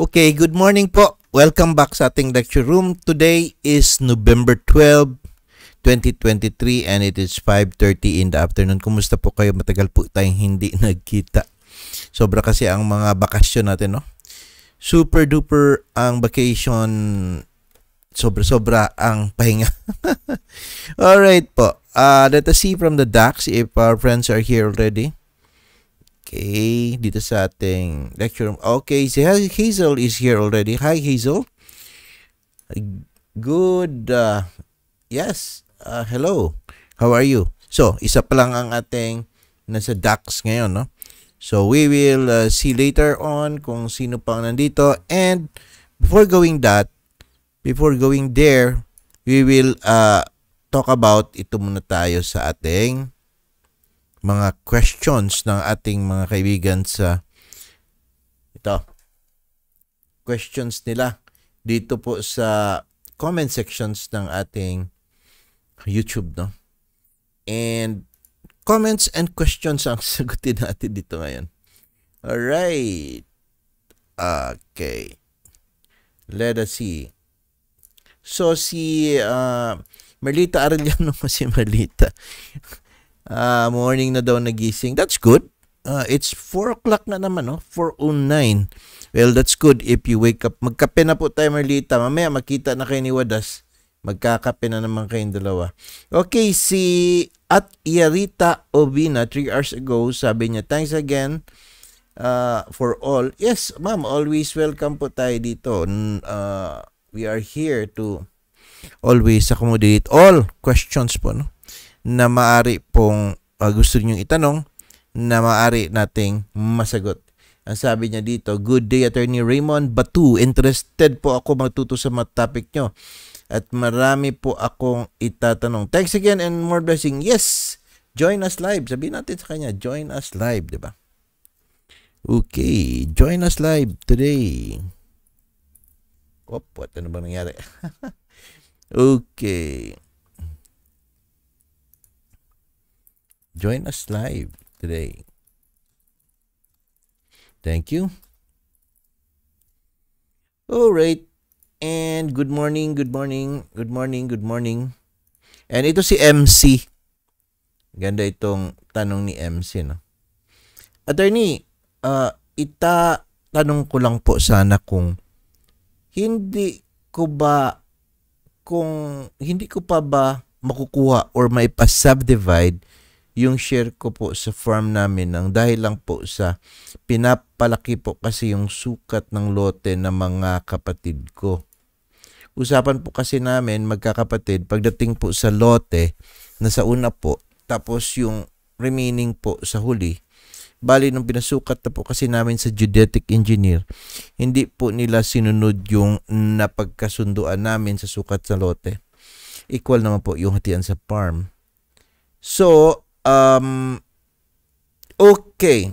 Okay, good morning po. Welcome back sa ating lecture room. Today is November 12, 2023 and it is 5.30 in the afternoon. Kumusta po kayo? Matagal po tayong hindi nagkita. Sobra kasi ang mga bakasyon natin, no? Super duper ang vacation. Sobra-sobra ang pahinga. Alright po. Uh, let us see from the docs if our friends are here already. Okay, dito sa ating lecture. Okay, si Hazel is here already. Hi, Hazel. Good. Uh, yes. Uh, hello. How are you? So, isa pa lang ang ating nasa DAX ngayon, no? So, we will uh, see later on kung sino pang nandito. And before going that, before going there, we will uh, talk about ito muna tayo sa ating mga questions ng ating mga kaibigan sa ito questions nila dito po sa comment sections ng ating YouTube no and comments and questions ang sagutin natin dito ngayon all right okay let us see so si uh, Merlita Arellano si Merlita uh, morning na daw nagising. That's good. Uh, it's 4 o'clock na naman, no? 4.09. Well, that's good if you wake up. Magkape na po tayo, Marlita. Mamaya makita na kayo ni Wadas. Magkakape na naman kayong dalawa. Okay, si at Yarita Obina, 3 hours ago, sabi niya, thanks again uh, for all. Yes, ma'am, always welcome po tayo dito. Uh, we are here to always accommodate all questions po, no? na maari pong uh, gusto ninyong itanong na maari nating masagot. Ang sabi niya dito, Good day Attorney Raymond Batu. Interested po ako magtuto sa mga topic nyo. At marami po akong itatanong. Thanks again and more blessing. Yes! Join us live. Sabi natin sa kanya, join us live, di ba? Okay, join us live today. Op, what ano bang nangyari? okay. Join us live today. Thank you. All right. And good morning, good morning, good morning, good morning. And ito si MC. Ganda itong tanong ni MC, no? Attorney, uh, ah, ita tanong ko lang po sana kung hindi ko ba kung hindi ko pa ba makukuha or may pa-subdivide yung share ko po sa farm namin ng dahil lang po sa pinapalaki po kasi yung sukat ng lote ng mga kapatid ko. Usapan po kasi namin magkakapatid pagdating po sa lote na sa una po tapos yung remaining po sa huli. Bali nung pinasukat na po kasi namin sa geodetic engineer, hindi po nila sinunod yung napagkasunduan namin sa sukat sa lote. Equal naman po yung hatian sa farm. So, Um, okay.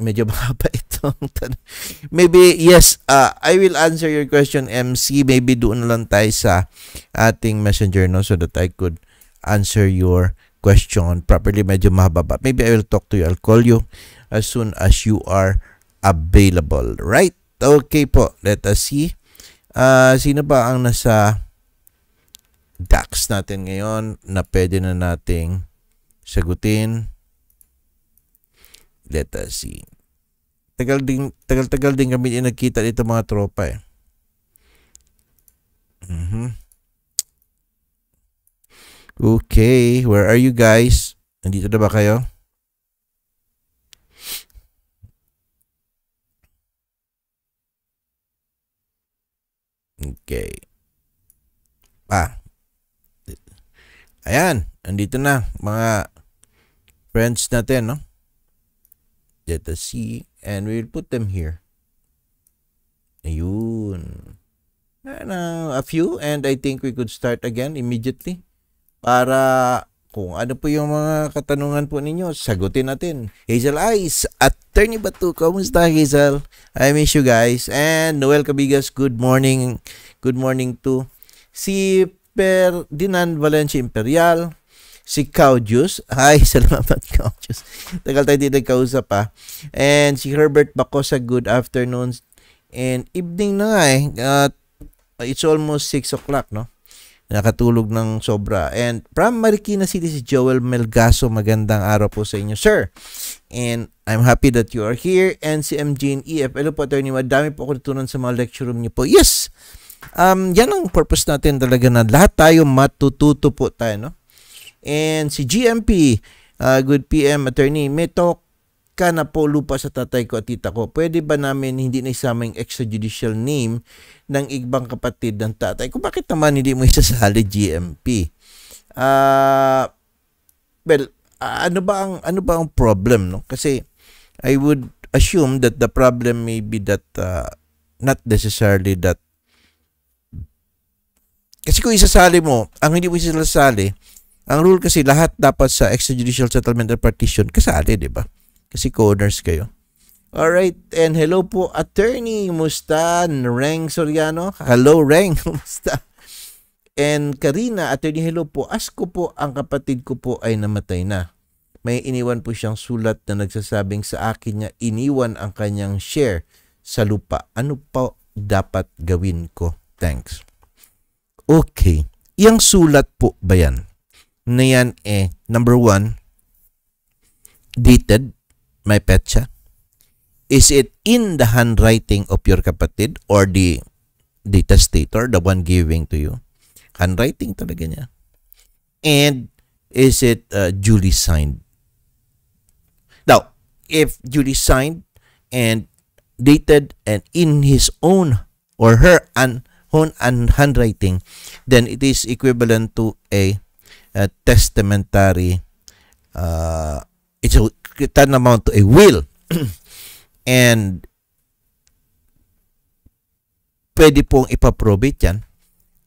Medyo mahaba itong tanong. Maybe, yes, uh, I will answer your question, MC. Maybe doon na lang tayo sa ating messenger, no? So that I could answer your question properly. Medyo mahaba ba? Maybe I will talk to you. I'll call you as soon as you are available. Right? Okay po. Let us see. Uh, sino ba ang nasa DAX natin ngayon na pwede na nating sagutin. Let us see. Tagal din, tagal-tagal din kami din nagkita dito mga tropa eh. Mm-hmm. Okay, where are you guys? Nandito na ba kayo? Okay. Ah. Ayan, nandito na mga friends natin, no? Delta C. And we'll put them here. Ayun. And, uh, a few. And I think we could start again immediately. Para kung ano po yung mga katanungan po ninyo, sagutin natin. Hazel Eyes, Attorney Batu, kamusta Hazel? I miss you guys. And Noel Cabigas, good morning. Good morning to si Ferdinand Valencia Imperial si Caudius. Ay, salamat Caudius. Tagal tayo dito nagkausap pa. Ah. And si Herbert Bacosa, good afternoon. And evening na nga eh. At uh, it's almost 6 o'clock, no? Nakatulog ng sobra. And from Marikina City, si Joel Melgaso. Magandang araw po sa inyo, sir. And I'm happy that you are here. And si MG and EF. Hello po, attorney. Madami po ako natunan sa mga lecture room niyo po. Yes! Um, yan ang purpose natin talaga na lahat tayo matututo po tayo, no? And si GMP, uh, good PM attorney, may talk ka na po lupa sa tatay ko at tita ko. Pwede ba namin hindi na isama yung extrajudicial name ng ibang kapatid ng tatay ko? Bakit naman hindi mo isasali GMP? Uh, well, uh, ano ba ang ano ba ang problem no? Kasi I would assume that the problem may be that uh, not necessarily that kasi kung isasali mo, ang hindi mo isasali ang rule kasi lahat dapat sa extrajudicial settlement and partition kasali, di ba? Kasi co-owners kayo. Alright, and hello po attorney, musta? Reng Soriano? Hello Reng, musta? And Karina, attorney hello po. Asko po, ang kapatid ko po ay namatay na. May iniwan po siyang sulat na nagsasabing sa akin niya iniwan ang kanyang share sa lupa. Ano pa dapat gawin ko? Thanks. Okay. Yung sulat po ba yan? na yan eh, number one, dated, may petsa. Is it in the handwriting of your kapatid or the, the testator, the one giving to you? Handwriting talaga niya. And is it uh, duly signed? Now, if duly signed and dated and in his own or her un, own handwriting, then it is equivalent to a uh, testamentary uh, it's a, it to a will and pwede pong ipaprobate yan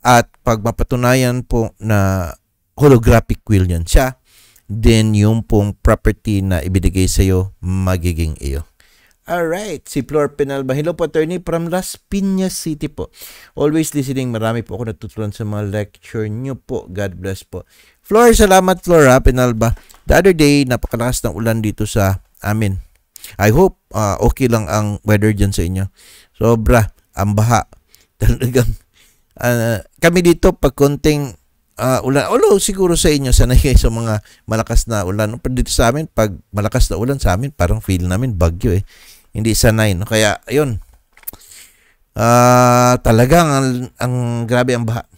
at pag mapatunayan po na holographic will yan siya, then yung pong property na ibigay sa iyo magiging iyo. Alright, si Flor Penalba. Hello po, attorney from Las Piñas City po. Always listening. Marami po ako natutunan sa mga lecture nyo po. God bless po. Flor, salamat Flor ha, Penalba. The other day, napakalakas ng ulan dito sa amin. I hope uh, okay lang ang weather dyan sa inyo. Sobra, ang baha. Talagang, uh, kami dito pag konting uh, ulan. Although siguro sa inyo, sanay kayo sa mga malakas na ulan. Pero dito sa amin, pag malakas na ulan sa amin, parang feel namin bagyo eh. Hindi sanay. No? Kaya, ayun. Uh, talagang ang, ang grabe ang baha.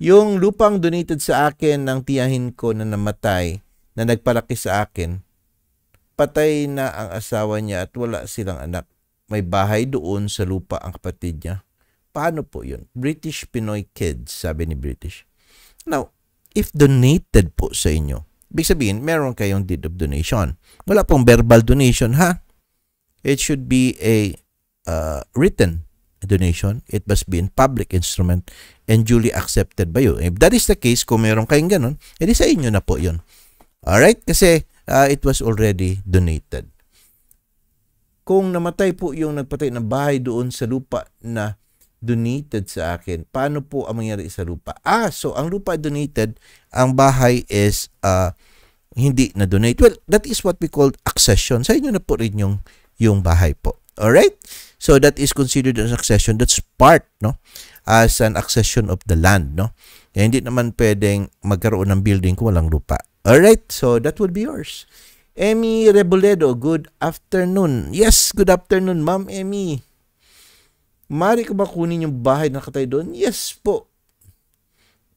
Yung lupang donated sa akin ng tiyahin ko na namatay, na nagpalaki sa akin, patay na ang asawa niya at wala silang anak. May bahay doon sa lupa ang kapatid niya. Paano po yun? British Pinoy kids, sabi ni British. Now, if donated po sa inyo, ibig sabihin, meron kayong deed of donation. Wala pong verbal donation, ha? It should be a uh, written donation. It must be in public instrument and duly accepted by you. If that is the case, kung meron kayong ganun, edi sa inyo na po yun. Alright? Kasi uh, it was already donated. Kung namatay po yung nagpatay ng bahay doon sa lupa na donated sa akin, paano po ang mangyari sa lupa? Ah, so ang lupa donated, ang bahay is uh, hindi na donate. Well, that is what we call accession. Sa inyo na po rin yung yung bahay po. Alright? So that is considered an accession. That's part, no? As an accession of the land, no? Kaya hindi naman pwedeng magkaroon ng building kung walang lupa. Alright? So that would be yours. Emmy Reboledo, good afternoon. Yes, good afternoon, Ma'am Emmy. Mari ko ba kunin yung bahay na katay doon? Yes po.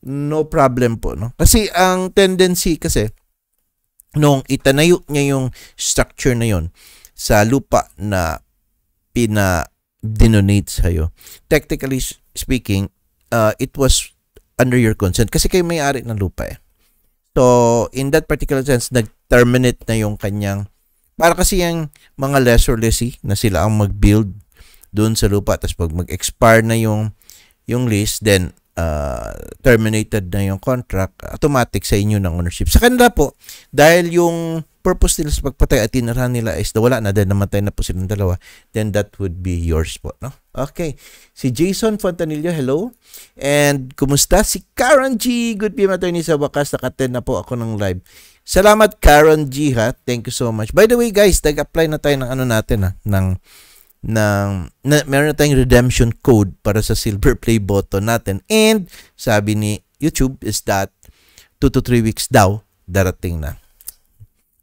No problem po, no? Kasi ang tendency kasi, nung itanayo niya yung structure na yon sa lupa na pina-denonate sa'yo. Technically speaking, uh, it was under your consent kasi kayo may-ari ng lupa eh. So, in that particular sense, nag-terminate na yung kanyang para kasi yung mga lesser lessee na sila ang mag-build doon sa lupa tapos pag mag-expire na yung yung lease then uh, terminated na yung contract automatic sa inyo ng ownership. Sa kanila po dahil yung purpose nila sa pagpatay at tinirahan nila is wala na dahil namatay na po silang dalawa, then that would be yours po. No? Okay. Si Jason Fontanillo, hello. And kumusta? Si Karen G. Good PM attorney sa wakas. Nakaten na po ako ng live. Salamat Karen G ha. Thank you so much. By the way guys, nag-apply na tayo ng ano natin ha. Ng, ng, na, meron na tayong redemption code para sa silver play button natin. And sabi ni YouTube is that 2 to 3 weeks daw darating na.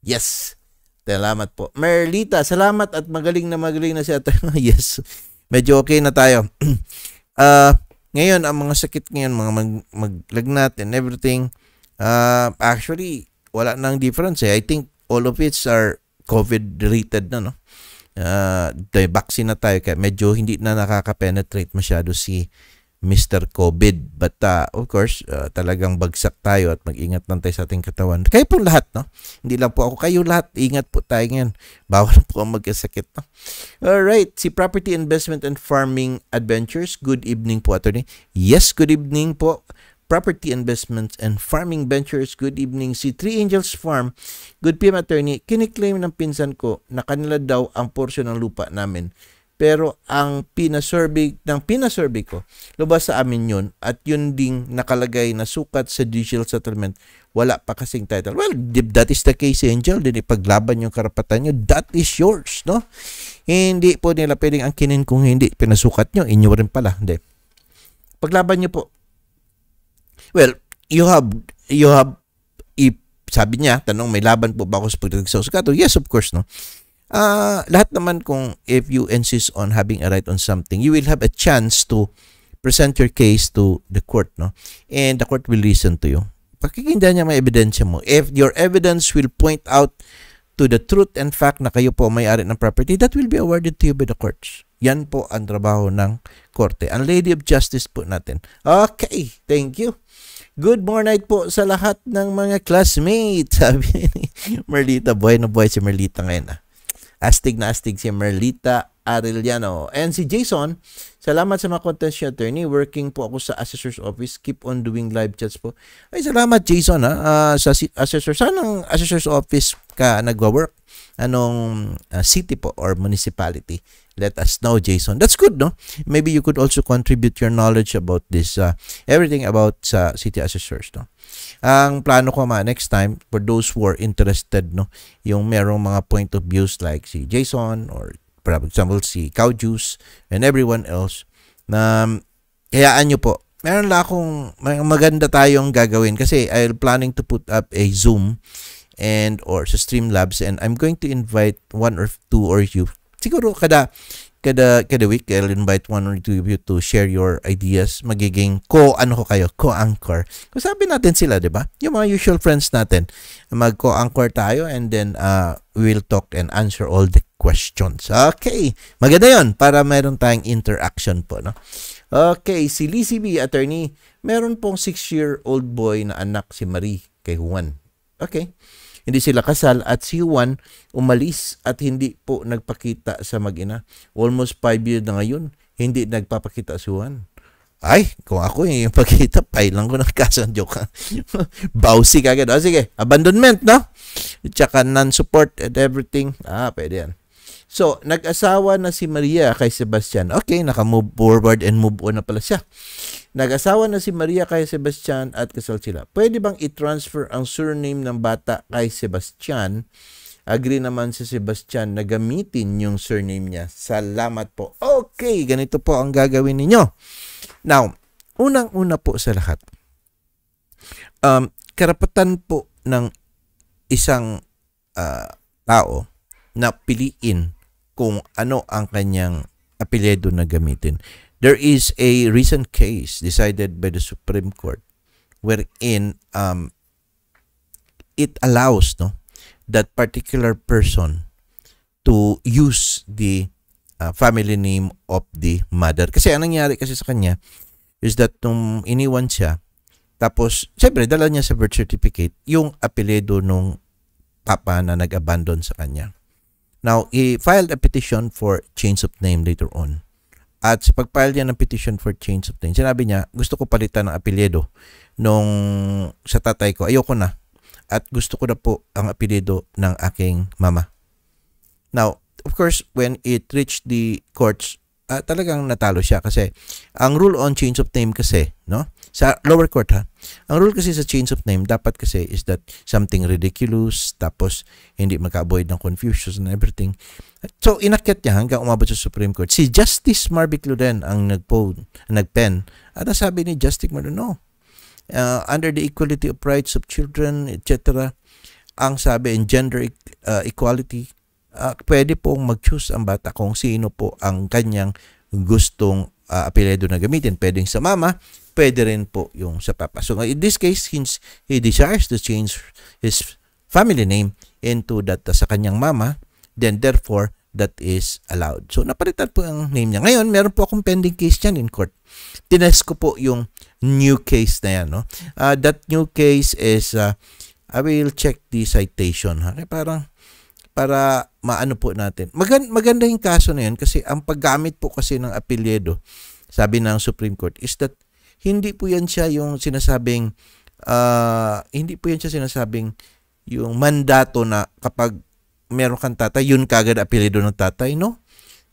Yes. Salamat po. Merlita, salamat at magaling na magaling na si Ate. yes. Medyo okay na tayo. uh, ngayon, ang mga sakit ngayon, mga mag maglagnat and everything, uh, actually, wala nang difference eh. I think all of it are COVID-related na, no? Uh, ah, the vaccine na tayo, kaya medyo hindi na nakaka-penetrate masyado si Mr. COVID. But uh, of course, uh, talagang bagsak tayo at mag-ingat lang tayo sa ating katawan. Kayo po lahat, no? Hindi lang po ako, kayo lahat. Ingat po tayo ngayon. Bawal po ang magkasakit, no? Alright, si Property Investment and Farming Adventures. Good evening po, attorney. Yes, good evening po. Property Investments and Farming Ventures. Good evening. Si Three Angels Farm, good PM attorney, kiniklaim ng pinsan ko na kanila daw ang porsyon ng lupa namin pero ang pinasurvey ng pinasurvey ko lubas sa amin yun at yun ding nakalagay na sukat sa judicial settlement wala pa kasing title well if that is the case Angel din ipaglaban eh, yung karapatan nyo that is yours no hindi po nila pwedeng ang angkinin kung hindi pinasukat nyo inyo rin pala hindi paglaban nyo po well you have you have if sabi niya tanong may laban po ba ako sa pagdating sa usato yes of course no uh, lahat naman kung if you insist on having a right on something, you will have a chance to present your case to the court, no? And the court will listen to you. Pakikindahan niya may ebidensya mo. If your evidence will point out to the truth and fact na kayo po may-ari ng property, that will be awarded to you by the courts. Yan po ang trabaho ng korte. Ang Lady of Justice po natin. Okay, thank you. Good morning night po sa lahat ng mga classmates. Sabi ni Merlita. boy na boy si Merlita ngayon. Ah. Astig na astig si Merlita Arellano. And si Jason, salamat sa mga contest attorney. Working po ako sa assessor's office. Keep on doing live chats po. Ay, salamat Jason ha, uh, sa assessor. Saan ang assessor's office ka nagwa-work? Anong uh, city po or municipality? let us know, Jason. That's good, no? Maybe you could also contribute your knowledge about this, uh, everything about sa uh, city assessors, no? Ang plano ko ma next time for those who are interested, no? Yung merong mga point of views like si Jason or for example si Cow Juice and everyone else na um, kayaan nyo po. Meron lang akong maganda tayong gagawin kasi I'm planning to put up a Zoom and or sa Streamlabs and I'm going to invite one or two or you siguro kada kada kada week I'll invite one or two of you to share your ideas. Magiging ko ano ko kayo, ko anchor kasi sabi natin sila, 'di ba? Yung mga usual friends natin. Mag-co-anchor tayo and then uh, we'll talk and answer all the questions. Okay. Maganda 'yon para meron tayong interaction po, no? Okay, si Lizzie B, attorney, meron pong 6-year-old boy na anak si Marie kay Juan. Okay. Hindi sila kasal at si Juan umalis at hindi po nagpakita sa magina Almost 5 years na ngayon, hindi nagpapakita si Juan. Ay, kung ako yung pagkita, pailan ko ng kasan joke. Bawsi kagad. O sige, abandonment, no? Tsaka non-support and everything. Ah, pwede yan. So, nag-asawa na si Maria kay Sebastian. Okay, naka-move forward and move on na pala siya. Nag-asawa na si Maria kay Sebastian at kasal sila. Pwede bang i-transfer ang surname ng bata kay Sebastian? Agree naman si Sebastian na gamitin yung surname niya. Salamat po. Okay, ganito po ang gagawin ninyo. Now, unang-una po sa lahat. Um, karapatan po ng isang uh, tao na piliin kung ano ang kanyang apelyido na gamitin. There is a recent case decided by the Supreme Court wherein um, it allows no that particular person to use the uh, family name of the mother. Kasi ang nangyari kasi sa kanya is that nung iniwan siya, tapos syempre dala niya sa birth certificate yung apelyido nung papa na nag-abandon sa kanya. Now, he filed a petition for change of name later on. At sa pag-file niya ng petition for change of name, sinabi niya, gusto ko palitan ng apelyido nung sa tatay ko. Ayoko na. At gusto ko na po ang apelyido ng aking mama. Now, of course, when it reached the courts, uh, talagang natalo siya kasi ang rule on change of name kasi, no? sa lower court ha. Ang rule kasi sa change of name dapat kasi is that something ridiculous tapos hindi maka-avoid ng confusion and everything. So inakyat niya hanggang umabot sa Supreme Court. Si Justice Marvick Luden ang nag-pen. Nag at sabi ni Justice Marvick, no. Uh, under the equality of rights of children, etc. Ang sabi in gender e, uh, equality, uh, pwede pong mag-choose ang bata kung sino po ang kanyang gustong uh, apelyido na gamitin. Pwede sa mama, pwede rin po yung sa Papa. So in this case, since he desires to change his family name into that uh, sa kanyang mama, then therefore, that is allowed. So napalitan po ang name niya. Ngayon, meron po akong pending case yan in court. Tinest ko po yung new case na yan. No? Uh, that new case is, uh, I will check the citation. Ha? Okay, parang, para maano po natin. Magan maganda yung kaso na yun kasi ang paggamit po kasi ng apelyedo, sabi ng Supreme Court, is that hindi po yan siya yung sinasabing uh, hindi po yan siya sinasabing yung mandato na kapag meron kang tatay, yun kagad apelyido ng tatay, no?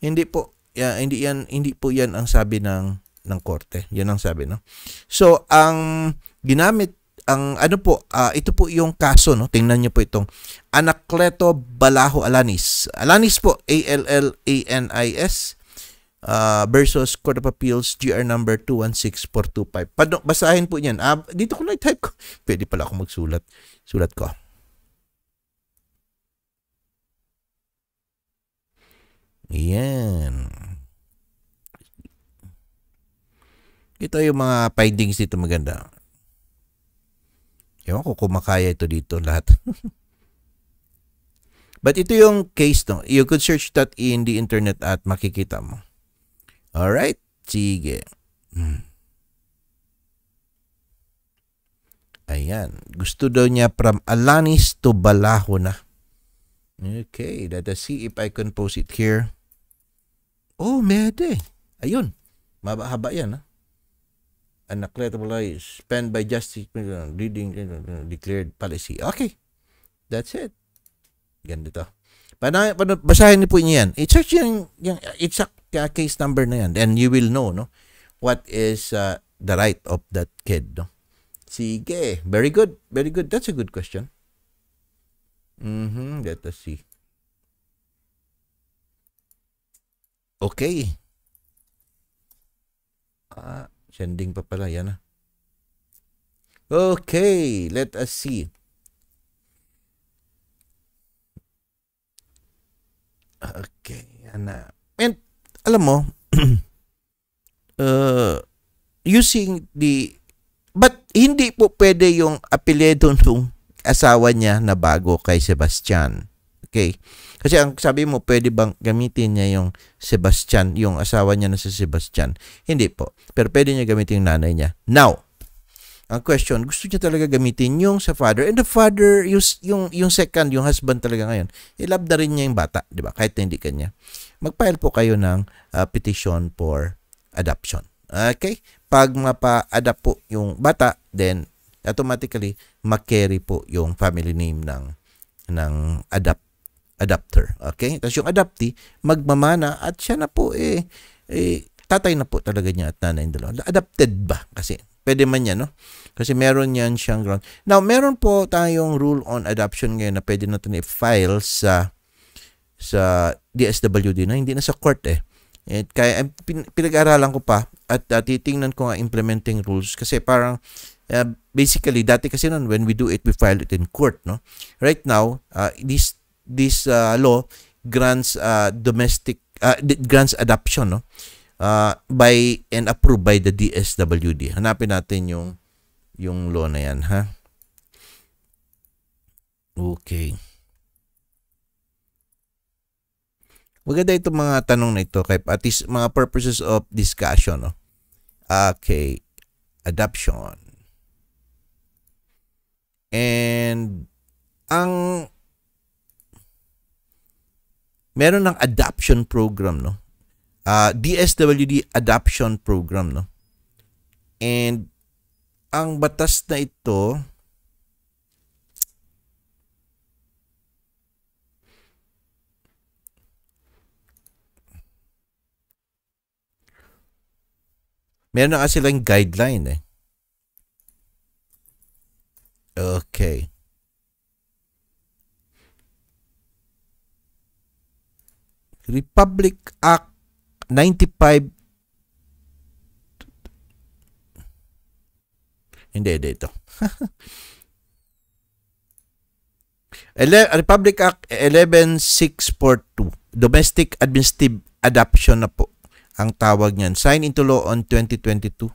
Hindi po yeah, hindi yan hindi po yan ang sabi ng ng korte. Yan ang sabi, no? So, ang ginamit ang ano po, uh, ito po yung kaso, no? Tingnan niyo po itong Anacleto Balaho Alanis. Alanis po, A L L A N I S uh, versus Court of Appeals GR number 216425. Pad basahin po niyan. Uh, dito ko na-type ko. Pwede pala ako magsulat. Sulat ko. Ayan. Ito yung mga findings dito maganda. Ewan ko kumakaya ito dito lahat. But ito yung case no. You could search that in the internet at makikita mo. Alright, sige. Hmm. Ayan. Gusto daw niya from Alanis to Balahona. Okay, let us see if I can post it here. Oh, mede. Ayun. Mabahaba yan, ha? An accountable spent by justice reading declared policy. Okay. That's it. Ganda to. Pana, pana, basahin niyo po niyo yan. i yung, yung exact uh, case number na yan and you will know no what is uh, the right of that kid no sige very good very good that's a good question hmm let us see okay ah sending pa pala yan ah okay let us see okay Ana. Ah. and alam mo, uh, using the, but hindi po pwede yung apelyido ng asawa niya na bago kay Sebastian. Okay? Kasi ang sabi mo, pwede bang gamitin niya yung Sebastian, yung asawa niya na si Sebastian? Hindi po. Pero pwede niya gamitin yung nanay niya. Now, ang question, gusto niya talaga gamitin yung sa father. And the father, yung, yung, yung second, yung husband talaga ngayon, ilab eh, na rin niya yung bata, di ba? Kahit na hindi kanya mag-file po kayo ng uh, petition for adoption. Okay? Pag mapa adopt po yung bata, then automatically mag-carry po yung family name ng ng adopt adopter. Okay? Tapos yung adoptee, magmamana at siya na po eh, eh tatay na po talaga niya at nanay ng dalawa. Adapted ba? Kasi pwede man yan, no? Kasi meron yan siyang ground. Now, meron po tayong rule on adoption ngayon na pwede natin i-file sa sa DSWD na hindi na sa court eh. At kaya pin, pinag-aralan ko pa at uh, titingnan ko nga implementing rules kasi parang uh, basically dati kasi noon when we do it we file it in court no. Right now uh, this this uh, law grants uh, domestic uh, grants adoption no uh, by and approved by the DSWD. Hanapin natin yung yung law na yan ha. Okay. Maganda itong mga tanong na ito kay at least mga purposes of discussion. No? Okay. Adoption. And ang meron ng adoption program no. Uh, ah, DSWD adoption program no. And ang batas na ito Meron na kasi lang guideline eh. Okay. Republic Act 95 Hindi, dito. Ele Republic Act 11642 Domestic Administrative Adoption na po ang tawag niyan. Sign into law on 2022.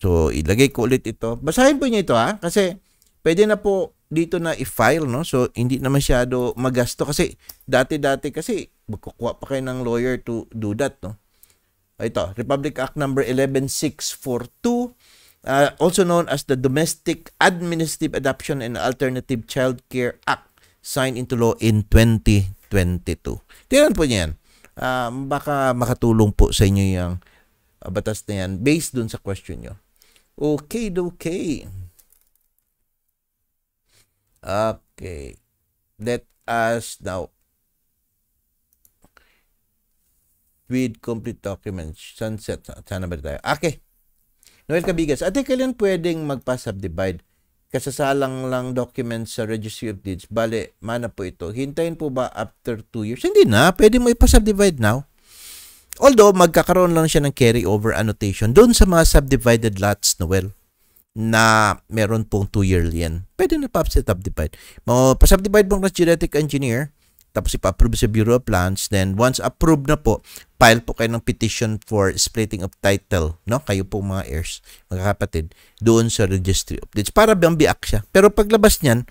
So, ilagay ko ulit ito. Basahin po niyo ito ha, kasi pwede na po dito na i-file, no? So, hindi na masyado magasto kasi dati-dati kasi magkukuha pa kayo ng lawyer to do that, no? Ito, Republic Act number 11642 uh, also known as the Domestic Administrative Adoption and Alternative Child Care Act signed into law in 2022. Tingnan po niyan um, baka makatulong po sa inyo yung batas na yan based dun sa question nyo. Okay, okay. Okay. Let us now with complete documents. Sunset. Sana ba tayo? Okay. Noel Cabigas, ate kailan pwedeng magpa-subdivide kasasalang lang documents sa Registry of Deeds, bale, mana po ito. Hintayin po ba after 2 years? Hindi na. Pwede mo ipa-subdivide now. Although, magkakaroon lang siya ng carryover annotation doon sa mga subdivided lots, Noel, na meron pong 2-year yan. Pwede na pa-subdivide. Mapasubdivide mong ng genetic engineer, tapos ipa-approve sa Bureau of Lands. Then once approved na po, file po kayo ng petition for splitting of title, no? Kayo po mga heirs, mga kapatid, doon sa Registry of Deeds. Para bang biak siya. Pero paglabas niyan,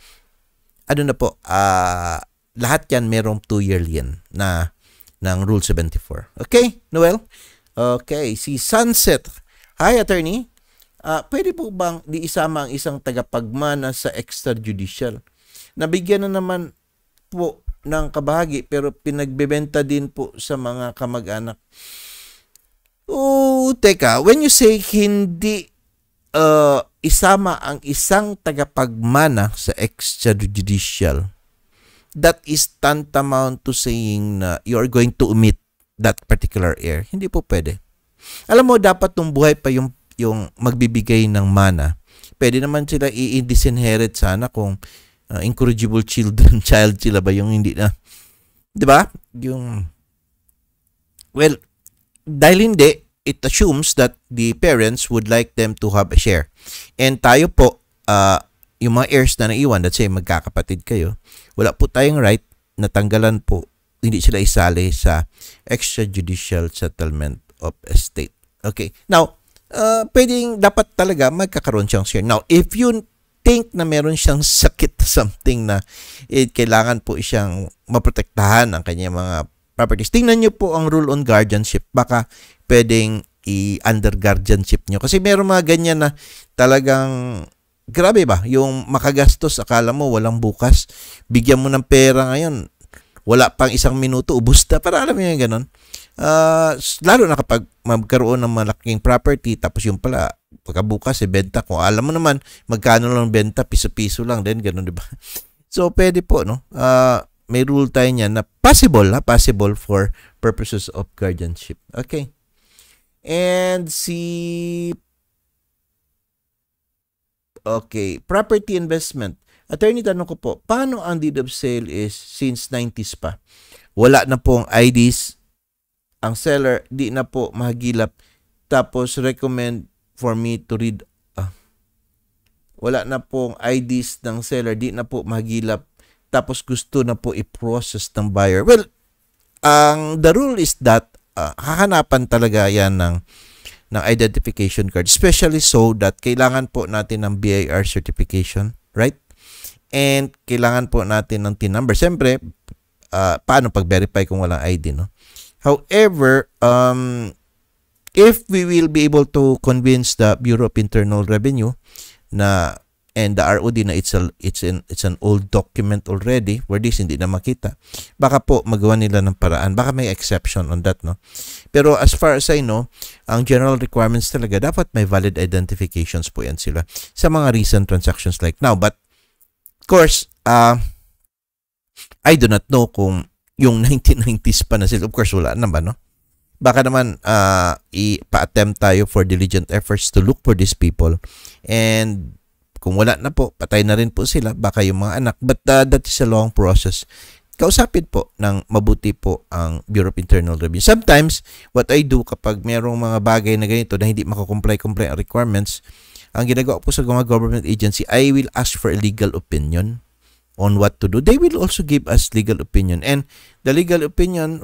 ano na po, uh, lahat yan merong 2-year lien na ng Rule 74. Okay, Noel? Okay, si Sunset. Hi, attorney. Uh, pwede po bang diisama ang isang tagapagmana sa extrajudicial? Nabigyan na naman po ng kabahagi pero pinagbebenta din po sa mga kamag-anak. Oh, teka, when you say hindi uh, isama ang isang tagapagmana sa extrajudicial, that is tantamount to saying na you are going to omit that particular heir. Hindi po pwede. Alam mo, dapat nung buhay pa yung, yung magbibigay ng mana, pwede naman sila i-disinherit sana kung uh, incorrigible children, child sila ba yung hindi na, di ba? Yung, well, dahil hindi, it assumes that the parents would like them to have a share. And tayo po, uh, yung mga heirs na naiwan, let's say magkakapatid kayo, wala po tayong right na tanggalan po, hindi sila isali sa extrajudicial settlement of estate. Okay. Now, uh, pwedeng dapat talaga magkakaroon siyang share. Now, if you think na meron siyang sakit something na eh, kailangan po siyang maprotektahan ang kanyang mga properties. Tingnan niyo po ang rule on guardianship. Baka pwedeng i-under guardianship niyo. Kasi meron mga ganyan na talagang grabe ba? Yung makagastos, akala mo walang bukas. Bigyan mo ng pera ngayon. Wala pang isang minuto, ubus na. Para alam mo yung ganun. Uh, lalo na kapag magkaroon ng malaking property, tapos yung pala, pagkabukas, ibenta eh, ko. Alam mo naman, magkano lang benta, piso-piso lang din, ganun, di ba? So, pwede po, no? Uh, may rule tayo niyan na possible, ha? Possible for purposes of guardianship. Okay. And si... Okay. Property investment. Attorney, tanong ko po, paano ang deed of sale is since 90s pa? Wala na pong IDs. Ang seller, di na po mahagilap. Tapos, recommend for me to read. Ah, wala na pong IDs ng seller, di na po mahagilap. Tapos gusto na po i-process ng buyer. Well, ang the rule is that uh, hahanapan talaga yan ng ng identification card. Especially so that kailangan po natin ng BIR certification, right? And kailangan po natin ng TIN number. Siyempre, uh, paano pag-verify kung walang ID, no? However, um, if we will be able to convince the Bureau of Internal Revenue na and the ROD na it's a, it's an it's an old document already where this hindi na makita. Baka po magawa nila ng paraan. Baka may exception on that no. Pero as far as I know, ang general requirements talaga dapat may valid identifications po yan sila sa mga recent transactions like now. But of course, uh, I do not know kung yung 1990s pa na sila. Of course wala na ba no? baka naman uh, ipa-attempt tayo for diligent efforts to look for these people. And kung wala na po, patay na rin po sila, baka yung mga anak. But uh, that is a long process. Kausapin po ng mabuti po ang Bureau of Internal Revenue. Sometimes, what I do kapag mayroong mga bagay na ganito na hindi makakomply-comply ang requirements, ang ginagawa po sa mga government agency, I will ask for a legal opinion on what to do, they will also give us legal opinion. And the legal opinion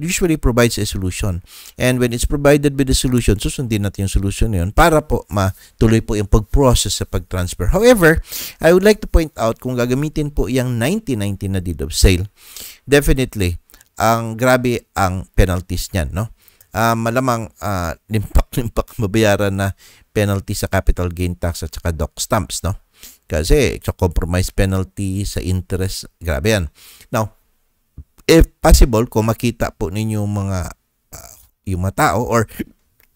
usually provides a solution. And when it's provided with a solution, susundin natin yung solution na yun para po matuloy po yung pag-process sa pag-transfer. However, I would like to point out kung gagamitin po yung 1919 na deed of sale, definitely, ang grabe ang penalties niyan, no? Uh, malamang uh, ah, limpak-limpak mabayaran na penalty sa capital gain tax at saka doc stamps, no? Kasi sa compromise penalty, sa interest, grabe yan. Now, if possible, kung makita po ninyo mga uh, yung mga tao or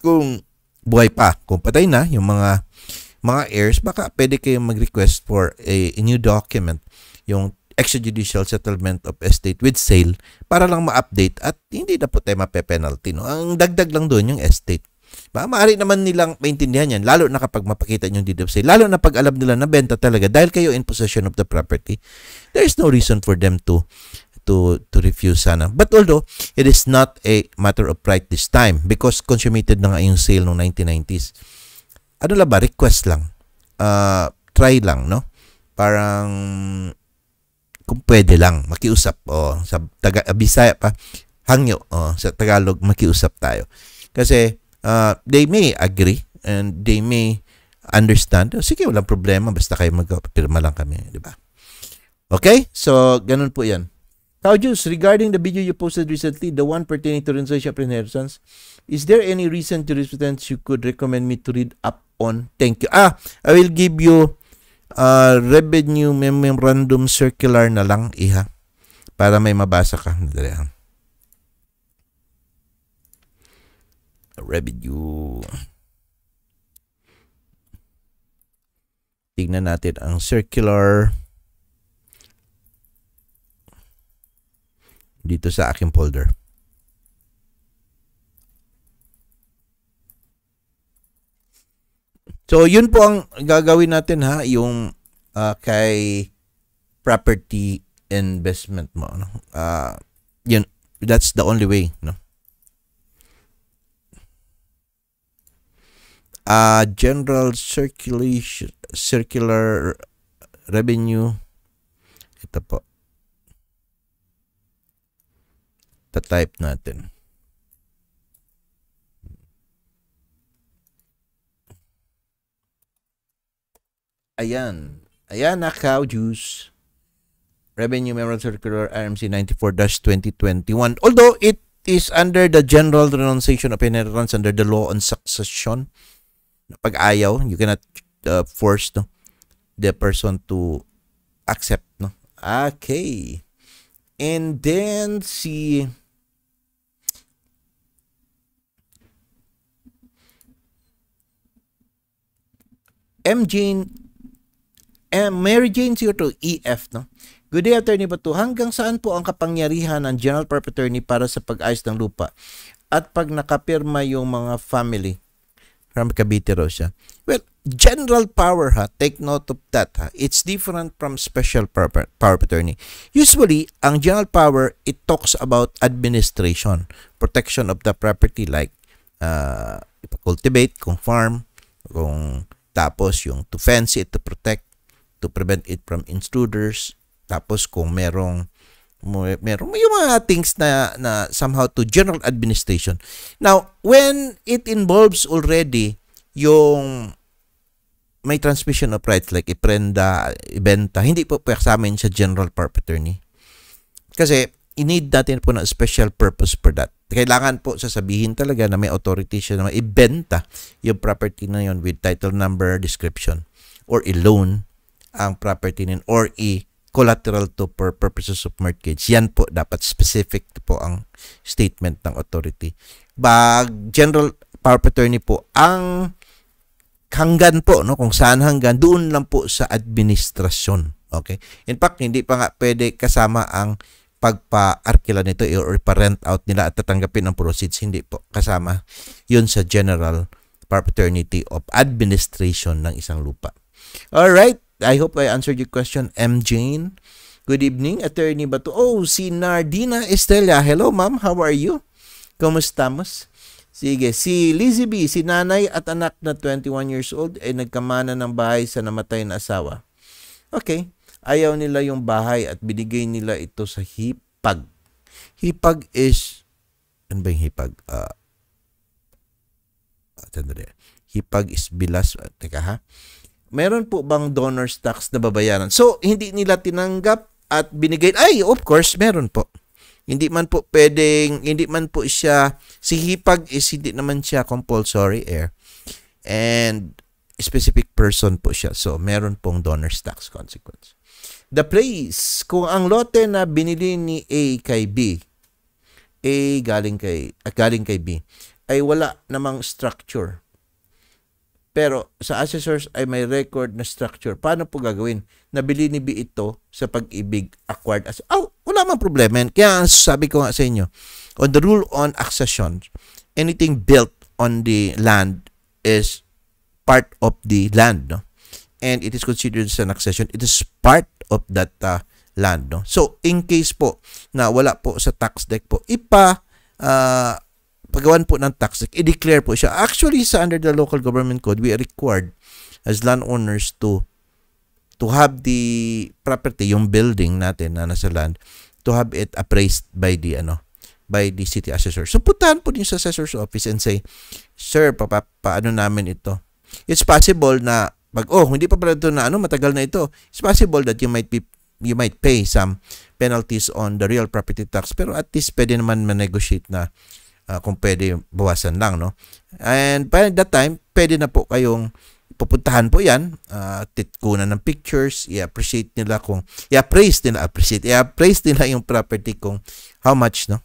kung buhay pa, kung patay na yung mga mga heirs, baka pwede kayong mag-request for a, a new document, yung extrajudicial settlement of estate with sale para lang ma-update at hindi na po tayo mape-penalty. No? Ang dagdag lang doon yung estate ba, maari naman nilang maintindihan yan, lalo na kapag mapakita nyo yung deed of sale, lalo na pag alam nila na benta talaga dahil kayo in possession of the property, there is no reason for them to to to refuse sana. But although it is not a matter of pride this time because consummated na nga yung sale noong 1990s. Ano la ba? Request lang. Uh, try lang, no? Parang kung pwede lang makiusap o oh, sa taga Bisaya pa hangyo oh, sa Tagalog makiusap tayo. Kasi uh, they may agree and they may understand. sige, walang problema. Basta kayo magpirma lang kami. Di ba? Okay? So, ganun po yan. Kaujus, regarding the video you posted recently, the one pertaining to renunciation of inheritance, is there any recent jurisprudence you could recommend me to read up on? Thank you. Ah, I will give you uh, revenue memorandum circular na lang, iha, para may mabasa ka. Dali, ha? Ah. revenue. Tignan natin ang circular dito sa aking folder. So, yun po ang gagawin natin ha, yung uh, kay property investment mo. No? Uh, yun, that's the only way. No? uh, general circulation circular revenue ito po ta-type natin ayan ayan na ah, cow juice revenue memorandum circular RMC 94-2021 although it is under the general renunciation of inheritance under the law on succession pag ayaw, you cannot uh, force no, the person to accept. No? Okay. And then si M. Jane M. Mary Jane to EF no. Good day Attorney Bato. Hanggang saan po ang kapangyarihan ng General attorney para sa pag-ayos ng lupa at pag nakapirma yung mga family? From Cavite raw siya. Well, general power ha, take note of that ha. It's different from special power, of attorney. Usually, ang general power, it talks about administration, protection of the property like uh, cultivate, kung farm, kung tapos yung to fence it, to protect, to prevent it from intruders, tapos kung merong eh, meron yung mga things na, na somehow to general administration. Now, when it involves already yung may transmission of rights like iprenda, ibenta, hindi po po sa amin sa general purpose attorney. Kasi inid natin po na special purpose for that. Kailangan po sasabihin talaga na may authority siya na ibenta yung property na yon with title number, description, or i-loan ang property nin or i collateral to for purposes of mortgage. Yan po dapat specific po ang statement ng authority. Bag general power of attorney po ang hanggan po no kung saan hanggan doon lang po sa administrasyon. Okay? In fact, hindi pa nga pwede kasama ang pagpa-arkila nito eh, or pa-rent out nila at tatanggapin ang proceeds. Hindi po kasama yun sa general paternity of administration ng isang lupa. All right. I hope I answered your question, M. Jane. Good evening, Attorney Bato. Oh, si Nardina Estella. Hello, ma'am. How are you? Kumusta, Kumustamus? Sige, si Lizzie B, si nanay at anak na 21 years old ay nagkamana ng bahay sa namatay na asawa. Okay, ayaw nila yung bahay at binigay nila ito sa hipag. Hipag is, ano ba yung hipag? Uh, Hipag is bilas. Ah, teka ha meron po bang donors tax na babayaran? So, hindi nila tinanggap at binigay. Ay, of course, meron po. Hindi man po pwedeng, hindi man po siya, si hipag is hindi naman siya compulsory heir. And specific person po siya. So, meron pong donors tax consequence. The place, kung ang lote na binili ni A kay B, A galing kay, uh, galing kay B, ay wala namang structure pero sa assessors ay may record na structure. Paano po gagawin? Nabili ni B ito sa pag-ibig acquired as Oh, wala mang problema. Yan. Kaya sabi ko nga sa inyo, on the rule on accession, anything built on the land is part of the land. No? And it is considered as an accession. It is part of that uh, land. No? So, in case po na wala po sa tax deck po, ipa uh, paggawan po ng tax, i-declare po siya. Actually, sa under the local government code, we are required as landowners to to have the property, yung building natin na nasa land, to have it appraised by the ano, by the city assessor. So putahan po din sa assessor's office and say, Sir, pa paano namin ito? It's possible na pag oh, hindi pa pala ito na ano, matagal na ito. It's possible that you might be you might pay some penalties on the real property tax pero at least pwede naman ma-negotiate na uh, kung pwede bawasan lang no and by that time pwede na po kayong pupuntahan po yan uh, titkunan ng pictures i-appreciate nila kung i-appraise nila appreciate i-appraise nila yung property kung how much no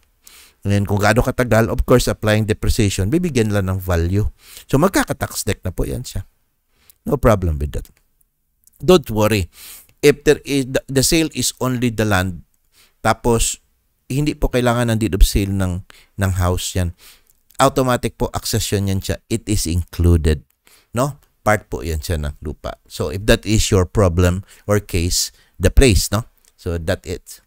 And kung gaano katagal, of course, applying depreciation, bibigyan lang ng value. So, magkaka-tax deck na po yan siya. No problem with that. Don't worry. If there is, the sale is only the land, tapos hindi po kailangan ng deed of sale ng, ng house yan. Automatic po accession yan siya. It is included. No? Part po yan siya ng lupa. So, if that is your problem or case, the place, no? So, that it.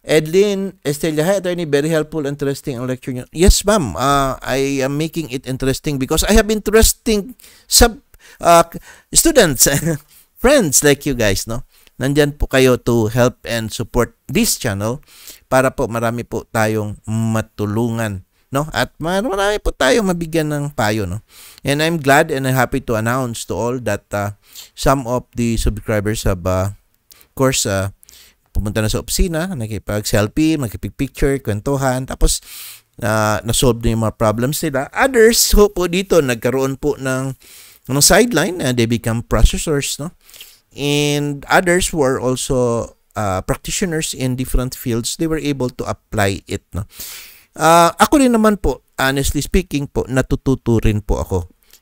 Edlin Estella, hi attorney, very helpful, interesting ang lecture niyo. Yes ma'am, uh, I am making it interesting because I have interesting sub uh, students, friends like you guys, no? nandyan po kayo to help and support this channel para po marami po tayong matulungan no at marami po tayong mabigyan ng payo no and I'm glad and I'm happy to announce to all that uh, some of the subscribers have uh, of course uh, pumunta na sa opisina nakipag-selfie nakipag-picture kwentuhan tapos uh, na-solve na yung mga problems nila others ho po dito nagkaroon po ng ng sideline uh, they become processors no and others who are also uh, practitioners in different fields, they were able to apply it. No? Uh, ako rin naman po, honestly speaking po, natututo rin po ako.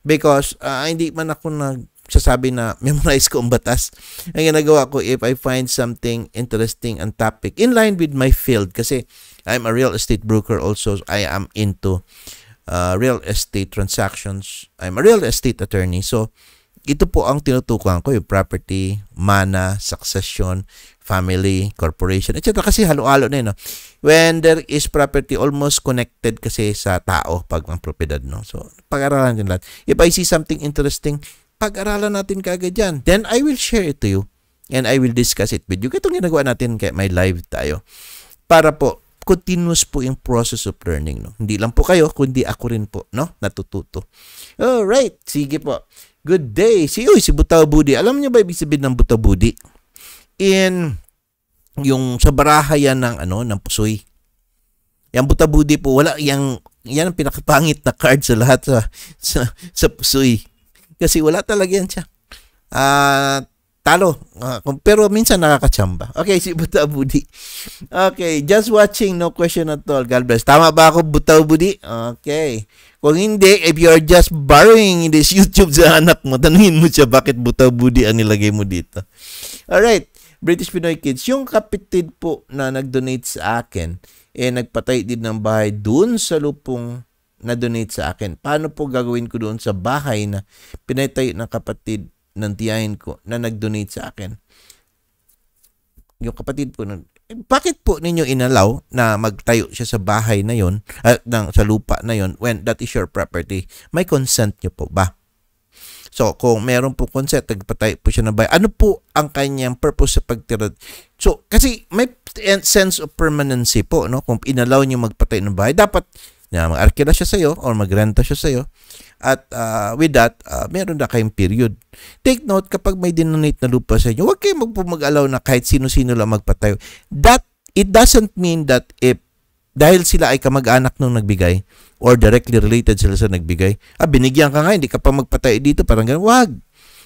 Because uh, hindi man ako nagsasabi na memorize ko ang batas. Ang ginagawa ko if I find something interesting and topic in line with my field kasi I'm a real estate broker also. I am into uh, real estate transactions. I'm a real estate attorney. So, ito po ang tinutukuhan ko, yung property, mana, succession, family, corporation, etc. Kasi halo-halo na yun. No? When there is property, almost connected kasi sa tao pag ang propiedad. No? So, pag-aralan din lahat. If I see something interesting, pag-aralan natin kagad yan. Then I will share it to you and I will discuss it with you. Itong ginagawa natin kaya may live tayo. Para po, continuous po yung process of learning. No? Hindi lang po kayo, kundi ako rin po, no? natututo. Alright, sige po. Good day. Si, uy, si Buta Budi. Alam niyo ba ibig sabihin ng Buta Budi? In yung sa barahayan ng ano ng pusoy. Yang Buta Budi po wala yang yan ang pinakapangit na card sa lahat sa sa, sa pusoy. Kasi wala talaga yan siya. Ah, uh, talo. Uh, pero minsan nakakachamba. Okay, si Buta Budi Okay, just watching, no question at all. God bless. Tama ba ako, Buta Budi Okay. Kung hindi, if you're just borrowing this YouTube sa anak mo, tanungin mo siya bakit buta budi ang nilagay mo dito. Alright, British Pinoy Kids, yung kapitid po na nag-donate sa akin, eh nagpatay din ng bahay doon sa lupong na-donate sa akin. Paano po gagawin ko doon sa bahay na pinatay ng kapatid ng tiyahin ko na nag-donate sa akin? Yung kapatid ko, bakit po ninyo inalaw na magtayo siya sa bahay na yon at uh, sa lupa na yon when that is your property? May consent niyo po ba? So, kung meron po consent, nagpatay po siya ng bahay. Ano po ang kanyang purpose sa pagtira? So, kasi may sense of permanency po, no? Kung inalaw niyo magpatay ng bahay, dapat na mag-arkila siya sa'yo or magrenta siya sa'yo. At uh, with that, uh, meron na kayong period. Take note, kapag may dinonate na lupa sa inyo, huwag kayong magpumag-allow na kahit sino-sino lang magpatayo. That, it doesn't mean that if dahil sila ay kamag-anak nung nagbigay or directly related sila sa nagbigay, ah, binigyan ka nga, hindi ka pa magpatay dito, parang ganun. Wag.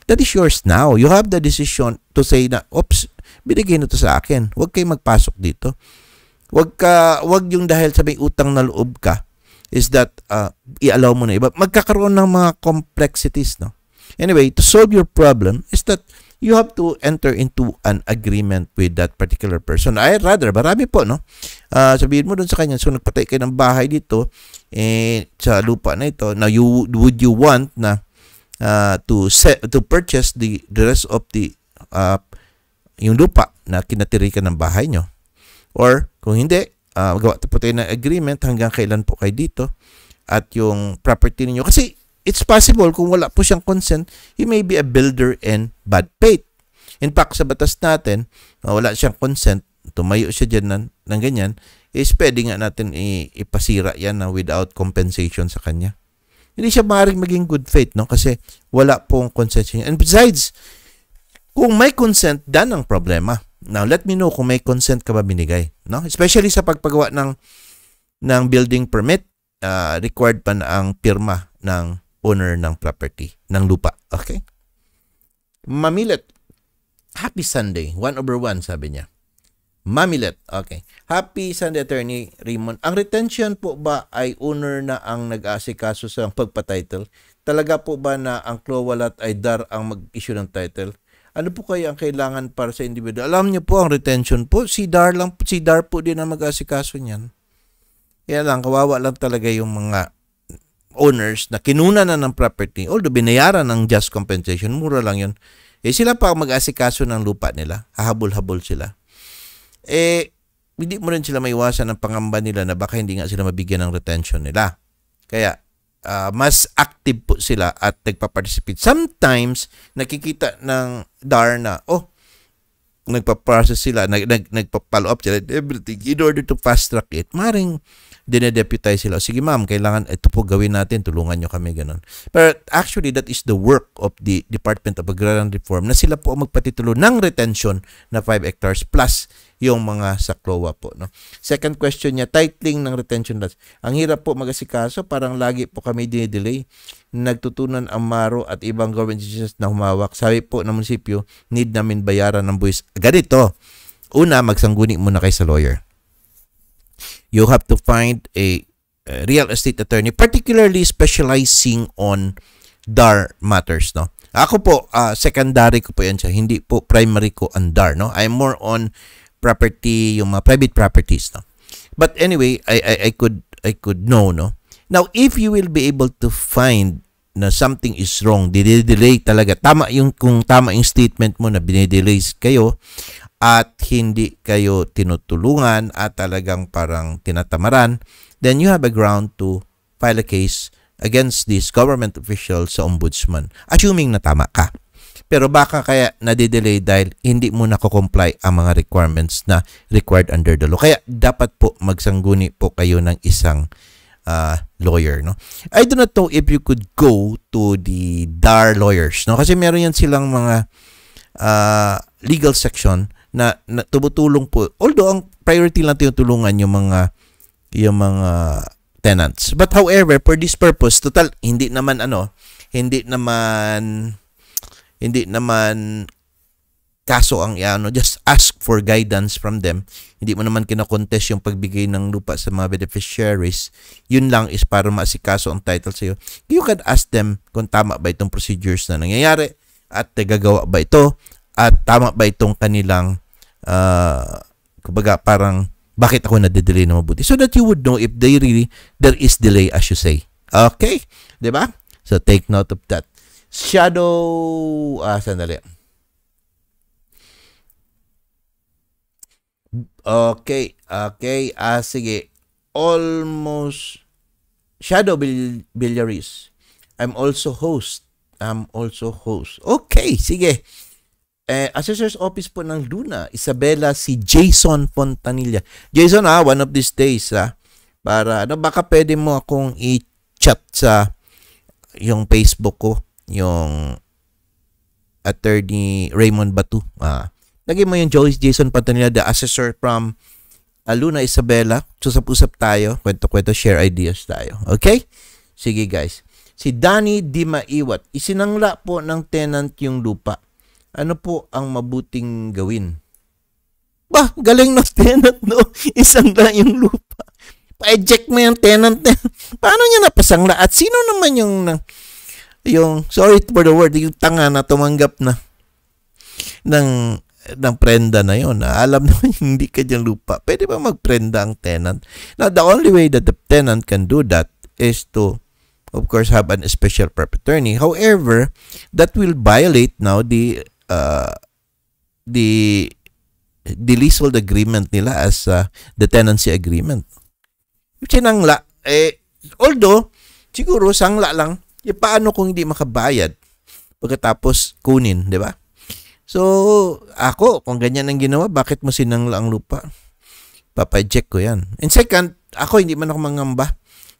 That is yours now. You have the decision to say na, oops, binigay na to sa akin. Huwag kayong magpasok dito. Huwag ka, wag yung dahil sa may utang na loob ka, is that uh, i-allow mo na iba. Magkakaroon ng mga complexities, no? Anyway, to solve your problem is that you have to enter into an agreement with that particular person. I rather, marami po, no? Uh, sabihin mo doon sa kanya, so nagpatay kayo ng bahay dito, eh, sa lupa na ito, now you, would you want na uh, to set, to purchase the, the rest of the, uh, yung lupa na kinatirikan ng bahay nyo? Or, kung hindi, uh, ah, magawa po tayo ng agreement hanggang kailan po kayo dito at yung property niyo Kasi it's possible kung wala po siyang consent, he may be a builder in bad faith. In fact, sa batas natin, ah, wala siyang consent, tumayo siya dyan ng, ng ganyan, is pwede nga natin ipasira yan na without compensation sa kanya. Hindi siya maaaring maging good faith no? kasi wala pong consent siya. And besides, kung may consent, dan ang problema. Now, let me know kung may consent ka ba binigay, no? Especially sa pagpagawa ng ng building permit, uh, required pa na ang pirma ng owner ng property, ng lupa, okay? Mamilet, happy Sunday, 1 over 1 sabi niya. Mamilet. Okay. Happy Sunday Attorney Raymond. Ang retention po ba ay owner na ang nag-aasikaso sa pagpa-title? Talaga po ba na ang clawalat ay dar ang mag-issue ng title? Ano po kaya ang kailangan para sa individual? Alam niyo po ang retention po, si DAR lang si DAR po din ang mag-aasikaso niyan. Kaya lang kawawa lang talaga yung mga owners na kinuna na ng property, although binayaran ng just compensation, mura lang yun, eh sila pa mag-asikaso ng lupa nila, hahabol-habol sila. Eh, hindi mo rin sila maiwasan ng pangamba nila na baka hindi nga sila mabigyan ng retention nila. Kaya, uh, mas active po sila at nagpa-participate. Sometimes, nakikita ng Darna, oh, nagpa-process sila, nag, nag, nagpa-follow up sila, everything, in order to fast-track it. Maring dinedeputize sila. Sige ma'am, kailangan ito po gawin natin, tulungan nyo kami, ganun. But actually, that is the work of the Department of Agrarian Reform na sila po ang magpatitulo ng retention na 5 hectares plus yung mga saklowa po. No? Second question niya, titling ng retention lots. Ang hirap po mag-asikaso, parang lagi po kami dinidelay. Nagtutunan ang Maro at ibang government agencies na humawak. Sabi po ng munisipyo, need namin bayaran ng buwis. Ganito, una, magsangguni muna kay sa lawyer you have to find a, a real estate attorney, particularly specializing on DAR matters, no? Ako po, uh, secondary ko po yan siya. Hindi po primary ko ang DAR, no? I'm more on property, yung mga private properties, no? But anyway, I, I, I could I could know, no? Now, if you will be able to find na something is wrong, delay talaga. Tama yung kung tama yung statement mo na binedelay kayo at hindi kayo tinutulungan at talagang parang tinatamaran, then you have a ground to file a case against this government official sa ombudsman, assuming na tama ka. Pero baka kaya nadidelay dahil hindi mo nako-comply ang mga requirements na required under the law. Kaya dapat po magsangguni po kayo ng isang uh, lawyer no I do not know if you could go to the DAR lawyers no kasi meron yan silang mga uh, legal section na, na tumutulong po. Although ang priority natin lang tulungan yung mga yung mga tenants. But however, for this purpose, total hindi naman ano, hindi naman hindi naman kaso ang ano, just ask for guidance from them. Hindi mo naman kinokontest yung pagbigay ng lupa sa mga beneficiaries. Yun lang is para maasikaso ang title sa'yo. You can ask them kung tama ba itong procedures na nangyayari at gagawa ba ito at tama ba itong kanilang uh, kumbaga parang bakit ako nade-delay na mabuti so that you would know if they really there is delay as you say okay 'di ba so take note of that shadow ah sandali okay okay ah sige almost shadow bill- billiaries I'm also host I'm also host okay sige eh, Assessor's Office po ng Luna, Isabela, si Jason Fontanilla. Jason ah, one of these days ah, para ano, baka pwede mo akong i-chat sa yung Facebook ko, yung attorney Raymond Batu. Ah, lagay mo yung Joyce Jason Fontanilla, the assessor from uh, Luna Isabela. Susap-usap tayo, kwento-kwento, share ideas tayo. Okay? Sige guys. Si Danny Di Maiwat, isinangla po ng tenant yung lupa ano po ang mabuting gawin? Bah, galing ng tenant no. Isang na yung lupa. Pa-eject mo yung tenant na. Paano niya napasangla? At sino naman yung, yung, sorry for the word, yung tanga na tumanggap na ng ng prenda na yon na ah, alam naman hindi ka dyan lupa. Pwede ba magprenda ang tenant? Now, the only way that the tenant can do that is to, of course, have an special perp However, that will violate now the uh, the the leasehold agreement nila as uh, the tenancy agreement. Yung Sinangla, eh, although, siguro sangla lang, eh, paano kung hindi makabayad pagkatapos kunin, di ba? So, ako, kung ganyan ang ginawa, bakit mo sinangla ang lupa? Papay-check ko yan. And second, ako hindi man ako mangamba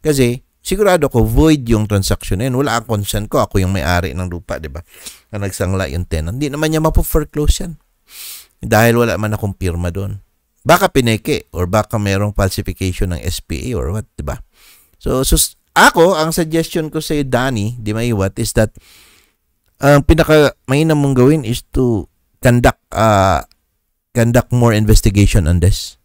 kasi sigurado ko void yung transaction na yun. Wala ang consent ko. Ako yung may-ari ng lupa, di ba? Na nagsangla yung tenant. Hindi naman niya mapo-foreclose yan. Dahil wala man akong pirma doon. Baka pineke or baka merong falsification ng SPA or what, di ba? So, so, ako, ang suggestion ko sa'yo, Danny, di may what, is that ang pinaka mainam mong gawin is to conduct uh, conduct more investigation on this.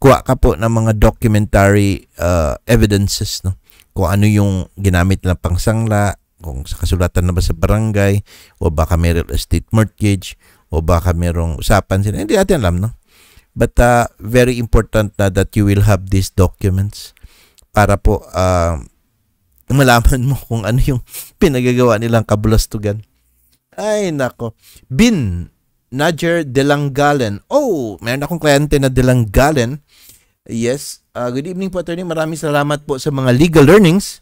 Kuha ka po ng mga documentary uh, evidences no kung ano yung ginamit na pangsangla, kung sa kasulatan na ba sa barangay, o baka may real estate mortgage, o baka mayroong usapan sila. Hindi natin alam, no? But uh, very important na that you will have these documents para po uh, malaman mo kung ano yung pinagagawa nilang kabulastugan. Ay, nako. Bin Najer Delangalen. Oh, meron akong kliyente na Delangalen Yes. Uh, good evening po, attorney. Maraming salamat po sa mga legal learnings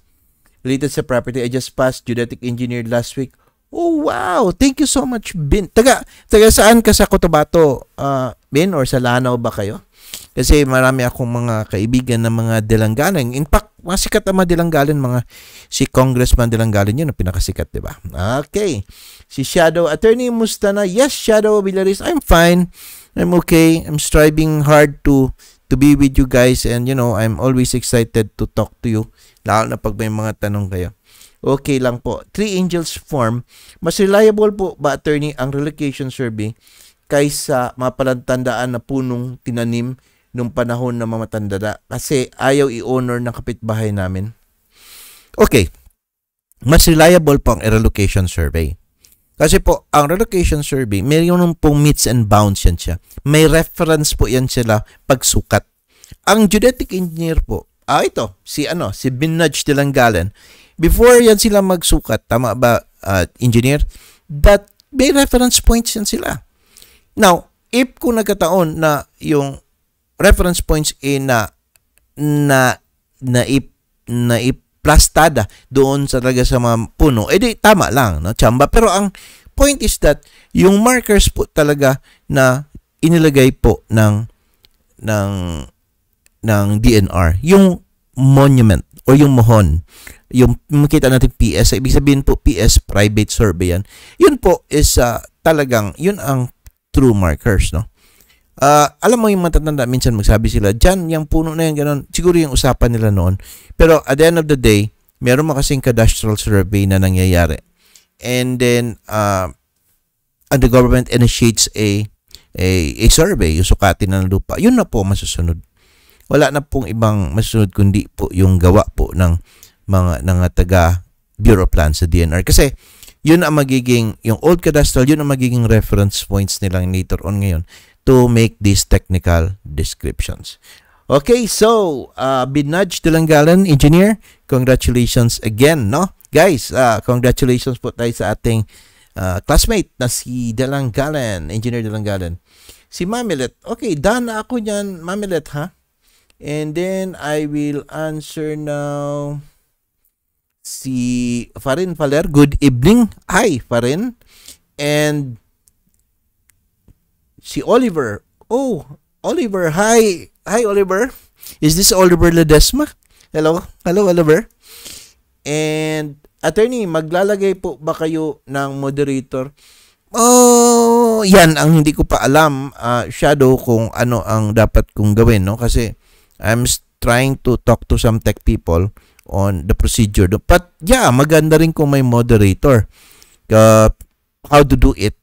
related sa property. I just passed geodetic engineer last week. Oh, wow! Thank you so much, Bin. Taga, taga saan ka sa Cotabato, uh, Bin? Or sa Lanao ba kayo? Kasi marami akong mga kaibigan ng mga Delanggalan. In fact, mga sikat na mga Delanggalan, mga si Congressman Delanggalan yun ang pinakasikat, di ba? Okay. Si Shadow, Attorney Mustana. Yes, Shadow Villaris, I'm fine. I'm okay. I'm striving hard to to be with you guys and you know, I'm always excited to talk to you lalo na pag may mga tanong kayo. Okay lang po. Three Angels form, mas reliable po ba attorney ang relocation survey kaysa mapalantandaan na punong tinanim nung panahon na mamatanda na kasi ayaw i-honor ng kapitbahay namin? Okay. Mas reliable po ang relocation survey. Kasi po, ang relocation survey, mayroon pong meets and bounds yan siya. May reference po yan sila pagsukat. Ang genetic engineer po, ah ito, si ano, si Binaj Tilanggalan. Before yan sila magsukat, tama ba, uh, engineer? But may reference points yan sila. Now, if kung nagkataon na yung reference points ay na na naip naip plastada doon sa talaga sa mga puno, edi eh tama lang, no? Chamba. Pero ang point is that yung markers po talaga na inilagay po ng ng ng DNR, yung monument or yung mohon, yung makita natin PS, ibig sabihin po PS private survey yan. Yun po is uh, talagang yun ang true markers, no? Uh, alam mo yung matatanda, minsan magsabi sila, dyan, yung puno na yan, ganun. Siguro yung usapan nila noon. Pero at the end of the day, meron mo kasing cadastral survey na nangyayari. And then, uh, ah, and ah, the government initiates a, a, a survey, yung sukatin ng lupa. Yun na po masusunod. Wala na pong ibang masusunod kundi po yung gawa po ng mga ng taga Bureau of Plans sa DNR. Kasi, yun ang magiging, yung old cadastral, yun ang magiging reference points nilang later on ngayon to make these technical descriptions. Okay, so uh, Binaj Tulanggalan, engineer, congratulations again, no? Guys, uh, congratulations po tayo sa ating uh, classmate na si Dalanggalan, engineer Dalanggalan. Si Mamilet, okay, done na ako niyan, Mamilet, ha? And then I will answer now si Farin Faler. Good evening. Hi, Farin. And si Oliver. Oh, Oliver, hi. Hi, Oliver. Is this Oliver Ledesma? Hello? Hello, Oliver. And, attorney, maglalagay po ba kayo ng moderator? Oh, yan ang hindi ko pa alam, uh, Shadow, kung ano ang dapat kong gawin, no? Kasi I'm trying to talk to some tech people on the procedure. But yeah, maganda rin kung may moderator. Uh, how to do it.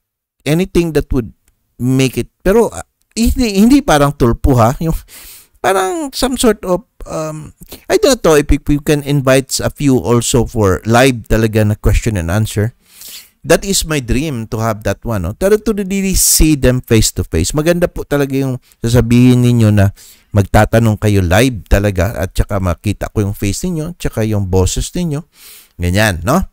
Anything that would make it pero uh, hindi hindi parang tulpo ha yung parang some sort of um, I don't know if we can invite a few also for live talaga na question and answer that is my dream to have that one. No? Pero to really see them face to face. Maganda po talaga yung sasabihin ninyo na magtatanong kayo live talaga at saka makita ko yung face ninyo, saka yung boses ninyo. Ganyan, no?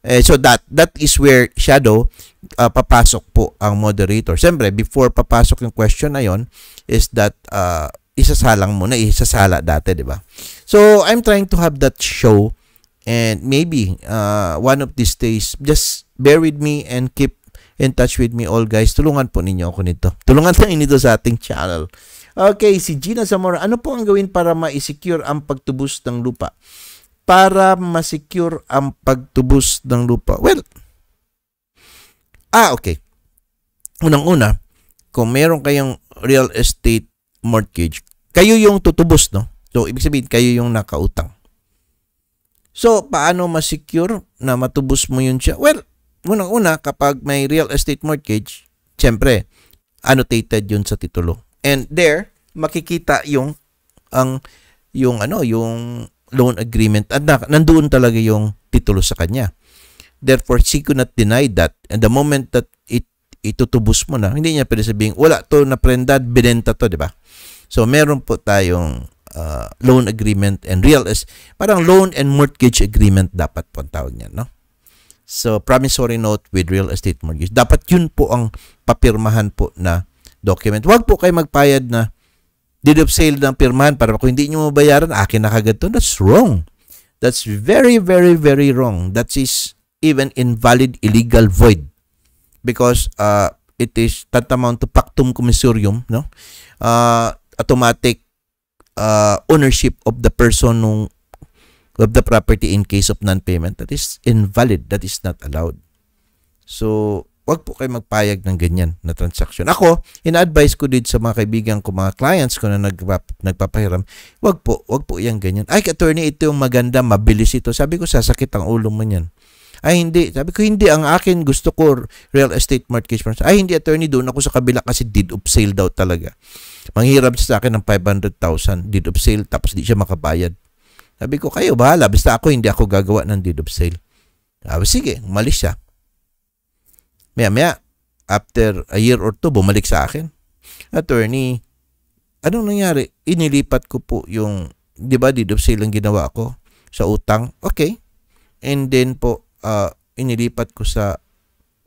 Eh, so that that is where shadow uh, papasok po ang moderator. Siyempre, before papasok yung question na yon is that uh, isasalang muna, isasala dati, di ba? So, I'm trying to have that show and maybe uh, one of these days, just bear with me and keep in touch with me all guys. Tulungan po ninyo ako nito. Tulungan tayo nito sa ating channel. Okay, si Gina Zamora, ano po ang gawin para ma-secure ang pagtubos ng lupa? para masecure ang pagtubos ng lupa? Well, ah, okay. Unang-una, kung meron kayong real estate mortgage, kayo yung tutubos, no? So, ibig sabihin, kayo yung nakautang. So, paano masecure na matubos mo yun siya? Well, unang-una, kapag may real estate mortgage, siyempre, annotated yun sa titulo. And there, makikita yung ang yung ano, yung loan agreement at na, nandoon talaga yung titulo sa kanya. Therefore, she could not deny that. And the moment that it itutubos mo na, hindi niya pwede sabihin, wala to na prendad, binenta to, di ba? So, meron po tayong uh, loan agreement and real estate. parang loan and mortgage agreement dapat po ang tawag niya, no? So, promissory note with real estate mortgage. Dapat yun po ang papirmahan po na document. Huwag po kayo magpayad na deed of sale ng pirmahan para kung hindi nyo mabayaran, akin na kagad to. That's wrong. That's very, very, very wrong. That is even invalid illegal void because uh, it is tantamount to pactum commissurium, no? Uh, automatic uh, ownership of the person nung of the property in case of non-payment. That is invalid. That is not allowed. So, Huwag po kayo magpayag ng ganyan na transaksyon. Ako, ina-advise ko din sa mga kaibigan ko, mga clients ko na nagpap nagpapahiram, wag po, wag po yan ganyan. Ay, attorney, ito yung maganda, mabilis ito. Sabi ko, sasakit ang ulo mo niyan. Ay hindi, sabi ko hindi ang akin gusto ko real estate mortgage firm. Ay hindi attorney doon ako sa kabila kasi deed of sale daw talaga. Manghiram sa akin ng 500,000 deed of sale tapos di siya makabayad. Sabi ko kayo bahala basta ako hindi ako gagawa ng deed of sale. Sabi sige, umalis siya. Maya-maya, after a year or two, bumalik sa akin. Attorney, anong nangyari? Inilipat ko po yung, di ba, deed sale ang ginawa ko sa utang. Okay. And then po, uh, inilipat ko sa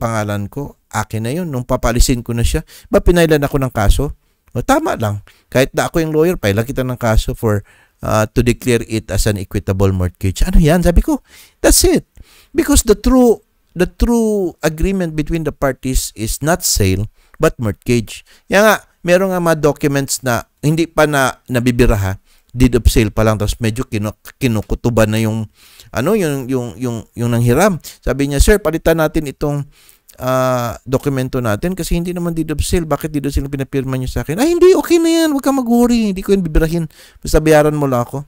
pangalan ko. Akin na yun. Nung papalisin ko na siya, ba pinailan ako ng kaso? O tama lang. Kahit na ako yung lawyer, pailan kita ng kaso for uh, to declare it as an equitable mortgage. Ano yan? Sabi ko, that's it. Because the true the true agreement between the parties is not sale but mortgage. Yan nga, meron nga mga documents na hindi pa na nabibira deed of sale pa lang tapos medyo kinu, kinukutuban na yung ano yung yung yung yung nanghiram. Sabi niya, "Sir, palitan natin itong uh, dokumento natin kasi hindi naman deed of sale. Bakit deed of sale pinapirma niyo sa akin?" Ah, hindi okay na 'yan. Huwag kang mag-worry. Hindi ko 'yan bibirahin. Basta bayaran mo lang ako.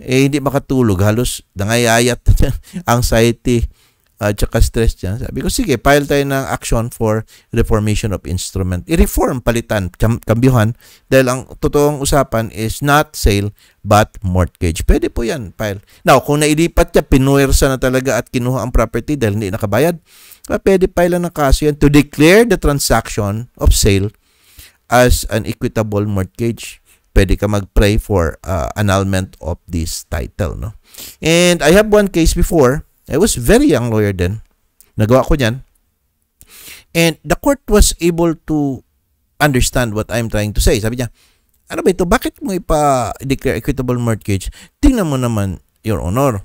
Eh hindi makatulog, halos nangayayat anxiety at uh, saka stress dyan. Sabi ko, sige, file tayo ng action for reformation of instrument. I-reform, palitan, kambihan. Dahil ang totoong usapan is not sale, but mortgage. Pwede po yan, file. Now, kung nailipat niya, pinuwersa na talaga at kinuha ang property dahil hindi nakabayad, ah, pwede file ng kaso yan to declare the transaction of sale as an equitable mortgage pwede ka mag-pray for uh, annulment of this title. No? And I have one case before I was very young lawyer then. Nagawa ko niyan. And the court was able to understand what I'm trying to say. Sabi niya, ano ba ito? Bakit mo ipa-declare equitable mortgage? Tingnan mo naman, Your Honor.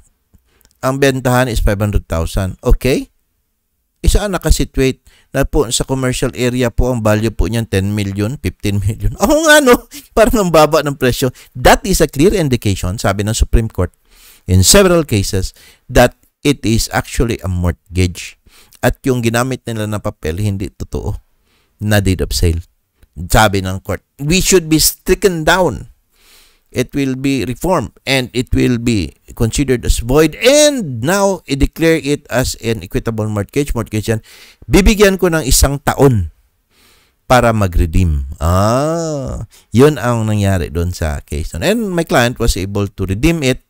Ang bentahan is 500,000. Okay? Isaan nakasituate na po sa commercial area po ang value po niyan 10 million, 15 million. Oo nga no, parang ang baba ng presyo. That is a clear indication, sabi ng Supreme Court in several cases, that it is actually a mortgage. At yung ginamit nila na papel, hindi totoo na deed of sale. Sabi ng court, we should be stricken down. It will be reformed and it will be considered as void. And now, i-declare it as an equitable mortgage. Mortgage yan. Bibigyan ko ng isang taon para mag-redeem. Ah, yun ang nangyari doon sa case. And my client was able to redeem it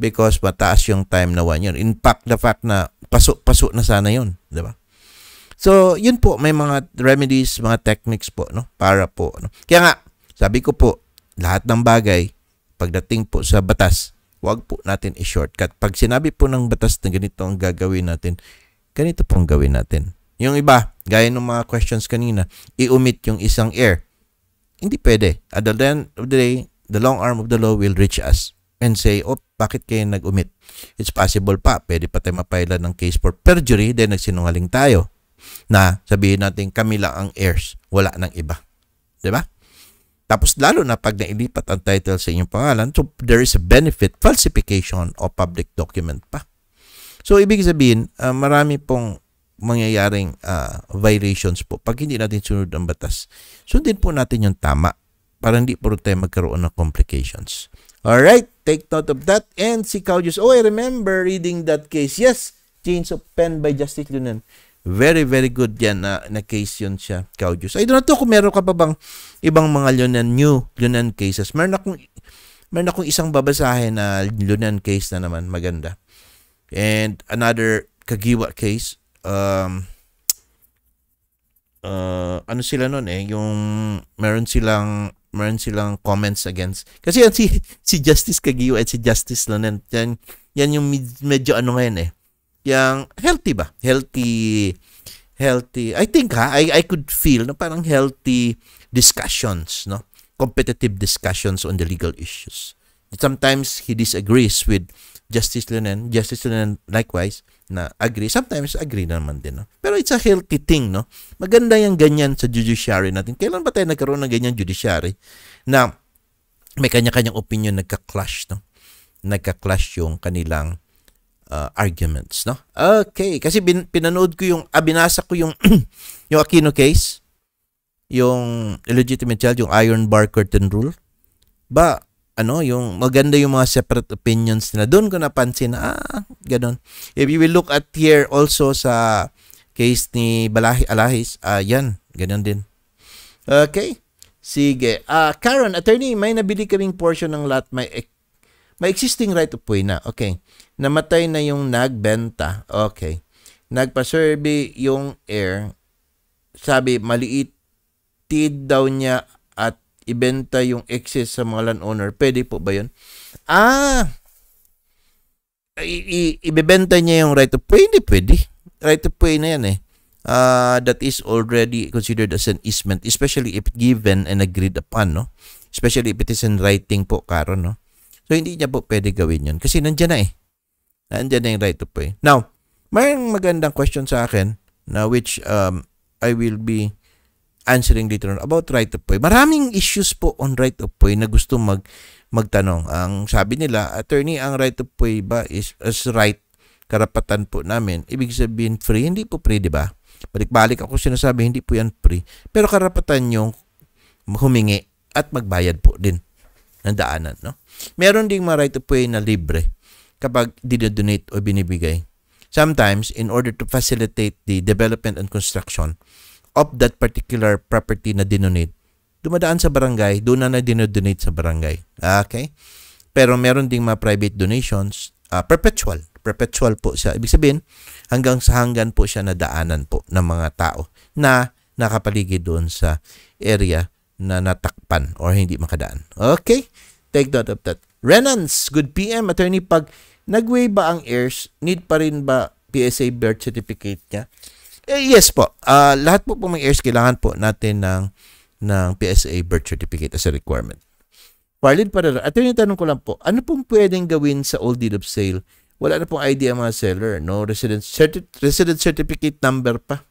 because mataas yung time na 1 year. In fact, the fact na paso-paso na sana yun, di ba? So, yun po, may mga remedies, mga techniques po, no? Para po, no? Kaya nga, sabi ko po, lahat ng bagay, pagdating po sa batas, huwag po natin i-shortcut. Pag sinabi po ng batas na ganito ang gagawin natin, ganito po ang gawin natin. Yung iba, gaya ng mga questions kanina, i-omit yung isang air. Hindi pwede. At the end of the day, the long arm of the law will reach us and say, oh, bakit kayo nag umit It's possible pa. Pwede pa tayo mapailan ng case for perjury dahil nagsinungaling tayo na sabihin natin kami lang ang heirs. Wala ng iba. ba? Diba? Tapos lalo na pag nailipat ang title sa inyong pangalan, so there is a benefit falsification of public document pa. So ibig sabihin, uh, marami pong mangyayaring uh, violations po pag hindi natin sunod ang batas. Sundin po natin yung tama para hindi po tayo magkaroon ng complications. All right take note of that. And si Kaudius, oh, I remember reading that case. Yes, change of pen by Justice Lunan. Very, very good yan na, na case yun siya, Kaudius. I don't know kung meron ka pa bang ibang mga Lunan, new Lunan cases. Meron akong, meron akong isang babasahin na Lunan case na naman, maganda. And another Kagiwa case. Um, uh, ano sila noon eh, yung meron silang meron silang comments against. Kasi yan si, si Justice Kagiyo at si Justice Lanen, yan, yan yung medyo ano ngayon eh. Yang healthy ba? Healthy, healthy, I think ha, I, I could feel na parang healthy discussions, no? Competitive discussions on the legal issues. Sometimes he disagrees with Justice Lanen, Justice Lanen likewise, na agree. Sometimes agree naman din. No? Pero it's a healthy thing. No? Maganda yung ganyan sa judiciary natin. Kailan ba tayo nagkaroon ng ganyan judiciary na may kanya-kanyang opinion nagka-clash? No? Nagka-clash yung kanilang uh, arguments. No? Okay. Kasi bin, pinanood ko yung, ah, binasa ko yung, yung Aquino case, yung illegitimate child, yung iron bar curtain rule. Ba, ano, yung maganda yung mga separate opinions nila. Doon ko napansin na, ah, ganun. If you will look at here also sa case ni Balahi Alahis, ah, uh, yan, ganun din. Okay. Sige. Ah, uh, Karen, attorney, may nabili kaming portion ng lot. May, e may existing right of way na. Okay. Namatay na yung nagbenta. Okay. Nagpa-survey yung air Sabi, maliit tid daw niya at ibenta yung excess sa mga land owner, pwede po ba yun? Ah, I- ibebenta niya yung right of way, hindi pwede. Right of way na yan eh. Uh, that is already considered as an easement, especially if given and agreed upon, no? Especially if it is in writing po, karon, no? So, hindi niya po pwede gawin yun kasi nandyan na eh. Nandyan na yung right of way. Now, may magandang question sa akin na which um, I will be answering later on about right of way. Maraming issues po on right of way na gusto mag magtanong. Ang sabi nila, attorney, ang right of way ba is as right karapatan po namin. Ibig sabihin free, hindi po free, di ba? Balik-balik ako sinasabi, hindi po yan free. Pero karapatan yung humingi at magbayad po din ng daanan. No? Meron ding mga right of way na libre kapag dinodonate o binibigay. Sometimes, in order to facilitate the development and construction of that particular property na dinonate, dumadaan sa barangay, doon na na dinodonate sa barangay. Ah, okay? Pero meron ding mga private donations, uh, perpetual. Perpetual po siya. Ibig sabihin, hanggang sa hanggan po siya na daanan po ng mga tao na nakapaligid doon sa area na natakpan or hindi makadaan. Okay? Take note of that. Renans, good PM. Attorney, pag nagway ba ang heirs, need pa rin ba PSA birth certificate niya? Eh, yes po. Uh, lahat po po mga heirs, kailangan po natin ng, ng PSA birth certificate as a requirement. Valid pa At yun yung tanong ko lang po, ano pong pwedeng gawin sa old deed of sale? Wala na pong idea mga seller. No resident, certi resident certificate number pa.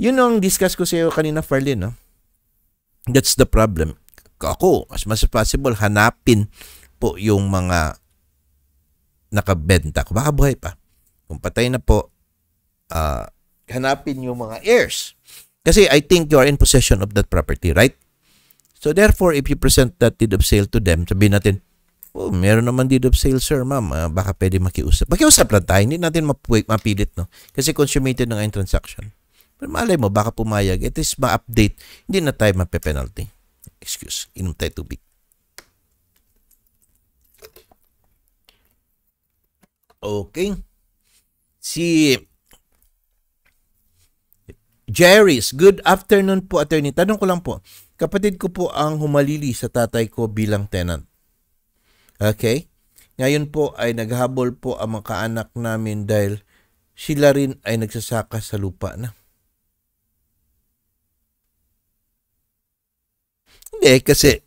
Yun ang discuss ko sa iyo kanina, Farlin. No? That's the problem. Ako, as much as possible, hanapin po yung mga nakabenta. Kung baka buhay pa. Kung patay na po, uh, hanapin yung mga heirs. Kasi I think you are in possession of that property, right? So therefore, if you present that deed of sale to them, sabihin natin, oh, meron naman deed of sale, sir, ma'am, uh, baka pwede makiusap. Makiusap lang tayo, hindi natin mapu- mapilit, no? Kasi consummated na nga yung transaction. Pero malay mo, baka pumayag, it is ma-update, hindi na tayo mape-penalty. Excuse, inom tayo tubig. Okay. Si Jerry's, good afternoon po, attorney. Tanong ko lang po, kapatid ko po ang humalili sa tatay ko bilang tenant. Okay? Ngayon po ay naghabol po ang mga kaanak namin dahil sila rin ay nagsasaka sa lupa na. Hindi, kasi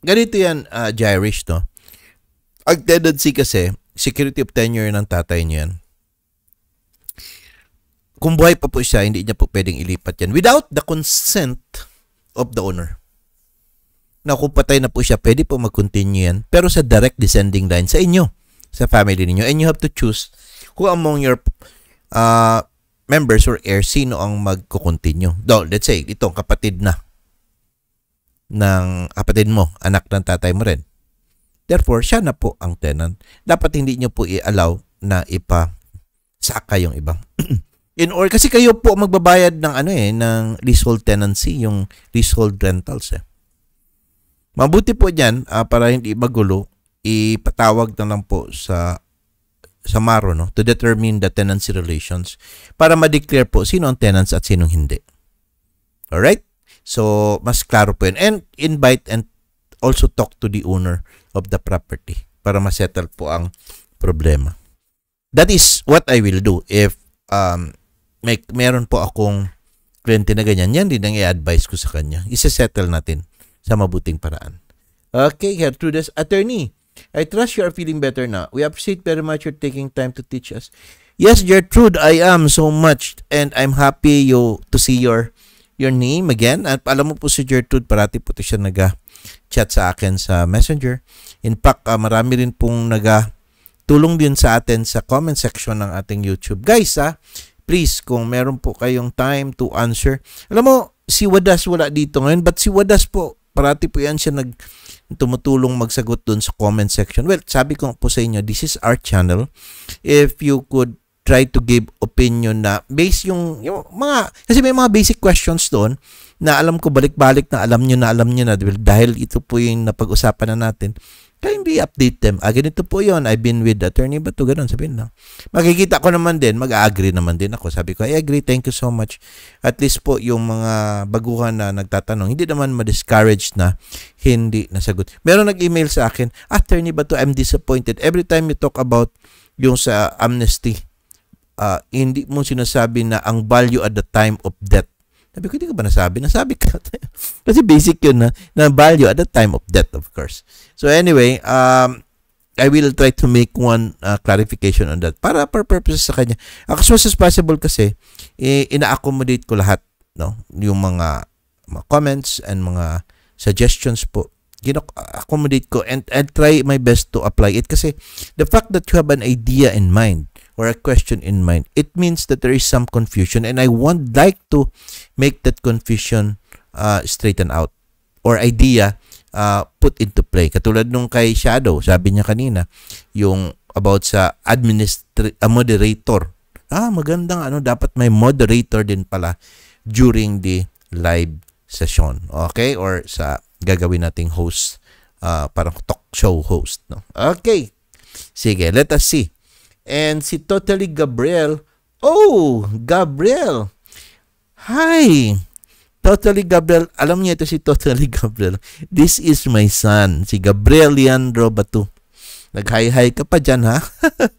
ganito yan, uh, ah, Jairish, no? Ang tenancy kasi, security of tenure ng tatay niyan kung buhay pa po siya, hindi niya po pwedeng ilipat yan without the consent of the owner. Na kung patay na po siya, pwede po mag-continue yan. Pero sa direct descending line sa inyo, sa family ninyo. And you have to choose who among your uh, members or heirs, sino ang mag-continue. No, let's say, itong kapatid na ng kapatid mo, anak ng tatay mo rin. Therefore, siya na po ang tenant. Dapat hindi niyo po i-allow na ipa saka yung ibang. In or kasi kayo po magbabayad ng ano eh ng leasehold tenancy, yung leasehold rentals eh. Mabuti po diyan uh, ah, para hindi magulo, ipatawag na lang po sa sa Maro no to determine the tenancy relations para ma-declare po sino ang tenants at sinong hindi. All right? So mas klaro po yun. And invite and also talk to the owner of the property para ma-settle po ang problema. That is what I will do if um may, meron po akong kliyente na ganyan. Yan din ang i-advise ko sa kanya. Isa-settle natin sa mabuting paraan. Okay, Gertrudes. Attorney, I trust you are feeling better now. We appreciate very much your taking time to teach us. Yes, Gertrude, I am so much and I'm happy you to see your your name again. At alam mo po si Gertrude, parati po to siya nag-chat sa akin sa Messenger. In fact, uh, marami rin pong nag ah, tulong din sa atin sa comment section ng ating YouTube. Guys, ha, ah, please kung meron po kayong time to answer. Alam mo, si Wadas wala dito ngayon but si Wadas po parati po yan siya nag tumutulong magsagot doon sa comment section. Well, sabi ko po sa inyo, this is our channel. If you could try to give opinion na base yung, yung mga, kasi may mga basic questions doon na alam ko balik-balik na alam nyo na alam nyo na dahil ito po yung napag-usapan na natin kindly update them. Ah, ganito po yon I've been with attorney ba to ganun, sabihin lang. Makikita ko naman din, mag-agree naman din ako. Sabi ko, I agree, thank you so much. At least po yung mga baguhan na nagtatanong, hindi naman ma-discourage na hindi nasagot. Meron nag-email sa akin, attorney ba I'm disappointed. Every time you talk about yung sa amnesty, uh, hindi mo sinasabi na ang value at the time of death sabi ko, hindi ko ba nasabi? Nasabi ka. Kasi basic yun na, na value at the time of death, of course. So anyway, um, I will try to make one uh, clarification on that para per purposes sa kanya. As much as possible kasi, eh, ina-accommodate ko lahat, no? Yung mga, mga comments and mga suggestions po. Gino-accommodate ko and I'll try my best to apply it kasi the fact that you have an idea in mind or a question in mind, it means that there is some confusion and I would like to make that confusion uh, straighten out or idea uh, put into play. Katulad nung kay Shadow, sabi niya kanina, yung about sa administrator, uh, moderator. Ah, magandang ano, dapat may moderator din pala during the live session. Okay? Or sa gagawin nating host, uh, parang talk show host. No? Okay. Sige, let us see And si Totally Gabriel, oh, Gabriel. Hi. Totally Gabriel, alam niyo ito si Totally Gabriel. This is my son, si Gabriel Leandro Batu. Nag-hi-hi ka pa dyan, ha?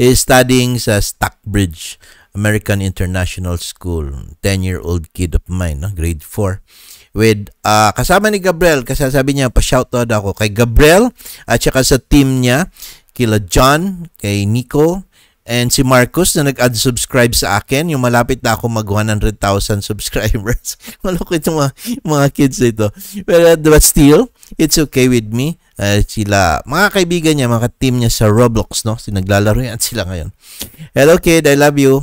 He is studying sa Stockbridge American International School. 10-year-old kid of mine, no? grade 4 with uh, kasama ni Gabriel kasi sabi niya pa shoutout ako kay Gabriel at saka sa team niya kila John, kay Nico, and si Marcus na nag-add subscribe sa akin, yung malapit na ako mag 100,000 subscribers. Malukit yung mga, mga kids ito. But, but still, it's okay with me. Uh, sila, mga kaibigan niya, mga team niya sa Roblox, no? Sinaglalaro yan sila ngayon. Hello kid, I love you.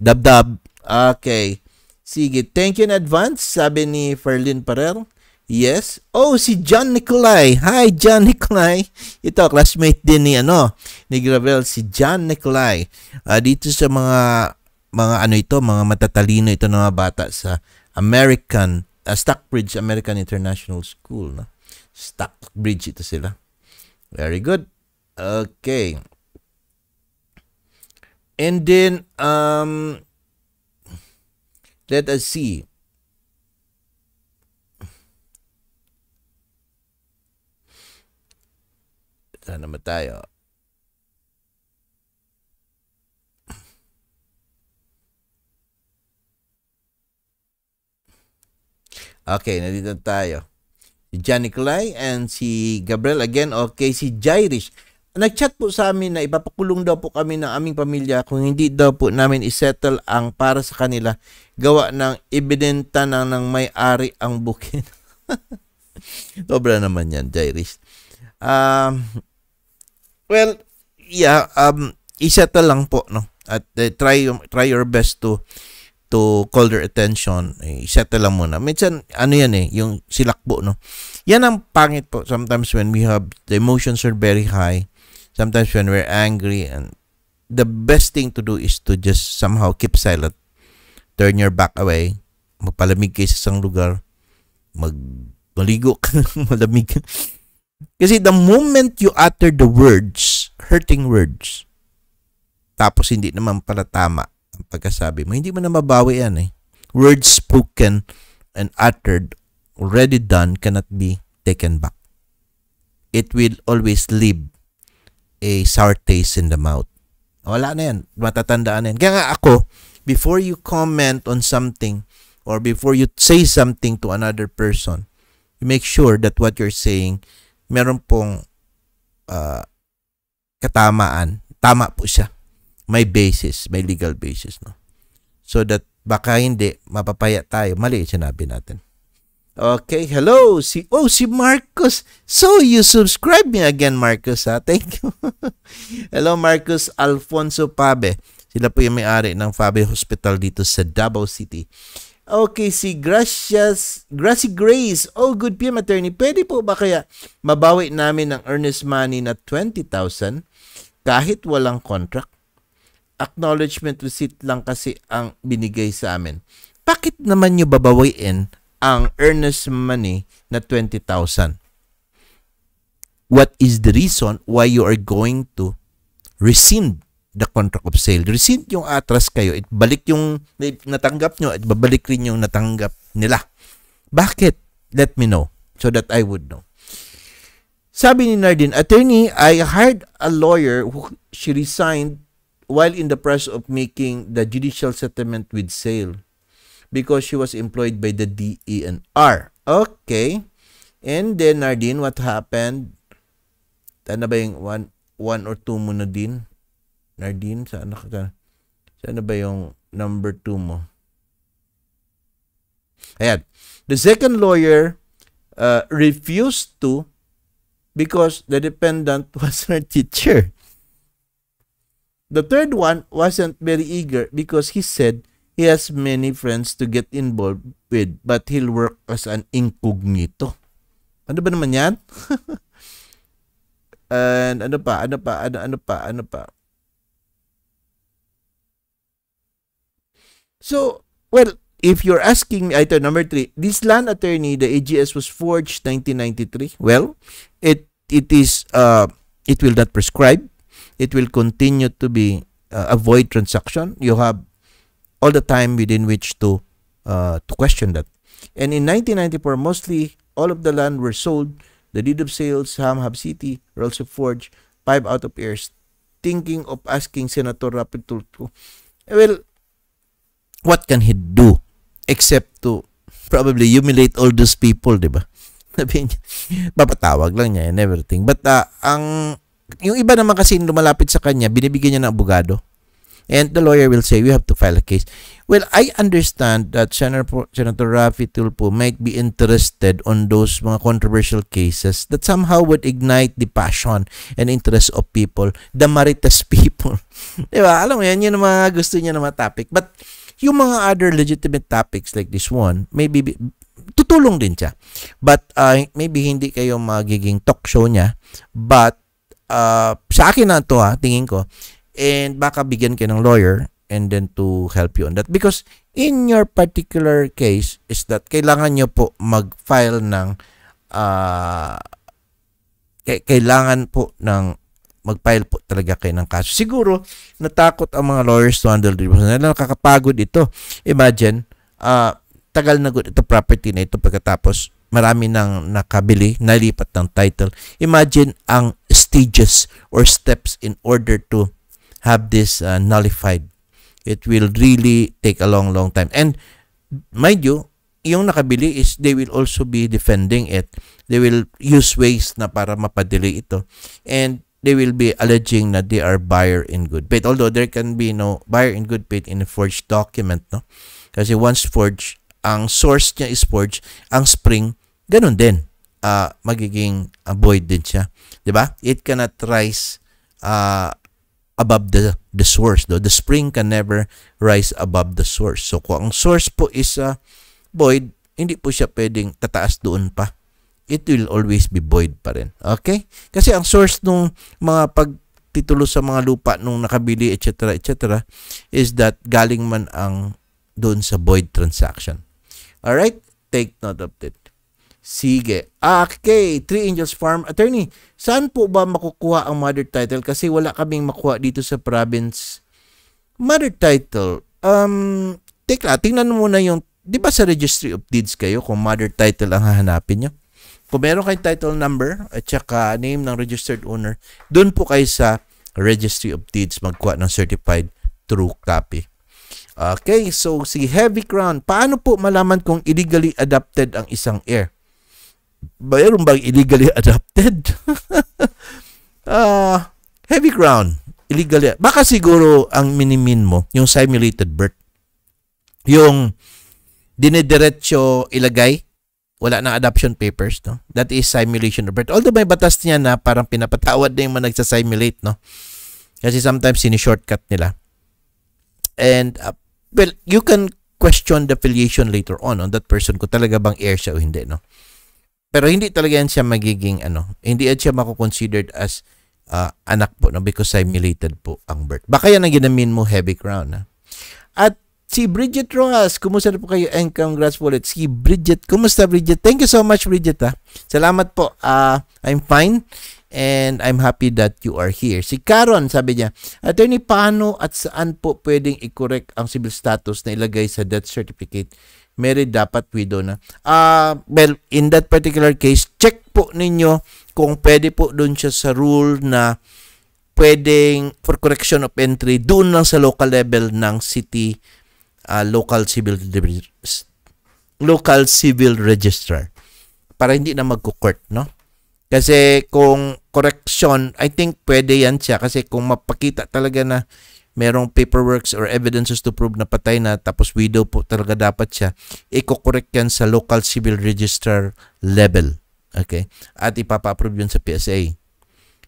Dab-dab. Okay. Sige, thank you in advance, sabi ni Ferlin Parel. Yes. Oh, si John Nikolai. Hi, John Nikolai. Ito, classmate din ni, ano, ni Gravel, si John Nikolai. Uh, ah, dito sa mga, mga ano ito, mga matatalino ito ng mga bata sa American, uh, Stockbridge American International School. No? Stockbridge ito sila. Very good. Okay. And then, um, let us see. Punta naman Okay, nandito tayo. Si Johnny Clay and si Gabriel again. Okay, si Jairish. Nag-chat po sa amin na ipapakulong daw po kami ng aming pamilya kung hindi daw po namin isettle ang para sa kanila gawa ng ebidenta na ng may-ari ang bukid. Dobra naman yan, Jairish. Um, Well, yeah, um, isettle lang po, no? At uh, try, try your best to to call their attention, eh, settle lang muna. Minsan, ano yan eh, yung silakbo, no? Yan ang pangit po. Sometimes when we have, the emotions are very high. Sometimes when we're angry and the best thing to do is to just somehow keep silent. Turn your back away. Magpalamig kayo sa isang lugar. Mag, maligo ka. malamig kasi the moment you utter the words, hurting words, tapos hindi naman pala tama ang pagkasabi mo, hindi mo na mabawi yan eh. Words spoken and uttered, already done, cannot be taken back. It will always leave a sour taste in the mouth. Wala na yan. Matatandaan na yan. Kaya nga ako, before you comment on something or before you say something to another person, make sure that what you're saying meron pong uh, katamaan. Tama po siya. May basis, may legal basis. No? So that baka hindi, mapapaya tayo. Mali sinabi natin. Okay, hello. Si oh si Marcos. So you subscribe me again, Marcus. Ha? Thank you. hello Marcus Alfonso Pabe. Sila po yung may-ari ng Fabe Hospital dito sa Davao City. Okay, si Gracias, Gracie Grace. Oh, good PM attorney. Pwede po ba kaya mabawi namin ang earnest money na 20,000 kahit walang contract? Acknowledgement receipt lang kasi ang binigay sa amin. Bakit naman nyo babawiin ang earnest money na 20,000? What is the reason why you are going to rescind the contract of sale. Receipt yung atras kayo, it balik yung natanggap nyo at babalik rin yung natanggap nila. Bakit? Let me know so that I would know. Sabi ni Nardin, Attorney, I hired a lawyer who she resigned while in the process of making the judicial settlement with sale because she was employed by the DENR. Okay. And then, Nardin, what happened? Tanda ba yung one, one or two muna din? Nardine, saan ka? Saan ba yung number 2 mo? Ayan. The second lawyer uh, refused to because the dependent was her teacher. The third one wasn't very eager because he said he has many friends to get involved with but he'll work as an incognito. Ano ba naman yan? And ano pa, ano pa, ano, ano pa, ano pa. So, well, if you're asking me, item number three, this land attorney, the AGS was forged 1993. Well, it it is uh, it will not prescribe. It will continue to be uh, avoid transaction. You have all the time within which to uh, to question that. And in 1994, mostly all of the land were sold. The deed of sales, Ham Hab City, were also forged. Five out of years, Thinking of asking Senator Rapid to, well, what can he do except to probably humiliate all those people, di ba? Sabi niya, papatawag lang niya and everything. But uh, ang, yung iba naman kasi lumalapit sa kanya, binibigyan niya ng abogado. And the lawyer will say, we have to file a case. Well, I understand that Senator, Senator Rafi Tulpo might be interested on those mga controversial cases that somehow would ignite the passion and interest of people, the Marites people. diba? Alam mo yan, yun ang mga gusto niya ng mga topic. But yung mga other legitimate topics like this one, maybe tutulong din siya. But uh, maybe hindi kayo magiging talk show niya. But uh, sa akin na to ha, tingin ko. And baka bigyan kayo ng lawyer and then to help you on that. Because in your particular case is that kailangan nyo po mag-file ng uh, kailangan po ng mag-file po talaga kayo ng kaso. Siguro, natakot ang mga lawyers to handle the divorce. Lalo nakakapagod ito. Imagine, uh, tagal na good ito property na ito pagkatapos marami nang nakabili, nalipat ng title. Imagine ang stages or steps in order to have this uh, nullified. It will really take a long, long time. And mind you, yung nakabili is they will also be defending it. They will use ways na para mapadili ito. And they will be alleging that they are buyer in good faith. Although there can be no buyer in good faith in a forged document. No? Kasi once forged, ang source niya is forged, ang spring, ganun din. Uh, magiging void din siya. ba? Diba? It cannot rise uh, above the, the source. Though. The spring can never rise above the source. So kung ang source po is uh, void, hindi po siya pwedeng tataas doon pa it will always be void pa rin. Okay? Kasi ang source nung mga pagtitulo sa mga lupa nung nakabili, etc., etc., is that galing man ang doon sa void transaction. Alright? Take note of that. Sige. Okay, ah, Three Angels Farm Attorney. Saan po ba makukuha ang mother title? Kasi wala kaming makuha dito sa province. Mother title. Um, teka, tingnan mo muna yung, di ba sa Registry of Deeds kayo kung mother title ang hahanapin nyo? Kung meron kayong title number at saka name ng registered owner, doon po kayo sa Registry of Deeds magkuha ng certified true copy. Okay, so si Heavy Crown, paano po malaman kung illegally adopted ang isang heir? Mayroon bang illegally adopted? uh, heavy Crown, illegally. Baka siguro ang minimin mo, yung simulated birth. Yung dinediretso ilagay wala nang adoption papers, no? That is simulation, Robert. Although may batas niya na parang pinapatawad na yung mga nagsasimulate, no? Kasi sometimes sini-shortcut nila. And, uh, well, you can question the affiliation later on on that person ko talaga bang heir siya o hindi, no? Pero hindi talaga yan siya magiging, ano, hindi at siya mako-considered as uh, anak po, no? Because simulated po ang birth. Baka yan ang ginamin mo heavy crown, ha? At Si Bridget Rojas, kumusta po kayo and congrats po ulit. Si Bridget, kumusta Bridget? Thank you so much Bridget ha. Ah. Salamat po. Uh, I'm fine and I'm happy that you are here. Si Karon, sabi niya, Attorney, paano at saan po pwedeng i-correct ang civil status na ilagay sa death certificate? Married dapat widow na. Uh, well, in that particular case, check po ninyo kung pwede po doon siya sa rule na pwedeng for correction of entry doon lang sa local level ng city uh, local civil local civil registrar para hindi na magko-court, no? Kasi kung correction, I think pwede yan siya kasi kung mapakita talaga na merong paperwork or evidences to prove na patay na tapos widow po talaga dapat siya, i-correct yan sa local civil registrar level. Okay? At ipapa-approve yun sa PSA.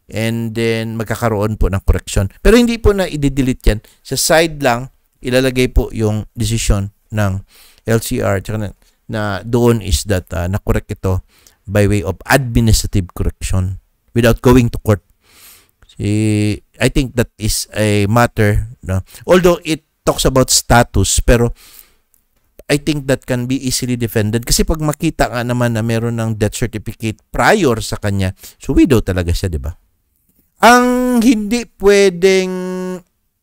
And then magkakaroon po ng correction. Pero hindi po na i-delete yan. Sa side lang, ilalagay po yung decision ng LCR na, na doon is that uh, na-correct ito by way of administrative correction without going to court. Si, I think that is a matter. No? Although it talks about status, pero I think that can be easily defended kasi pag makita nga naman na meron ng death certificate prior sa kanya, so widow talaga siya, di ba? Ang hindi pwedeng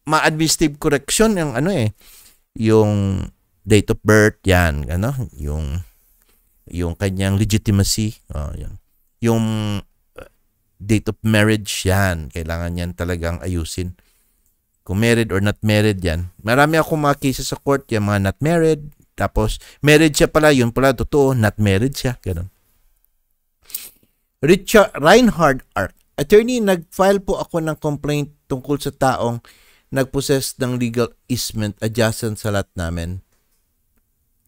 ma-administrative correction yung ano eh yung date of birth yan ano yung yung kanyang legitimacy oh, yan. yung uh, date of marriage yan kailangan yan talagang ayusin kung married or not married yan marami akong mga cases sa court yung mga not married tapos married siya pala yun pala totoo not married siya ganun Richard Reinhard Ark attorney nagfile po ako ng complaint tungkol sa taong nagpossess ng legal easement adjacent sa lot namin.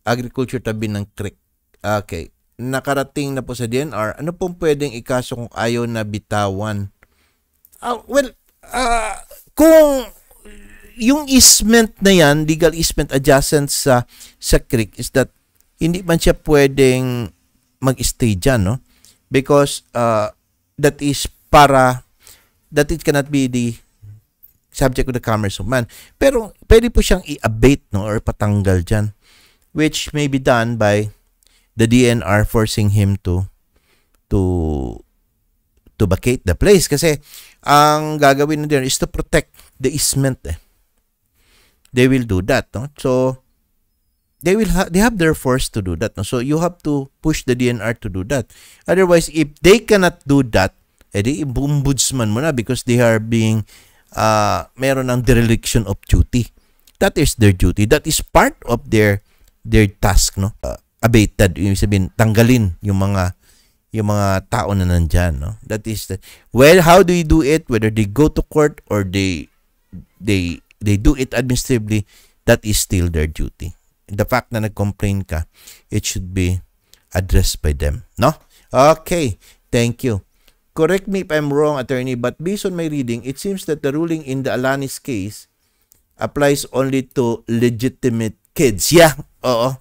Agriculture tabi ng creek. Okay. Nakarating na po sa DNR. Ano pong pwedeng ikaso kung ayaw na bitawan? Uh, well, uh, kung yung easement na yan, legal easement adjacent sa sa creek is that hindi man siya pwedeng mag-stay dyan, no? Because uh, that is para that it cannot be the subject of the commerce of man. Pero pwede po siyang i-abate no, or patanggal dyan which may be done by the DNR forcing him to to to vacate the place kasi ang gagawin nila is to protect the easement eh. They will do that no. So they will ha- they have their force to do that no. So you have to push the DNR to do that. Otherwise if they cannot do that edi eh, ombudsman mo na because they are being uh, meron ng dereliction of duty. That is their duty. That is part of their their task, no? Uh, abated, ibig sabihin, tanggalin yung mga yung mga tao na nandyan, no? That is the, well, how do you do it? Whether they go to court or they they they do it administratively, that is still their duty. The fact na nag-complain ka, it should be addressed by them, no? Okay, thank you. Correct me if I'm wrong, attorney, but based on my reading, it seems that the ruling in the Alanis case applies only to legitimate kids. Yeah, oo.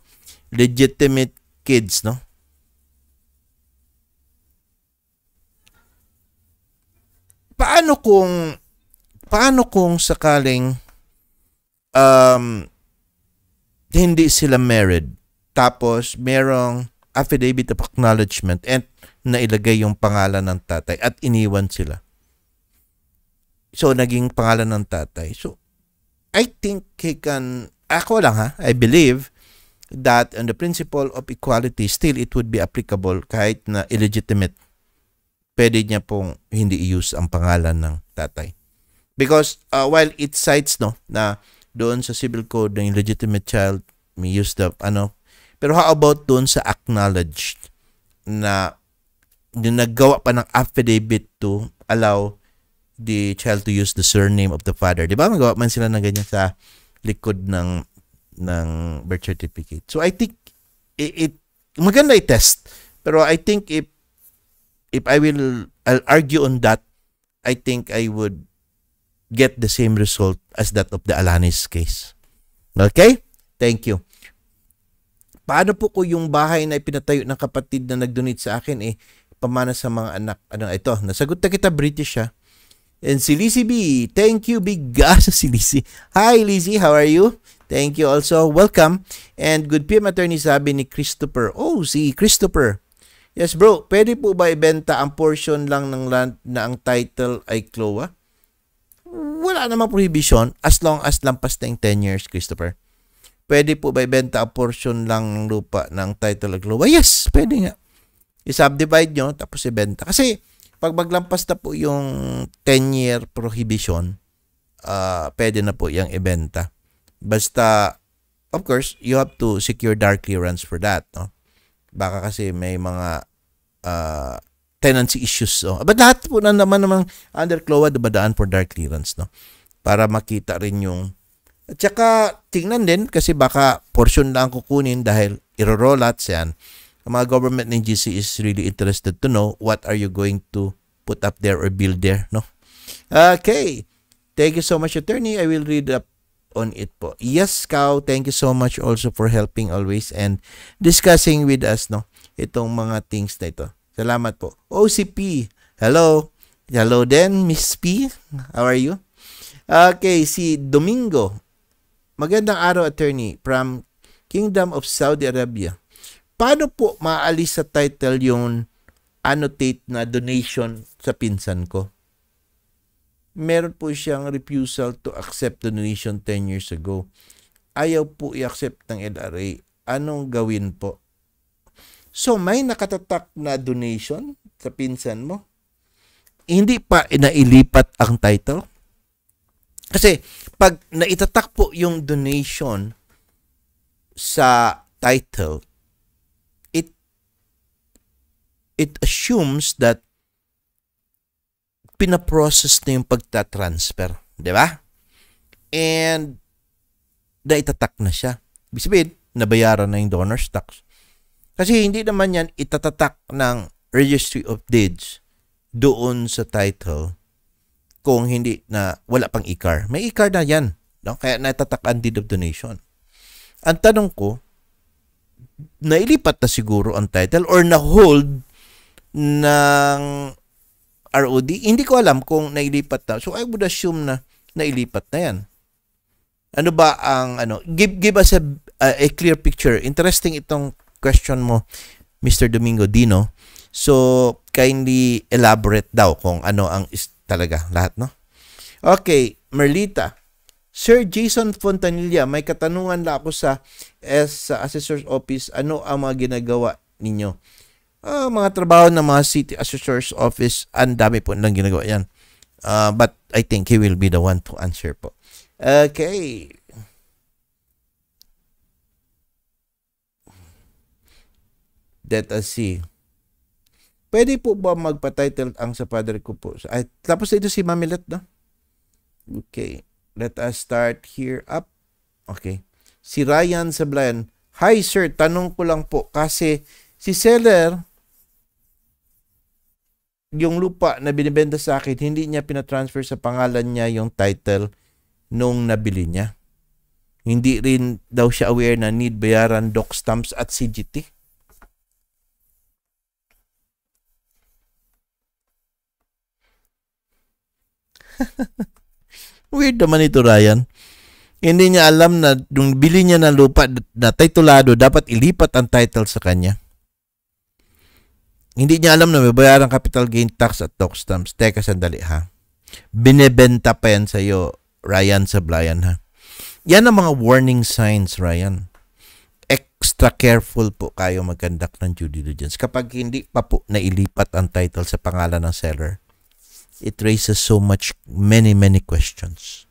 Legitimate kids, no? Paano kung paano kung sakaling um, hindi sila married tapos merong affidavit of acknowledgement and na ilagay yung pangalan ng tatay at iniwan sila. So, naging pangalan ng tatay. So, I think he can, ako lang ha, I believe that on the principle of equality, still it would be applicable kahit na illegitimate. Pwede niya pong hindi i-use ang pangalan ng tatay. Because uh, while it cites no, na doon sa civil code ng illegitimate child may use the ano, pero how about doon sa acknowledged na naggawa pa ng affidavit to allow the child to use the surname of the father. Di ba? Magawa man sila ng ganyan sa likod ng ng birth certificate. So I think it, it maganda i-test. Pero I think if if I will I'll argue on that, I think I would get the same result as that of the Alanis case. Okay? Thank you. Paano po ko yung bahay na ipinatayo ng kapatid na nagdonate sa akin eh pamana sa mga anak. Ano, ito, nasagot na kita, British siya. And si Lizzie B, thank you, big gas si Lizzie. Hi Lizzie, how are you? Thank you also. Welcome. And good PM attorney sabi ni Christopher. Oh, si Christopher. Yes bro, pwede po ba ibenta ang portion lang ng land na ang title ay CLOA? Wala namang prohibition as long as lampas na yung 10 years, Christopher. Pwede po ba ibenta ang portion lang ng lupa ng title ay CLOA? Yes, pwede nga i-subdivide nyo, tapos ibenta. Kasi, pag maglampas na po yung 10-year prohibition, uh, pwede na po yung ibenta. Basta, of course, you have to secure dark clearance for that. No? Baka kasi may mga uh, tenancy issues. No? But lahat po na naman naman under CLOA dumadaan for dark clearance. No? Para makita rin yung at saka tingnan din kasi baka portion lang kukunin dahil iro-rollouts roll yan ang mga government GC is really interested to know what are you going to put up there or build there, no? Okay. Thank you so much, attorney. I will read up on it po. Yes, Kao, thank you so much also for helping always and discussing with us, no? Itong mga things na ito. Salamat po. OCP, hello. Hello then, Miss P. How are you? Okay, si Domingo. Magandang araw, attorney, from Kingdom of Saudi Arabia paano po maalis sa title yung annotate na donation sa pinsan ko? Meron po siyang refusal to accept donation 10 years ago. Ayaw po i-accept ng LRA. Anong gawin po? So may nakatatak na donation sa pinsan mo? Hindi pa inailipat ang title? Kasi pag naitatak po yung donation sa title, it assumes that pinaprocess na yung pagta-transfer. Di ba? And naitatak na siya. Ibig sabihin, nabayaran na yung donor's tax. Kasi hindi naman yan itatatak ng Registry of Deeds doon sa title kung hindi na wala pang ICAR. May ICAR na yan. No? Kaya natatakan deed of donation. Ang tanong ko, nailipat na siguro ang title or na-hold ng ROD. Hindi ko alam kung nailipat na. So I would assume na nailipat na 'yan. Ano ba ang ano give give us a, uh, a clear picture. Interesting itong question mo Mr. Domingo Dino. So kindly elaborate daw kung ano ang is talaga lahat no. Okay, Merlita. Sir Jason Fontanilla, may katanungan la ako sa S sa Assessor's Office. Ano ang mga ginagawa ninyo? uh, mga trabaho ng mga city assessor's office, ang dami po nang ginagawa yan. Uh, but I think he will be the one to answer po. Okay. Let us see. Pwede po ba magpa-title ang sa father ko po? Ay, tapos ito si Mamilet, no? Okay. Let us start here up. Okay. Si Ryan Sablayan. Hi sir, tanong ko lang po kasi si seller yung lupa na binibenta sa akin, hindi niya pinatransfer sa pangalan niya yung title nung nabili niya. Hindi rin daw siya aware na need bayaran doc stamps at CGT. Weird naman ito, Ryan. Hindi niya alam na nung bili niya ng lupa na titulado, dapat ilipat ang title sa kanya. Hindi niya alam na may bayaran capital gain tax at tax stamps. Teka sandali ha. Binebenta pa yan sa iyo, Ryan Sablayan ha. Yan ang mga warning signs, Ryan. Extra careful po kayo magandak ng due diligence. Kapag hindi pa po nailipat ang title sa pangalan ng seller, it raises so much, many, many questions.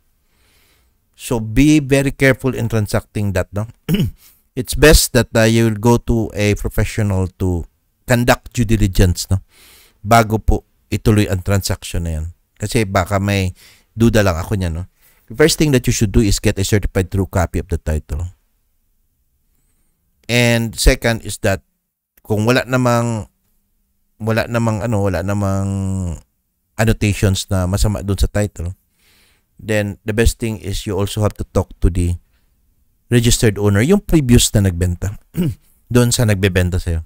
So be very careful in transacting that, no? it's best that uh, you go to a professional to conduct due diligence no bago po ituloy ang transaction na yan. Kasi baka may duda lang ako niyan no. first thing that you should do is get a certified true copy of the title. And second is that kung wala namang wala namang ano, wala namang annotations na masama doon sa title, then the best thing is you also have to talk to the registered owner, yung previous na nagbenta, doon sa nagbebenta sa'yo.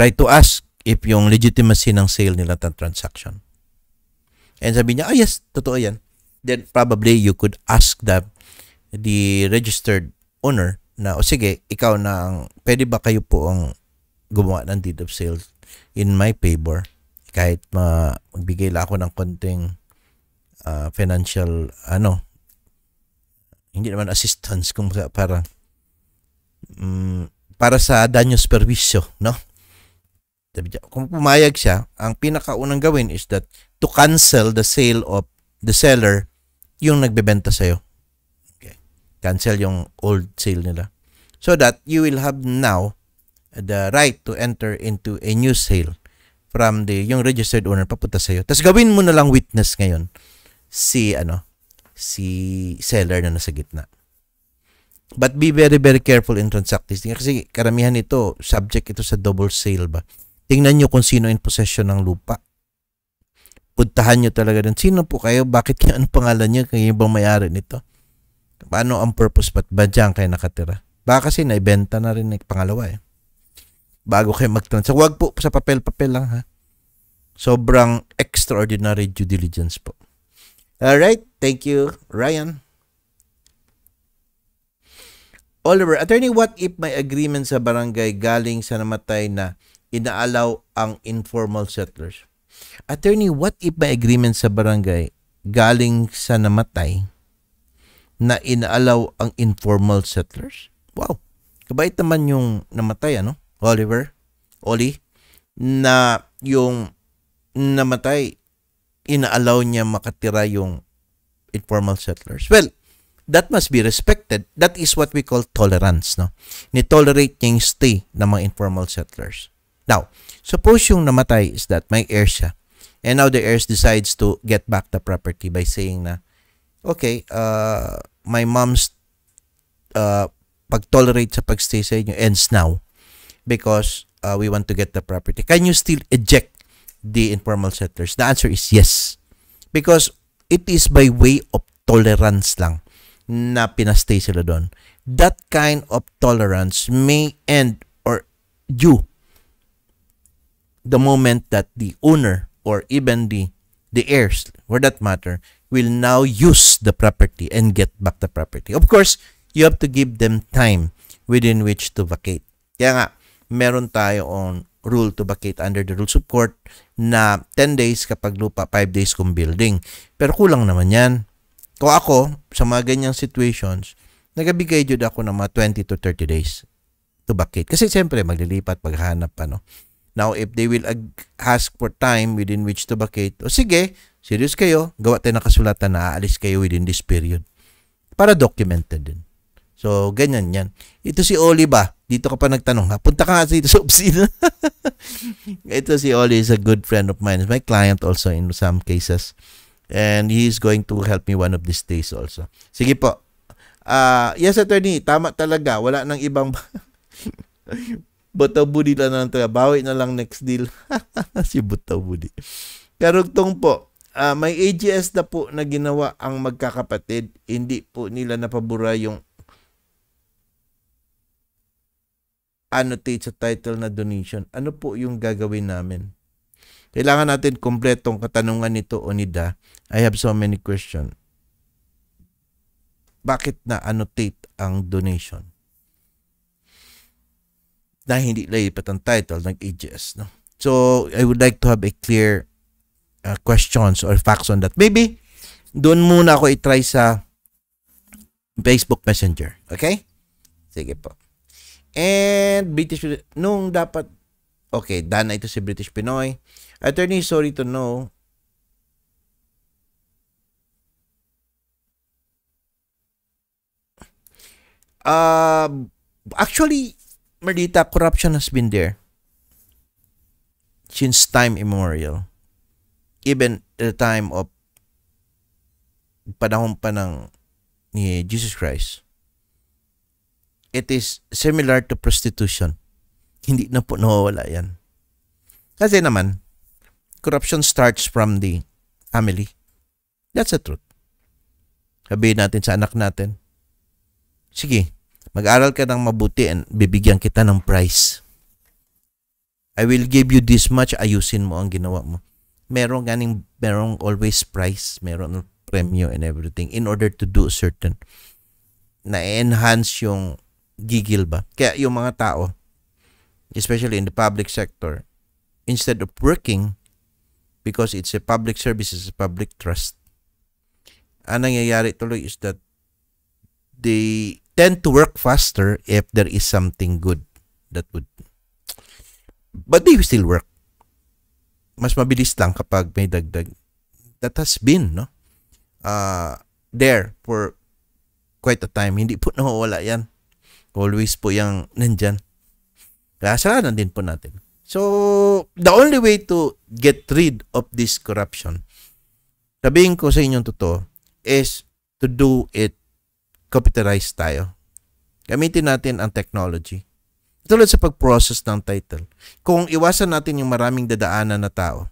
Try to ask if yung legitimacy ng sale nila ng transaction. And sabi niya, ah oh, yes, totoo yan. Then probably you could ask the, the registered owner na, o sige, ikaw na ang, pwede ba kayo po ang gumawa ng deed of sale in my favor? Kahit ma, magbigay lang ako ng konting uh, financial, ano, hindi naman assistance, kung para, um, para sa daños pervisyo, no? kung pumayag siya, ang pinakaunang gawin is that to cancel the sale of the seller yung nagbebenta sa'yo. Okay. Cancel yung old sale nila. So that you will have now the right to enter into a new sale from the yung registered owner papunta sa iyo. Tapos gawin mo na lang witness ngayon si ano si seller na nasa gitna. But be very very careful in transacting kasi karamihan ito subject ito sa double sale ba. Tingnan nyo kung sino in possession ng lupa. Puntahan nyo talaga dun. Sino po kayo? Bakit kayo? Anong pangalan nyo? Kayo bang may-ari nito? Paano ang purpose? Ba't ba dyan kayo nakatira? Baka kasi naibenta na rin ng pangalawa eh. Bago kayo mag-transact. Huwag po sa papel-papel lang ha. Sobrang extraordinary due diligence po. Alright, thank you Ryan. Oliver, attorney, what if my agreement sa barangay galing sa namatay na inaalaw ang informal settlers. Attorney, what if may agreement sa barangay galing sa namatay na inaalaw ang informal settlers? Wow, kabait naman yung namatay, ano? Oliver, Oli, na yung namatay, inaalaw niya makatira yung informal settlers. Well, that must be respected. That is what we call tolerance, no? Ni-tolerate niya yung stay ng mga informal settlers. Now, suppose yung namatay is that may heir siya. And now the heirs decides to get back the property by saying na, okay, uh, my mom's uh, pag-tolerate sa pagstay sa inyo ends now because uh, we want to get the property. Can you still eject the informal settlers? The answer is yes. Because it is by way of tolerance lang na pinastay sila doon. That kind of tolerance may end or due the moment that the owner or even the the heirs for that matter will now use the property and get back the property. Of course, you have to give them time within which to vacate. Kaya nga, meron tayo on rule to vacate under the rules of court na 10 days kapag lupa, 5 days kung building. Pero kulang naman yan. Kung ako, sa mga ganyang situations, nagabigay jud ako ng mga 20 to 30 days to vacate. Kasi siyempre, maglilipat, maghanap, ano. Now, if they will ask for time within which to vacate, o sige, serious kayo, gawa tayo ng kasulatan na aalis kayo within this period. Para documented din. So, ganyan yan. Ito si Oli ba? Dito ka pa nagtanong. Ha? Punta ka nga dito sa opisina. Ito si Oli is a good friend of mine. my client also in some cases. And he is going to help me one of these days also. Sige po. Uh, yes, attorney. Tama talaga. Wala nang ibang... Butawbudi lang ng trabawi na lang next deal. si Butawbudi. Karugtong po, uh, may AGS na po na ginawa ang magkakapatid. Hindi po nila napabura yung annotate sa title na donation. Ano po yung gagawin namin? Kailangan natin kumpletong katanungan nito Onida. I have so many questions. Bakit na annotate ang donation? na hindi laipat ang title ng AGS. No? So, I would like to have a clear uh, questions or facts on that. Maybe, doon muna ako i-try sa Facebook Messenger. Okay? Sige po. And British, nung dapat, okay, dana ito si British Pinoy. Attorney, sorry to know, Uh, actually, Merdita, corruption has been there since time immemorial. Even the time of panahon pa ng ni Jesus Christ. It is similar to prostitution. Hindi na po nawawala yan. Kasi naman, corruption starts from the family. That's the truth. Sabihin natin sa anak natin, sige, Mag-aral ka ng mabuti and bibigyan kita ng price. I will give you this much. Ayusin mo ang ginawa mo. Merong ganing, merong always price, Merong premium and everything in order to do certain na-enhance yung gigil ba. Kaya yung mga tao, especially in the public sector, instead of working because it's a public service, it's a public trust, ang nangyayari tuloy is that they tend to work faster if there is something good that would but they still work mas mabilis lang kapag may dagdag that has been no uh, there for quite a time hindi po nawawala yan always po yung nandyan kasalanan din po natin so the only way to get rid of this corruption sabihin ko sa inyong totoo is to do it capitalize tayo. Gamitin natin ang technology. Tulad sa pag-process ng title. Kung iwasan natin yung maraming dadaanan na tao,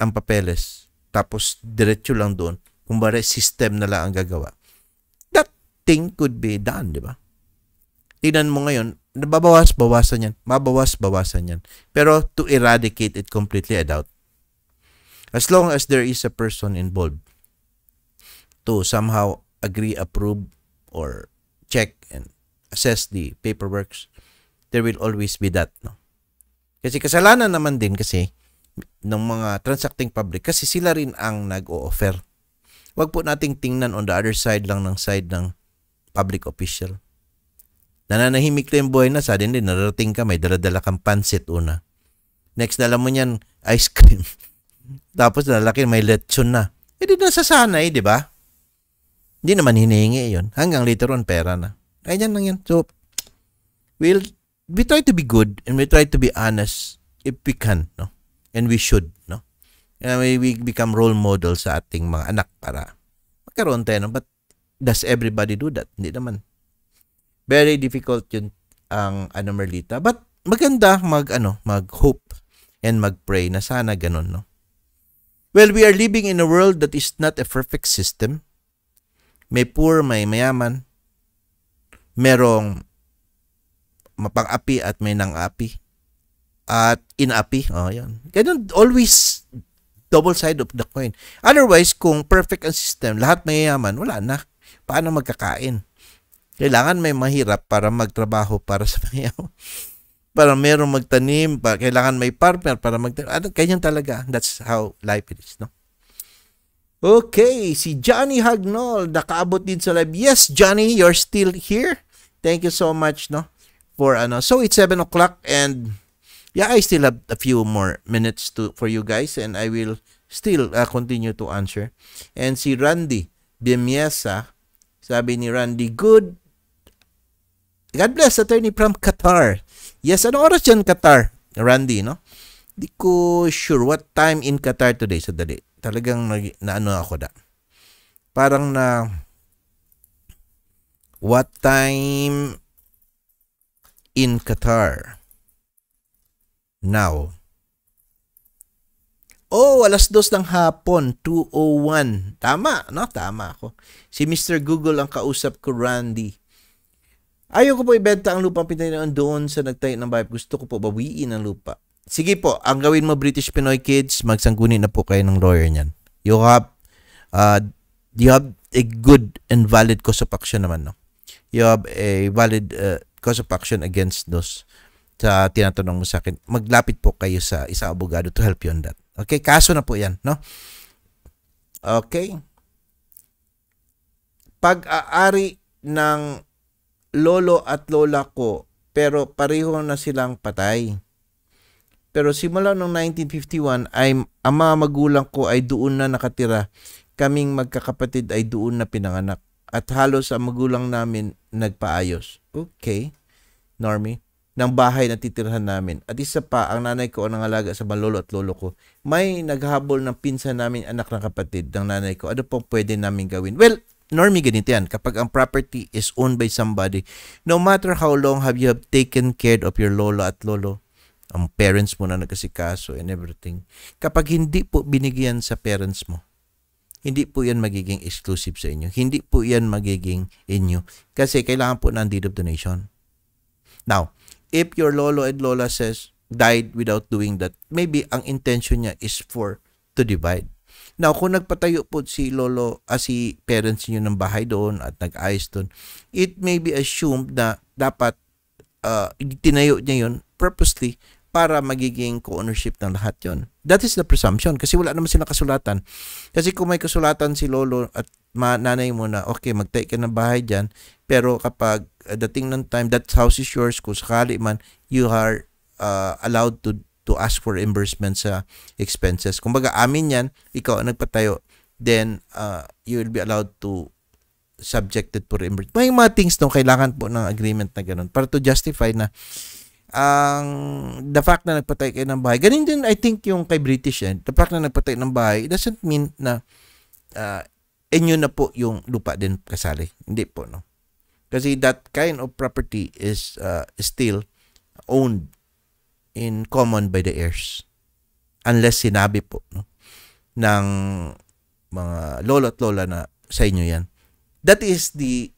ang papeles, tapos diretso lang doon, kumbara system na lang ang gagawa. That thing could be done, di ba? Tingnan mo ngayon, nababawas-bawasan yan. Mabawas-bawasan yan. Pero to eradicate it completely, I doubt. As long as there is a person involved to somehow agree, approve, or check and assess the paperwork, there will always be that. No? Kasi kasalanan naman din kasi ng mga transacting public kasi sila rin ang nag-o-offer. Huwag po nating tingnan on the other side lang ng side ng public official. Nananahimik lang yung buhay na, din, narating ka, may daladala kang pansit una. Next na alam mo niyan, ice cream. Tapos lalaki may lechon na. Eh, di nasasanay, di ba? Hindi naman hinihingi yon Hanggang later on, pera na. Ayan lang yan. So, we'll, we try to be good and we try to be honest if we can, no? And we should, no? And we, we become role model sa ating mga anak para magkaroon tayo, no? But does everybody do that? Hindi naman. Very difficult yun ang ano Merlita. But maganda mag ano, mag-hope and mag-pray na sana ganun, no? Well, we are living in a world that is not a perfect system may poor, may mayaman, merong mapang-api at may nang-api at inapi. Oh, yun. Ganun, always double side of the coin. Otherwise, kung perfect ang system, lahat mayayaman, wala na. Paano magkakain? Kailangan may mahirap para magtrabaho para sa mayayaman. para merong magtanim, para, kailangan may partner para magtanim. Ano, ganyan talaga. That's how life is, no? Okay, si Johnny Hagnol, nakaabot din sa live. Yes, Johnny, you're still here. Thank you so much, no? For ano. So, it's 7 o'clock and yeah, I still have a few more minutes to for you guys and I will still uh, continue to answer. And si Randy Bimiesa, sabi ni Randy, good. God bless, attorney from Qatar. Yes, anong oras yan, Qatar? Randy, no? Di ko sure what time in Qatar today. Sadali talagang nag, na ano ako da. Parang na what time in Qatar now? Oh, alas dos ng hapon, 2.01. Tama, no? Tama ako. Si Mr. Google ang kausap ko, Randy. Ayaw ko po ibenta ang lupang pinayuan doon sa nagtayo ng bahay. Gusto ko po bawiin ang lupa sige po, ang gawin mo British Pinoy kids, magsangguni na po kayo ng lawyer niyan. You have uh, you have a good and valid cause of action naman no. You have a valid uh, cause of action against those sa tinatanong mo sa akin. Maglapit po kayo sa isang abogado to help you on that. Okay, kaso na po 'yan, no? Okay. Pag-aari ng lolo at lola ko pero pareho na silang patay pero simula noong 1951 ay ang mga magulang ko ay doon na nakatira. Kaming magkakapatid ay doon na pinanganak. At halos ang magulang namin nagpaayos. Okay, Normie ng bahay na titirhan namin. At isa pa, ang nanay ko ang nangalaga sa balolo at lolo ko. May naghabol ng pinsan namin anak ng kapatid ng nanay ko. Ano pong pwede namin gawin? Well, Normie, ganito yan. Kapag ang property is owned by somebody, no matter how long have you have taken care of your lolo at lolo, ang parents mo na nagkasikaso and everything. Kapag hindi po binigyan sa parents mo, hindi po yan magiging exclusive sa inyo. Hindi po yan magiging inyo. Kasi kailangan po ng deed of donation. Now, if your lolo and lola says, died without doing that, maybe ang intention niya is for to divide. Now, kung nagpatayo po si lolo, as ah, si parents niyo ng bahay doon at nag-ayos doon, it may be assumed na dapat uh, ah, tinayo niya yon purposely para magiging co-ownership ng lahat yon. That is the presumption kasi wala naman silang kasulatan. Kasi kung may kasulatan si lolo at ma nanay mo na okay mag-take ka ng bahay diyan pero kapag uh, dating ng time that house is yours kung sakali man you are uh, allowed to to ask for reimbursement sa expenses. Kung baga, amin yan, ikaw ang nagpatayo then uh, you will be allowed to subjected for reimbursement. May mga things no, kailangan po ng agreement na ganun para to justify na ang the fact na nagpatay kayo ng bahay. Ganun din I think yung kay British yan. Eh. The fact na nagpatay ng bahay it doesn't mean na uh, inyo na po yung lupa din kasali. Hindi po no. Kasi that kind of property is uh, still owned in common by the heirs. Unless sinabi po no, ng mga lolo at lola na sa inyo yan. That is the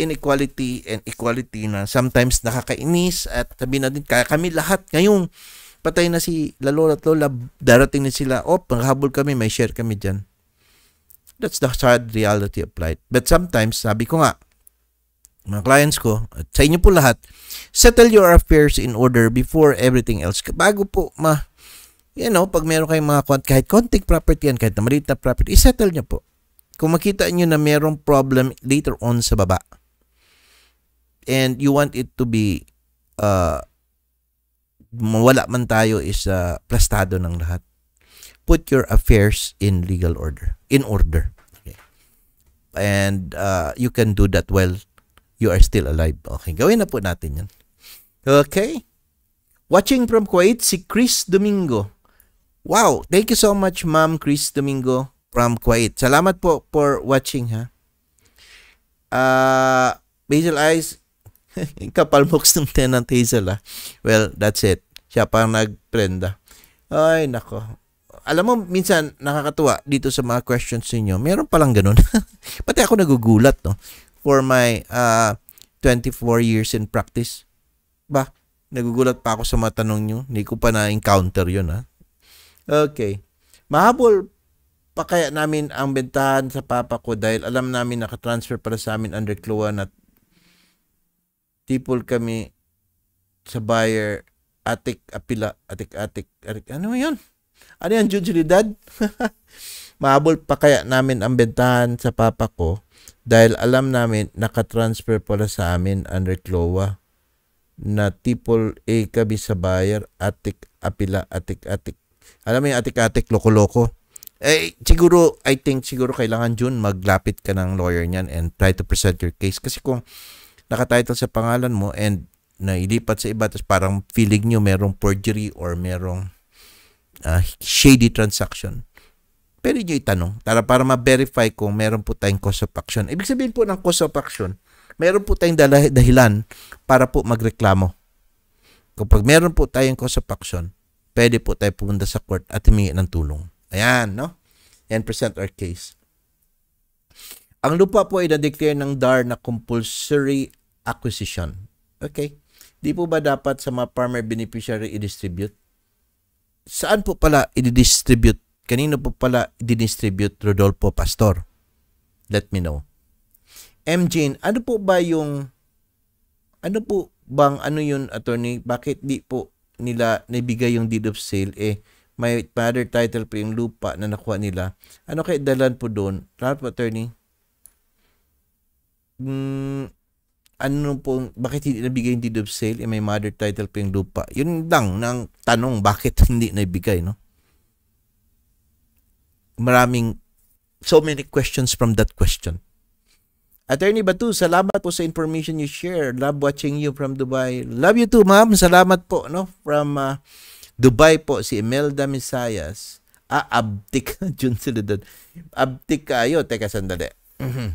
inequality and equality na sometimes nakakainis at sabi natin kaya kami lahat ngayong patay na si lalo at lola darating na sila oh panghabol kami may share kami dyan that's the sad reality of life but sometimes sabi ko nga mga clients ko at sa inyo po lahat settle your affairs in order before everything else bago po ma you know pag meron kayong mga kahit konting property yan kahit na maliit na property isettle nyo po kung makita nyo na mayroong problem later on sa baba and you want it to be uh, wala man tayo is uh, plastado ng lahat. Put your affairs in legal order, in order. Okay. And uh, you can do that while you are still alive. Okay, gawin na po natin yan. Okay. Watching from Kuwait, si Chris Domingo. Wow, thank you so much, Ma'am Chris Domingo from Kuwait. Salamat po for watching, ha? Uh, Basil Eyes, kapalbox ng tenant Hazel ah. Well, that's it. Siya pang nagprenda. Ay, nako. Alam mo, minsan nakakatuwa dito sa mga questions ninyo. Meron palang ganun. Pati ako nagugulat, no? For my uh, ah, 24 years in practice. Ba, nagugulat pa ako sa mga tanong nyo. Hindi ko pa na-encounter yun, ha? Okay. Mahabol pa kaya namin ang bentahan sa papa ko dahil alam namin nakatransfer para sa amin under CLOA at tipol kami sa buyer atik apila atik atik, atik ano yun ano yan jujulidad mahabol pa kaya namin ang bentahan sa papa ko dahil alam namin nakatransfer pala sa amin under CLOA na tipol A kami sa buyer atik apila atik atik alam mo yung atik atik loko loko eh, siguro, I think, siguro kailangan, June, maglapit ka ng lawyer niyan and try to present your case. Kasi kung nakatitle sa pangalan mo and nailipat sa iba tapos parang feeling nyo merong forgery or merong uh, shady transaction pwede nyo itanong para, para ma-verify kung meron po tayong cause of action. Ibig sabihin po ng cause of action, meron po tayong dahilan para po magreklamo. Kapag meron po tayong cause of action, pwede po tayo pumunta sa court at humingi ng tulong. Ayan, no? And present our case. Ang lupa po ay na-declare ng DAR na compulsory acquisition. Okay. Di po ba dapat sa mga farmer beneficiary i-distribute? Saan po pala i-distribute? Kanino po pala i-distribute Rodolfo Pastor? Let me know. MJ, ano po ba yung ano po bang ano yun attorney? Bakit di po nila nabigay yung deed of sale eh may father title po yung lupa na nakuha nila. Ano kay dalan po doon? Lahat po attorney? Mm, ano po, bakit hindi nabigay yung deed of sale? Eh, may mother title pa yung lupa. Yun lang ng tanong, bakit hindi nabigay, no? Maraming, so many questions from that question. Attorney Batu, salamat po sa information you share. Love watching you from Dubai. Love you too, ma'am. Salamat po, no? From uh, Dubai po, si Imelda Misayas. Ah, abtik. Jun sila doon. Abtik kayo. Teka, sandali. Mm-hmm.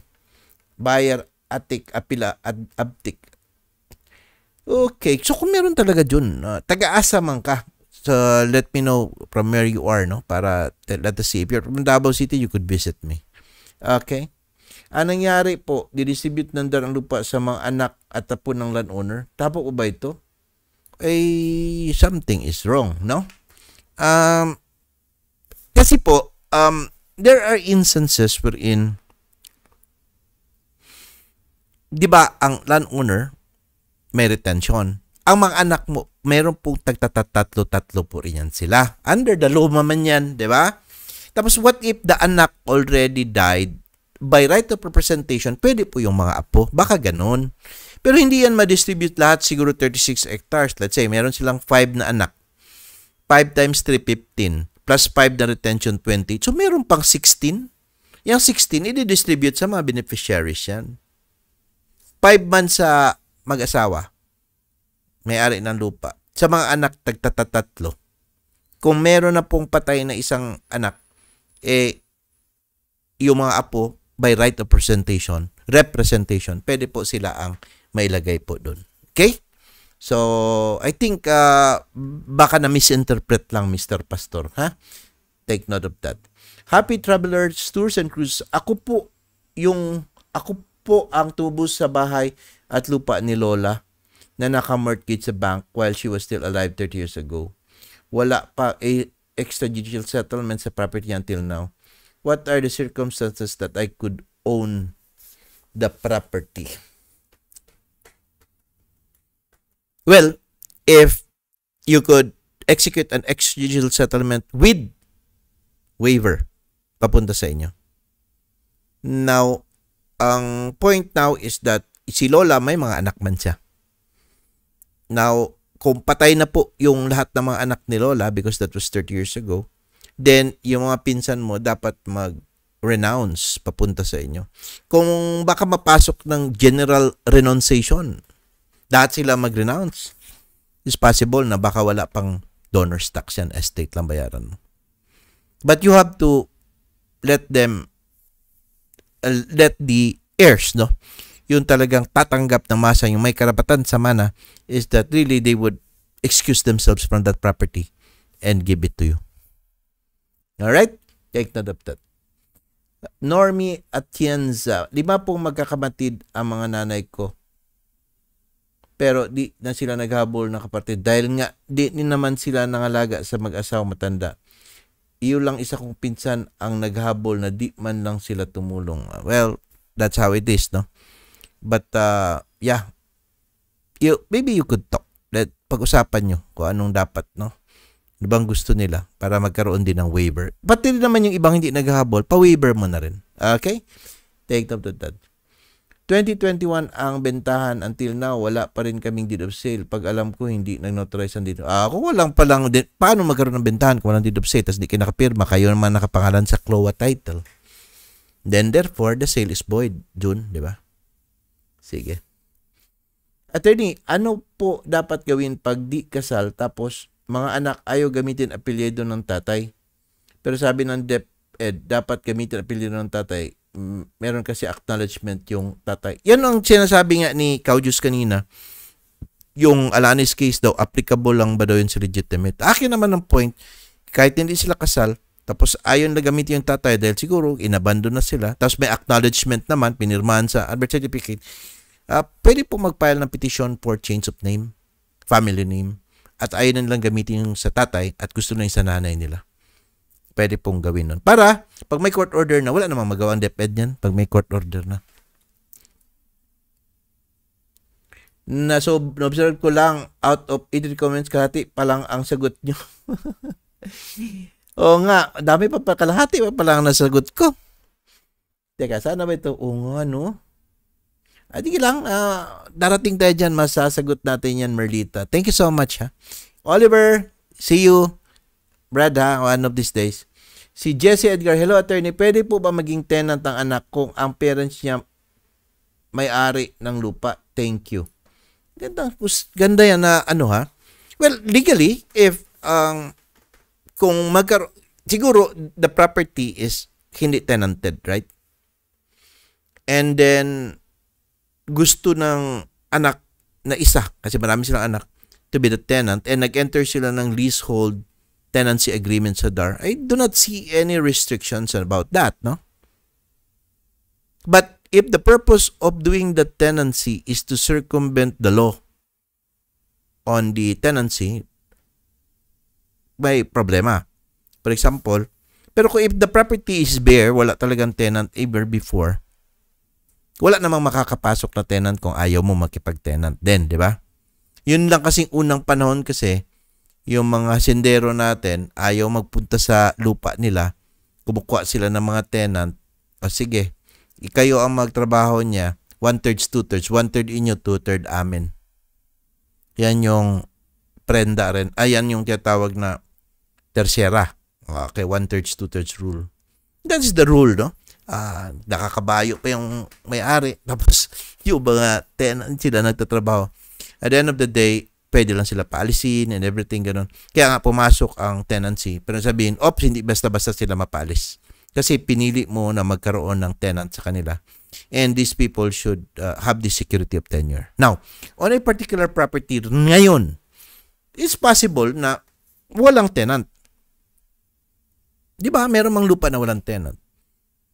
Buyer atik, apila, ad, abtik. Okay, so kung meron talaga dun uh, taga-asa man ka, so let me know from where you are, no? Para let us see. If you're from Davao City, you could visit me. Okay? Anong nangyari po? Didistribute ng ang lupa sa mga anak at tapo ng land owner. Tapo ko ba ito? Eh, something is wrong, no? Um, kasi po, um, there are instances wherein 'di ba ang owner may retention. Ang mga anak mo, meron pong tagtatatlo-tatlo po rin yan sila. Under the law naman yan, 'di ba? Tapos what if the anak already died by right of representation, pwede po yung mga apo. Baka ganun. Pero hindi yan ma-distribute lahat, siguro 36 hectares. Let's say, meron silang 5 na anak. 5 times 3, 15. Plus 5 na retention, 20. So, meron pang 16. Yung 16, i-distribute sa mga beneficiaries yan. Five months sa mag-asawa, may-ari ng lupa. Sa mga anak, tagtatatatlo. Kung meron na pong patay na isang anak, eh, yung mga apo, by right of presentation, representation, pwede po sila ang mailagay po doon. Okay? So, I think uh, baka na misinterpret lang Mr. Pastor, ha? Take note of that. Happy Travelers Tours and Cruises. Ako po yung ako po ang tubo sa bahay at lupa ni Lola na naka-mortgage sa bank while she was still alive 30 years ago. Wala pa a extrajudicial settlement sa property until now. What are the circumstances that I could own the property? Well, if you could execute an extrajudicial settlement with waiver papunta sa inyo. Now, ang point now is that si Lola may mga anak man siya. Now, kung patay na po yung lahat ng mga anak ni Lola because that was 30 years ago, then yung mga pinsan mo dapat mag renounce papunta sa inyo. Kung baka mapasok ng general renunciation, lahat sila mag-renounce. It's possible na baka wala pang donor tax yan, estate lang bayaran mo. But you have to let them uh, let the heirs, no? Yung talagang tatanggap ng masa, yung may karapatan sa mana, is that really they would excuse themselves from that property and give it to you. Alright? Take note of that. Normie Atienza. Lima pong magkakamatid ang mga nanay ko. Pero di na sila naghabol na kapatid dahil nga di, di naman sila nangalaga sa mag-asawang matanda iyo lang isa kong pinsan ang naghabol na di man lang sila tumulong. Well, that's how it is, no? But, uh, yeah, you, maybe you could talk. Let, pag-usapan nyo kung anong dapat, no? Ano bang gusto nila para magkaroon din ng waiver. Pati naman yung ibang hindi naghahabol, pa-waiver mo na rin. Okay? Take them to that. 2021 ang bentahan until now wala pa rin kaming deed of sale pag alam ko hindi nag-notarize ang deed of ah, ako walang palang de- paano magkaroon ng bentahan kung walang deed of sale tapos di kayo kayo naman nakapangalan sa CLOA title then therefore the sale is void June di ba sige attorney ano po dapat gawin pag di kasal tapos mga anak ayo gamitin apelyido ng tatay pero sabi ng DepEd dapat gamitin apelyido ng tatay meron kasi acknowledgement yung tatay. Yan ang sinasabi nga ni Kaudius kanina. Yung Alanis case daw, applicable lang ba daw yun sa legitimate? Akin naman ang point, kahit hindi sila kasal, tapos ayon na gamit yung tatay dahil siguro inabandon na sila. Tapos may acknowledgement naman, pinirmahan sa advert certificate. Uh, pwede po mag-file ng petition for change of name, family name. At ayon na nilang gamitin yung sa tatay at gusto na yung sa nanay nila pwede pong gawin nun. Para, pag may court order na, wala namang magawa ang DepEd yan pag may court order na. Na, so, observe ko lang, out of 80 comments kalahati pa lang ang sagot nyo. Oo nga, dami pa pa kalahati pa pa lang nasagot ko. Teka, sana ba ito? Oo ano? no? At ah, lang, uh, darating tayo dyan, masasagot natin yan, Merlita. Thank you so much, ha? Oliver, see you. Brad ha, one of these days. Si Jesse Edgar, hello attorney, pwede po ba maging tenant ang anak kung ang parents niya may-ari ng lupa? Thank you. Ganda, ganda yan na ano ha. Well, legally, if um, kung magkaroon, siguro the property is hindi tenanted, right? And then, gusto ng anak na isa, kasi marami silang anak, to be the tenant, and nag-enter sila ng leasehold tenancy agreement sa DAR, I do not see any restrictions about that, no? But if the purpose of doing the tenancy is to circumvent the law on the tenancy, may problema. For example, pero kung if the property is bare, wala talagang tenant ever before, wala namang makakapasok na tenant kung ayaw mo makipag-tenant din, di ba? Yun lang kasing unang panahon kasi yung mga sendero natin ayaw magpunta sa lupa nila, kumukuha sila ng mga tenant, o sige, ikayo ang magtrabaho niya, one-thirds, two-thirds, one-third inyo, two-third amin. Yan yung prenda rin. Ayan ah, yung tinatawag na tersyera. Okay, one-thirds, two-thirds rule. That's the rule, no? Ah, nakakabayo pa yung may-ari. Tapos, yung mga tenant sila nagtatrabaho. At the end of the day, pwede lang sila paalisin and everything ganun. Kaya nga pumasok ang tenancy. Pero sabihin, ops, hindi basta-basta sila mapalis. Kasi pinili mo na magkaroon ng tenant sa kanila. And these people should uh, have the security of tenure. Now, on a particular property ngayon, it's possible na walang tenant. Di ba? Meron mang lupa na walang tenant.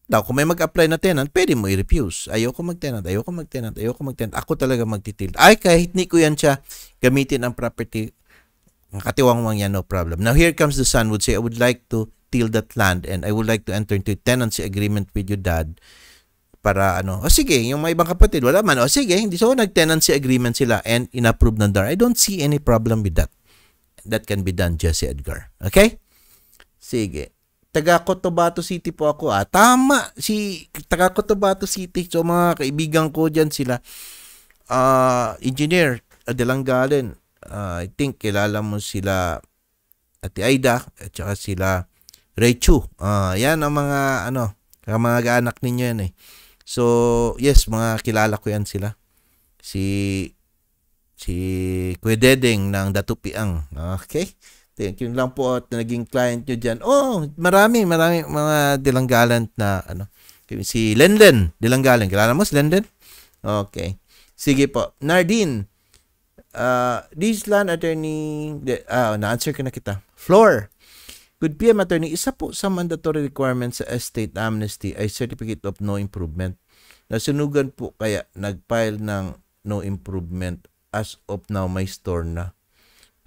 Now, kung may mag-apply na tenant, pwede mo i-refuse. Ayoko mag-tenant, ayoko mag-tenant, ayoko mag-tenant. Ako talaga magtitilt. Ay, kahit ni ko yan siya, gamitin ang property. Ang katiwangwang yan, no problem. Now, here comes the son would say, I would like to till that land and I would like to enter into a tenancy agreement with your dad para ano, o oh, sige, yung mga ibang kapatid, wala man, o oh, sige, hindi so nag-tenancy agreement sila and in-approve ng DAR. I don't see any problem with that. That can be done, Jesse Edgar. Okay? Sige taga Cotabato City po ako. Ah, tama, si taga Cotabato City. So mga kaibigan ko diyan sila uh, engineer Adelang Galen. Uh, I think kilala mo sila Ate Aida at saka sila Rechu. Uh, ah, yan ang mga ano, mga anak ninyo yan eh. So, yes, mga kilala ko yan sila. Si si Kuya Dedeng ng Datupiang. Okay? Thank you lang po at naging client nyo dyan. Oh, marami, marami mga dilanggalant na ano. Si Lenden, dilanggalan. Kilala mo si Lenden? Okay. Sige po. Nardine, uh, this land attorney, uh, na-answer ko na kita. Floor, Good PM attorney, isa po sa mandatory requirements sa estate amnesty ay certificate of no improvement. Nasunugan po kaya nag-file ng no improvement as of now may store na.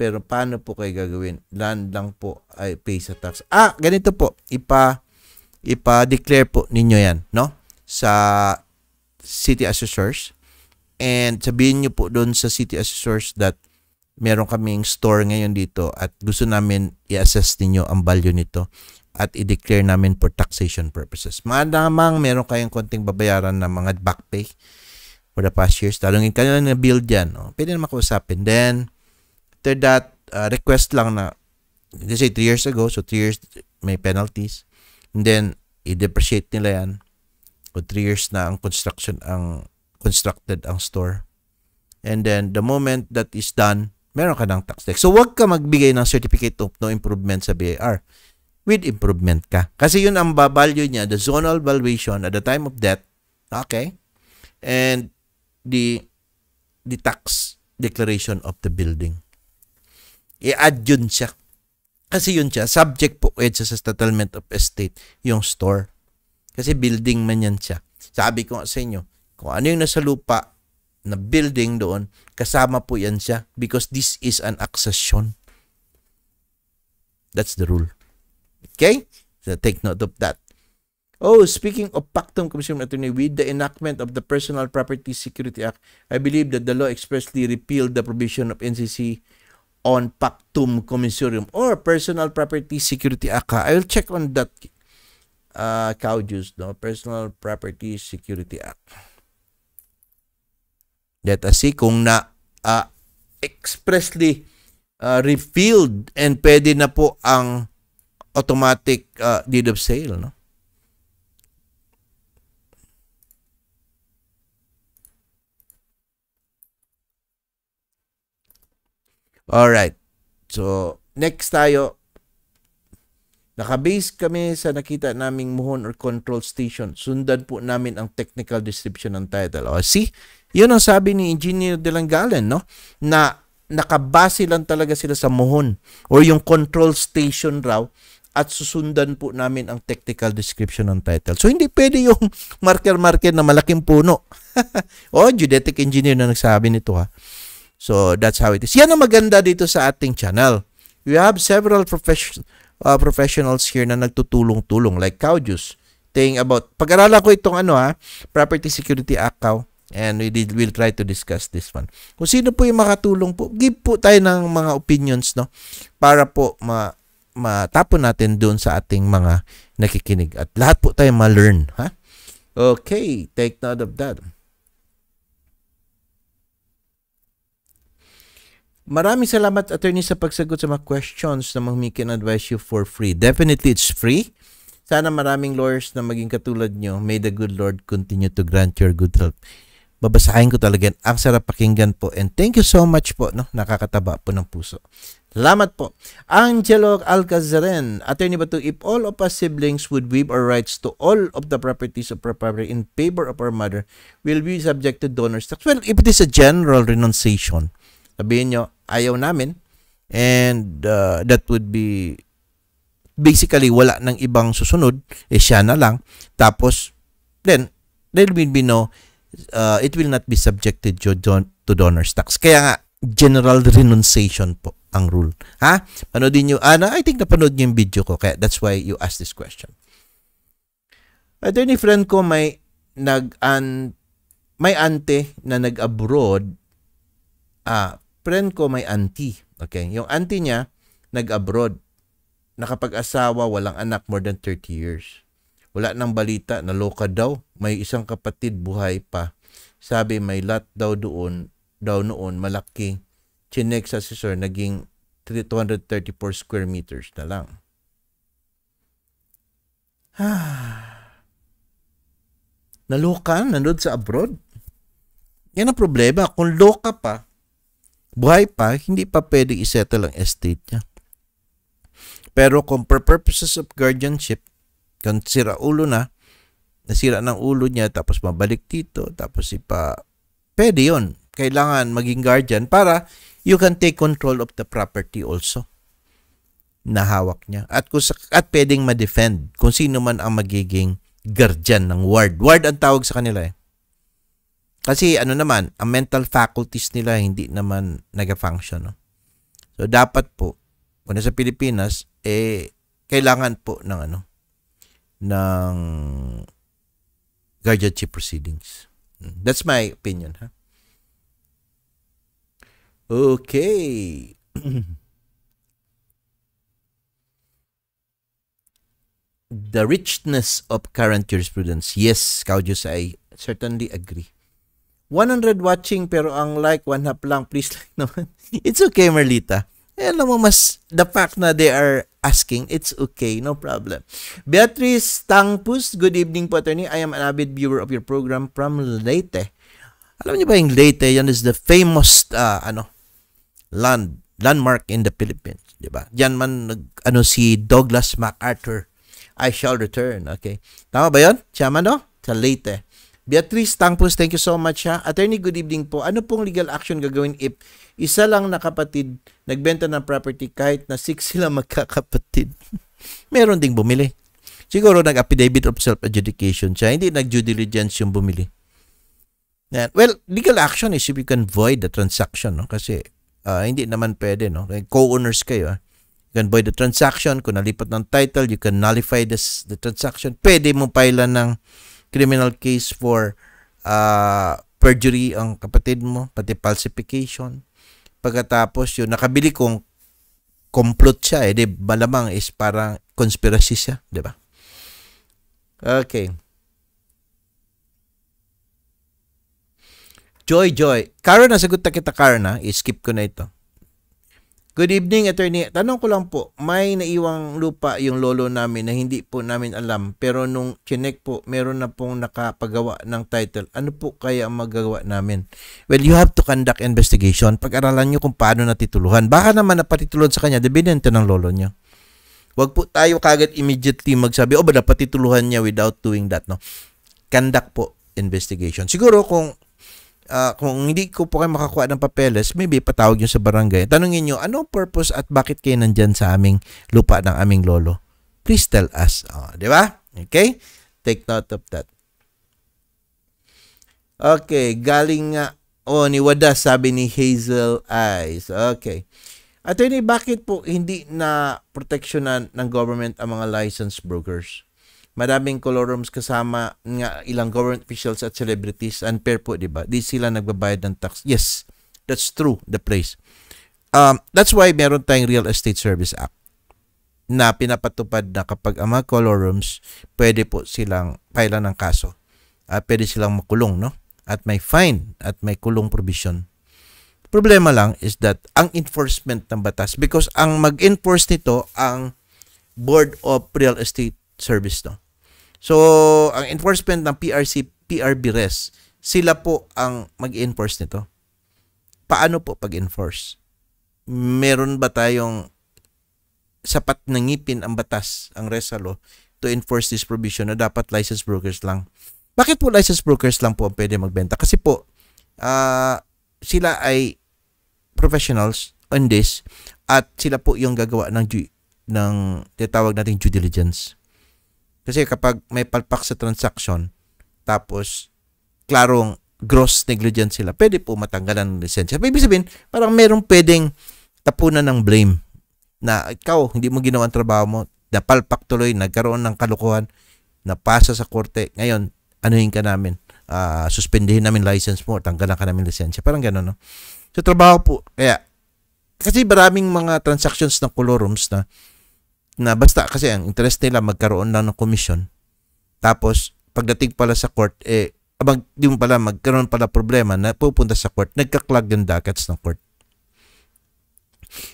Pero paano po kayo gagawin? Land lang po ay pay sa tax. Ah, ganito po. Ipa ipa-declare po ninyo 'yan, no? Sa city assessors. And sabihin niyo po doon sa city assessors that meron kaming store ngayon dito at gusto namin i-assess ninyo ang value nito at i-declare namin for taxation purposes. Malamang meron kayong konting babayaran ng mga back pay for the past years. Talungin kayo na build yan. No? Pwede na makausapin. Then, after that, uh, request lang na, let's say 3 years ago, so 3 years may penalties. And then, i-depreciate nila yan. O 3 years na ang construction, ang constructed ang store. And then, the moment that is done, meron ka ng tax deck. So, wag ka magbigay ng certificate of no improvement sa BIR. With improvement ka. Kasi yun ang babalyo niya, the zonal valuation at the time of death. Okay? And the the tax declaration of the building i-add yun siya. Kasi yun siya, subject po ed sa settlement of estate, yung store. Kasi building man yan siya. Sabi ko sa inyo, kung ano yung nasa lupa na building doon, kasama po yan siya because this is an accession. That's the rule. Okay? So take note of that. Oh, speaking of Pactum Commission Attorney, with the enactment of the Personal Property Security Act, I believe that the law expressly repealed the provision of NCC on pactum commissurium or personal property security act. will check on that uh, cow juice, no? Personal Property Security Act. Let us see kung na uh, expressly uh, repealed and pwede na po ang automatic uh, deed of sale, no? Alright. So, next tayo. Nakabase kami sa nakita naming muhon or control station. Sundan po namin ang technical description ng title. O, see? Yun ang sabi ni Engineer Delangalen, no? Na nakabase lang talaga sila sa muhon or yung control station raw at susundan po namin ang technical description ng title. So, hindi pwede yung marker-marker na malaking puno. o, oh, geodetic engineer na nagsabi nito ha. So that's how it is. Yan ang maganda dito sa ating channel. We have several profession, uh, professionals here na nagtutulong-tulong like Kaujus. Think about, pag-aralan ko itong ano ha, ah, Property Security Act Cow. And we did, will try to discuss this one. Kung sino po yung makatulong po, give po tayo ng mga opinions no para po ma matapon natin doon sa ating mga nakikinig at lahat po tayo ma-learn ha. Okay, take note of that. Maraming salamat attorney sa pagsagot sa mga questions na we advise you for free. Definitely it's free. Sana maraming lawyers na maging katulad nyo. May the good Lord continue to grant your good health. Babasahin ko talaga. Ang sarap pakinggan po. And thank you so much po. No? Nakakataba po ng puso. Salamat po. Angelo Alcazaren, Attorney Batu, if all of us siblings would waive our rights to all of the properties of our property in favor of our mother, will be subject to donor's tax. Well, if it is a general renunciation, sabihin nyo, ayaw namin. And uh, that would be basically wala ng ibang susunod, eh siya na lang. Tapos then there will be no uh, it will not be subjected to, don- to donor's tax. Kaya nga general renunciation po ang rule. Ha? Panoodin niyo ana, ah, I think napanood niyo yung video ko kaya that's why you ask this question. Attorney friend ko may nag an may ante na nag-abroad ah, friend ko may auntie. Okay, yung auntie niya nag-abroad. Nakapag-asawa, walang anak more than 30 years. Wala nang balita, naloka daw. May isang kapatid buhay pa. Sabi may lot daw doon, daw noon malaki. Chinex assessor, naging 234 square meters na lang. Naloka, nanood sa abroad. Yan ang problema. Kung loka pa, buhay pa, hindi pa pwedeng isettle ang estate niya. Pero kung for purposes of guardianship, kung sira ulo na, nasira ng ulo niya, tapos mabalik dito, tapos ipa, pwede yun. Kailangan maging guardian para you can take control of the property also na hawak niya. At, kung, at pwedeng ma-defend kung sino man ang magiging guardian ng ward. Ward ang tawag sa kanila eh. Kasi ano naman, ang mental faculties nila hindi naman nag-function. No? So dapat po, kung sa Pilipinas, eh, kailangan po ng ano, ng guardianship proceedings. That's my opinion, ha? Huh? Okay. the richness of current jurisprudence. Yes, Kaudius, I certainly agree. 100 watching pero ang like, one half lang. Please like naman. it's okay, Merlita. Eh, alam mo, mas the fact na they are asking, it's okay, no problem. Beatrice Tangpus, good evening po, attorney. I am an avid viewer of your program from Leyte. Alam niyo ba yung Leyte, yan is the famous uh, ano land landmark in the Philippines, di ba? Diyan man nag, ano si Douglas MacArthur, I shall return, okay? Tama ba 'yon? Siya no? Sa Leyte. Beatrice Tangpus, thank you so much ha. Attorney, good evening po. Ano pong legal action gagawin if isa lang na kapatid nagbenta ng property kahit na six sila magkakapatid? Meron ding bumili. Siguro nag-affidavit of self-adjudication siya. Hindi nag-due diligence yung bumili. Well, legal action is if you can void the transaction. No? Kasi uh, hindi naman pwede. No? Co-owners kayo. Ha? Ah. You can void the transaction. Kung nalipat ng title, you can nullify this, the transaction. Pwede mo pailan ng criminal case for uh, perjury ang kapatid mo, pati falsification. Pagkatapos yun, nakabili kong complot siya eh, di malamang is parang conspiracy siya, di ba? Okay. Joy, Joy. Karen, nasagot na kita, Karen, ha? I-skip ko na ito. Good evening, attorney. Tanong ko lang po, may naiwang lupa yung lolo namin na hindi po namin alam. Pero nung chinek po, meron na pong nakapagawa ng title. Ano po kaya ang magagawa namin? Well, you have to conduct investigation. Pag-aralan nyo kung paano natituluhan. Baka naman napatituluhan sa kanya, debinente ng lolo niya. Huwag po tayo kagad immediately magsabi, o oh, ba napatituluhan niya without doing that, no? Conduct po investigation. Siguro kung uh, kung hindi ko po kayo makakuha ng papeles, maybe patawag nyo sa barangay. Tanungin nyo, ano purpose at bakit kayo nandyan sa aming lupa ng aming lolo? Please tell us. Oh, di ba? Okay? Take note of that. Okay, galing nga. Uh, oh, ni Wada, sabi ni Hazel Eyes. Okay. Attorney, bakit po hindi na proteksyonan ng government ang mga license brokers? maraming colorums kasama nga ilang government officials at celebrities. Unfair po, di ba? Di sila nagbabayad ng tax. Yes, that's true, the place. Um, that's why meron tayong Real Estate Service Act na pinapatupad na kapag ang mga colorums, pwede po silang pailan ng kaso. at pwede silang makulong, no? At may fine at may kulong provision. Problema lang is that ang enforcement ng batas because ang mag-enforce nito ang Board of Real Estate service no. So, ang enforcement ng PRC, PRB res, sila po ang mag-enforce nito. Paano po pag-enforce? Meron ba tayong sapat na ngipin ang batas, ang resa to enforce this provision na dapat license brokers lang? Bakit po license brokers lang po ang pwede magbenta? Kasi po, uh, sila ay professionals on this at sila po yung gagawa ng ng tinatawag nating due diligence. Kasi kapag may palpak sa transaction, tapos klarong gross negligence sila, pwede po matanggalan ng lisensya. Ibig sabihin, parang merong pwedeng tapunan ng blame na ikaw, hindi mo ginawa ang trabaho mo, napalpak tuloy, nagkaroon ng kalukuhan, napasa sa korte, ngayon, anuhin ka namin, uh, suspendihin namin license mo, tanggalan ka namin lisensya. Parang gano'n, no? So, trabaho po. Kaya, kasi maraming mga transactions ng colorums na na basta kasi ang interest nila magkaroon lang ng komisyon. Tapos pagdating pala sa court eh abang di mo pala magkaroon pala problema na pupunta sa court, nagka-clog yung dockets ng court.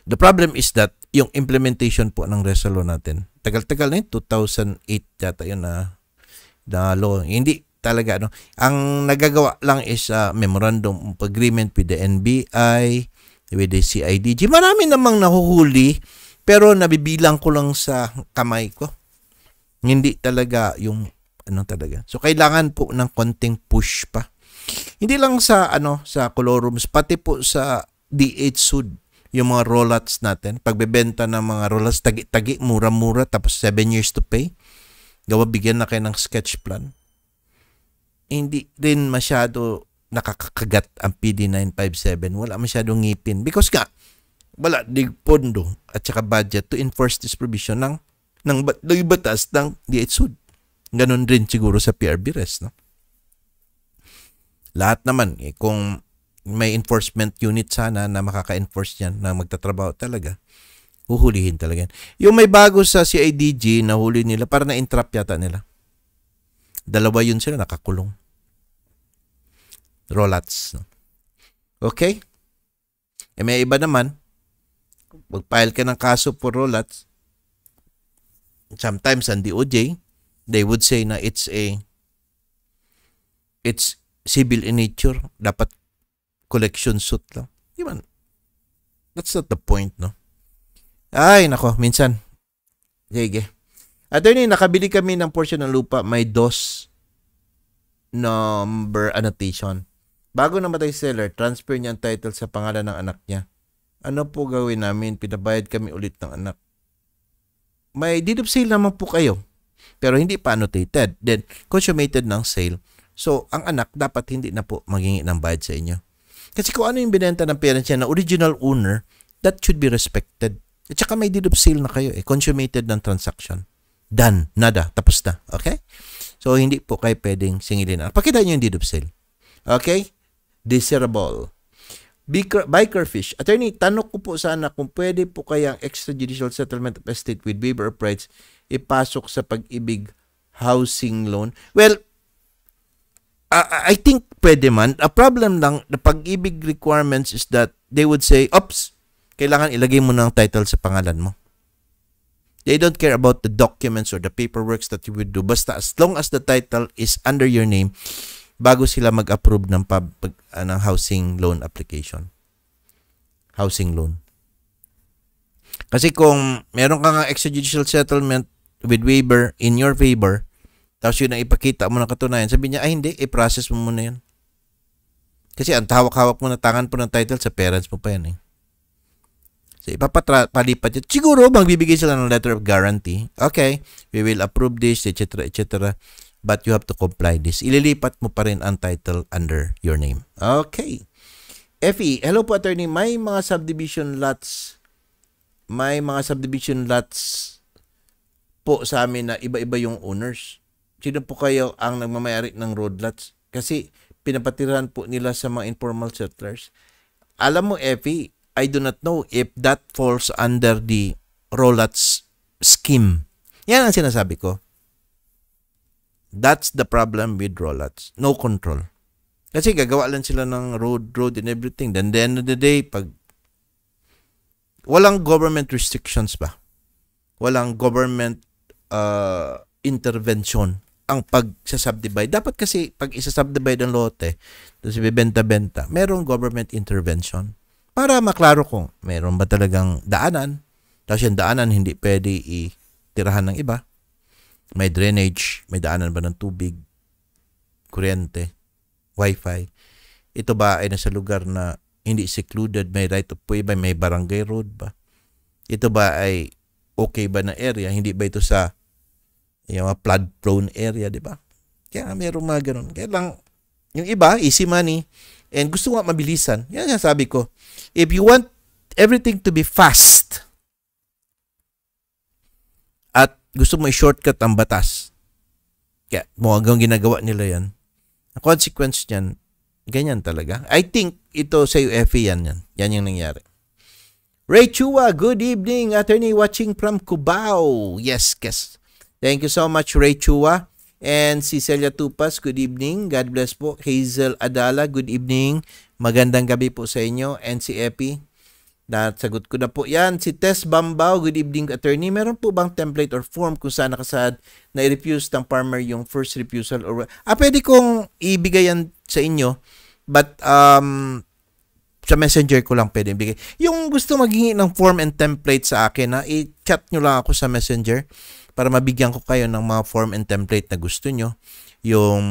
The problem is that yung implementation po ng resolo natin. Tagal-tagal na yun, 2008 yata yun na, na law. Hindi talaga No? Ang nagagawa lang is uh, memorandum of agreement with the NBI, with the CIDG. Marami namang nahuhuli pero nabibilang ko lang sa kamay ko. Hindi talaga yung ano talaga. So kailangan po ng konting push pa. Hindi lang sa ano sa colorums pati po sa DH sud yung mga rollouts natin. Pagbebenta ng mga rollouts tagi-tagi, mura-mura tapos 7 years to pay. Gawa bigyan na kayo ng sketch plan. Hindi din masyado nakakagat ang PD957. Wala masyadong ngipin. Because nga, wala dig pondo at saka budget to enforce this provision ng ng, ng batas ng DHSUD. Ganon rin siguro sa PRB rest. No? Lahat naman, eh, kung may enforcement unit sana na makaka-enforce yan, na magtatrabaho talaga, huhulihin talaga yan. Yung may bago sa CIDG, nahuli nila, para na-entrap yata nila. Dalawa yun sila, nakakulong. Rolats. No? Okay? E may iba naman, mag-file ka ng kaso for rollouts, sometimes ang DOJ, they would say na it's a it's civil in nature, dapat collection suit lang. man, that's not the point, no? Ay, nako, minsan. Sige. Attorney, nakabili kami ng portion ng lupa, may dos number annotation. Bago namatay seller, transfer niya ang title sa pangalan ng anak niya ano po gawin namin? Pinabayad kami ulit ng anak. May deed of sale naman po kayo. Pero hindi pa annotated. Then, consummated ng sale. So, ang anak dapat hindi na po maghingi ng bayad sa inyo. Kasi kung ano yung binenta ng parents niya na original owner, that should be respected. At saka may deed of sale na kayo eh. Consummated ng transaction. Done. Nada. Tapos na. Okay? So, hindi po kayo pwedeng singilin. Pakita niyo yung deed of sale. Okay? Desirable. Biker, fish. Attorney, tanong ko po sana kung pwede po kayang extrajudicial settlement of estate with waiver of rights ipasok sa pag-ibig housing loan. Well, I, I think pwede man. A problem lang, the pag-ibig requirements is that they would say, oops, kailangan ilagay mo ng title sa pangalan mo. They don't care about the documents or the paperwork that you would do. Basta as long as the title is under your name, bago sila mag-approve ng pub, pag, uh, ng housing loan application. Housing loan. Kasi kung meron kang extrajudicial settlement with waiver in your favor, tapos yun ang ipakita mo ng katunayan, sabi niya, ay hindi, i-process mo muna yan. Kasi ang hawak-hawak mo na tangan po ng title sa parents mo pa yan eh. So, ipapalipat yun. Siguro, magbibigay sila ng letter of guarantee. Okay, we will approve this, etc., etc but you have to comply this. Ililipat mo pa rin ang title under your name. Okay. Effie, hello po attorney. May mga subdivision lots may mga subdivision lots po sa amin na iba-iba yung owners. Sino po kayo ang nagmamayari ng road lots? Kasi pinapatiran po nila sa mga informal settlers. Alam mo, Effie, I do not know if that falls under the road lots scheme. Yan ang sinasabi ko. That's the problem with rollouts. No control. Kasi gagawa lang sila ng road, road and everything. Then the end of the day, pag walang government restrictions ba? Walang government uh, intervention ang pagsasubdivide. Dapat kasi pag isasubdivide ang lote, si bibenta-benta, merong government intervention para maklaro kung meron ba talagang daanan. Tapos yung daanan hindi pwede itirahan ng iba. May drainage, may daanan ba ng tubig, kuryente, wifi. Ito ba ay nasa lugar na hindi secluded, may right of way ba, may barangay road ba? Ito ba ay okay ba na area? Hindi ba ito sa yung flood prone area, di ba? Kaya mayroong mga ganun. Kaya lang, yung iba, easy money. And gusto nga mabilisan. Yan ang sabi ko. If you want everything to be fast, gusto mo i-shortcut ang batas. Kaya mukhang ano ginagawa nila yan. Ang consequence niyan, ganyan talaga. I think ito sa UFE yan yan. Yan yung nangyari. Ray Chua, good evening. Attorney watching from Cubao. Yes, yes. Thank you so much, Ray Chua. And si Celia Tupas, good evening. God bless po. Hazel Adala, good evening. Magandang gabi po sa inyo. And si Epi, Nasagot ko na po yan. Si Tess Bambao, good evening attorney. Meron po bang template or form kung saan nakasaad na i-refuse ng farmer yung first refusal? Or... Ah, pwede kong ibigay yan sa inyo. But um, sa messenger ko lang pwede ibigay. Yung gusto maghingi ng form and template sa akin, ha, ah, i-chat nyo lang ako sa messenger para mabigyan ko kayo ng mga form and template na gusto nyo. Yung,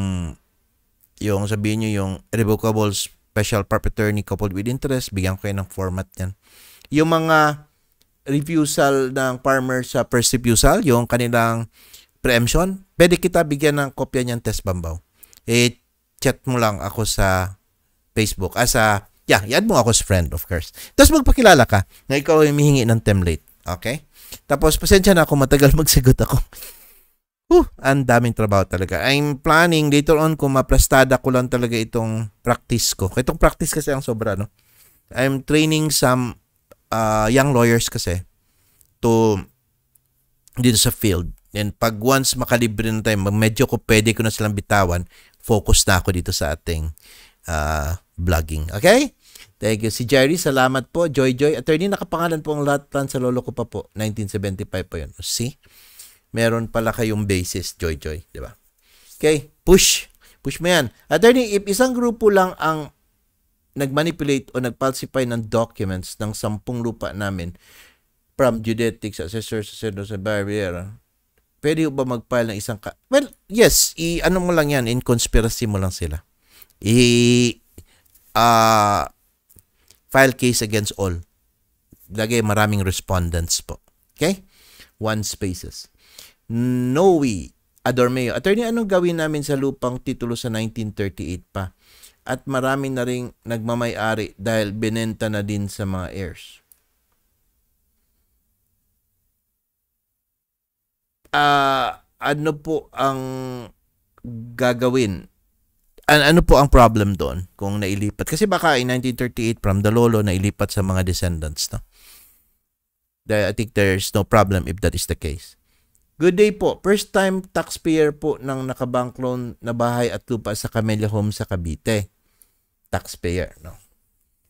yung sabihin nyo yung revocable special attorney coupled with interest, bigyan ko kayo ng format yan yung mga refusal ng farmer sa first refusal, yung kanilang preemption, pwede kita bigyan ng kopya niyan test bambaw. Eh, chat mo lang ako sa Facebook. As ah, a, yeah, i-add mo ako sa friend, of course. Tapos magpakilala ka na ikaw ay mihingi ng template. Okay? Tapos, pasensya na ako, matagal magsagot ako. Huh, ang daming trabaho talaga. I'm planning later on kung maplastada ko lang talaga itong practice ko. Itong practice kasi ang sobra, no? I'm training some uh, young lawyers kasi to dito sa field. And pag once makalibre na tayo, medyo ko pwede ko na silang bitawan, focus na ako dito sa ating uh, vlogging. Okay? Thank you. Si Jerry, salamat po. Joy Joy. Attorney, nakapangalan po ang lot plan sa lolo ko pa po. 1975 po yun. See? Meron pala kayong basis, Joy Joy. ba? Diba? Okay, push. Push mo yan. Attorney, if isang grupo lang ang nagmanipulate o nagfalsify ng documents ng sampung lupa namin from Judetics, Assessor Sacerdo sa Barriera, pwede ba mag-file ng isang ka- Well, yes, i ano mo lang yan, in conspiracy mo lang sila. I uh, file case against all. Lagay maraming respondents po. Okay? One spaces. Noe Adormeo. Attorney, anong gawin namin sa lupang titulo sa 1938 pa? at marami na ring nagmamayari dahil binenta na din sa mga heirs. Uh, ano po ang gagawin? An ano po ang problem doon kung nailipat? Kasi baka in 1938 from the lolo nailipat sa mga descendants. No? I think there's no problem if that is the case. Good day po. First time taxpayer po ng nakabank loan na bahay at lupa sa Camellia Home sa Cavite taxpayer. No?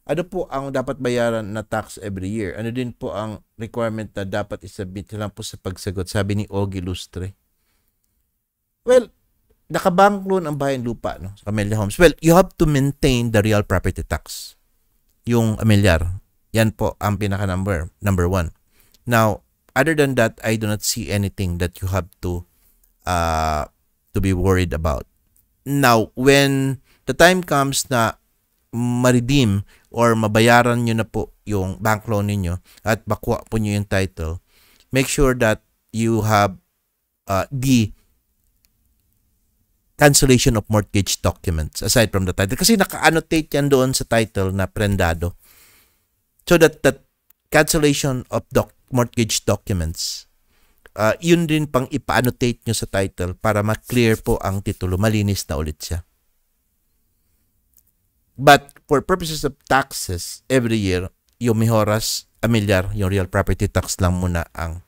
Ano po ang dapat bayaran na tax every year? Ano din po ang requirement na dapat isubmit lang po sa pagsagot? Sabi ni Ogie Lustre. Well, nakabank loan ang bayan lupa no, sa Camellia Homes. Well, you have to maintain the real property tax. Yung amilyar. Yan po ang pinaka number, number one. Now, other than that, I do not see anything that you have to uh, to be worried about. Now, when the time comes na ma-redeem or mabayaran nyo na po yung bank loan ninyo at makuha po nyo yung title, make sure that you have uh, the cancellation of mortgage documents aside from the title. Kasi naka-annotate yan doon sa title na prendado. So that that cancellation of doc mortgage documents, uh, yun din pang ipa-annotate nyo sa title para ma-clear po ang titulo. Malinis na ulit siya. But for purposes of taxes, every year, yung mihoras a milyar, yung real property tax lang muna ang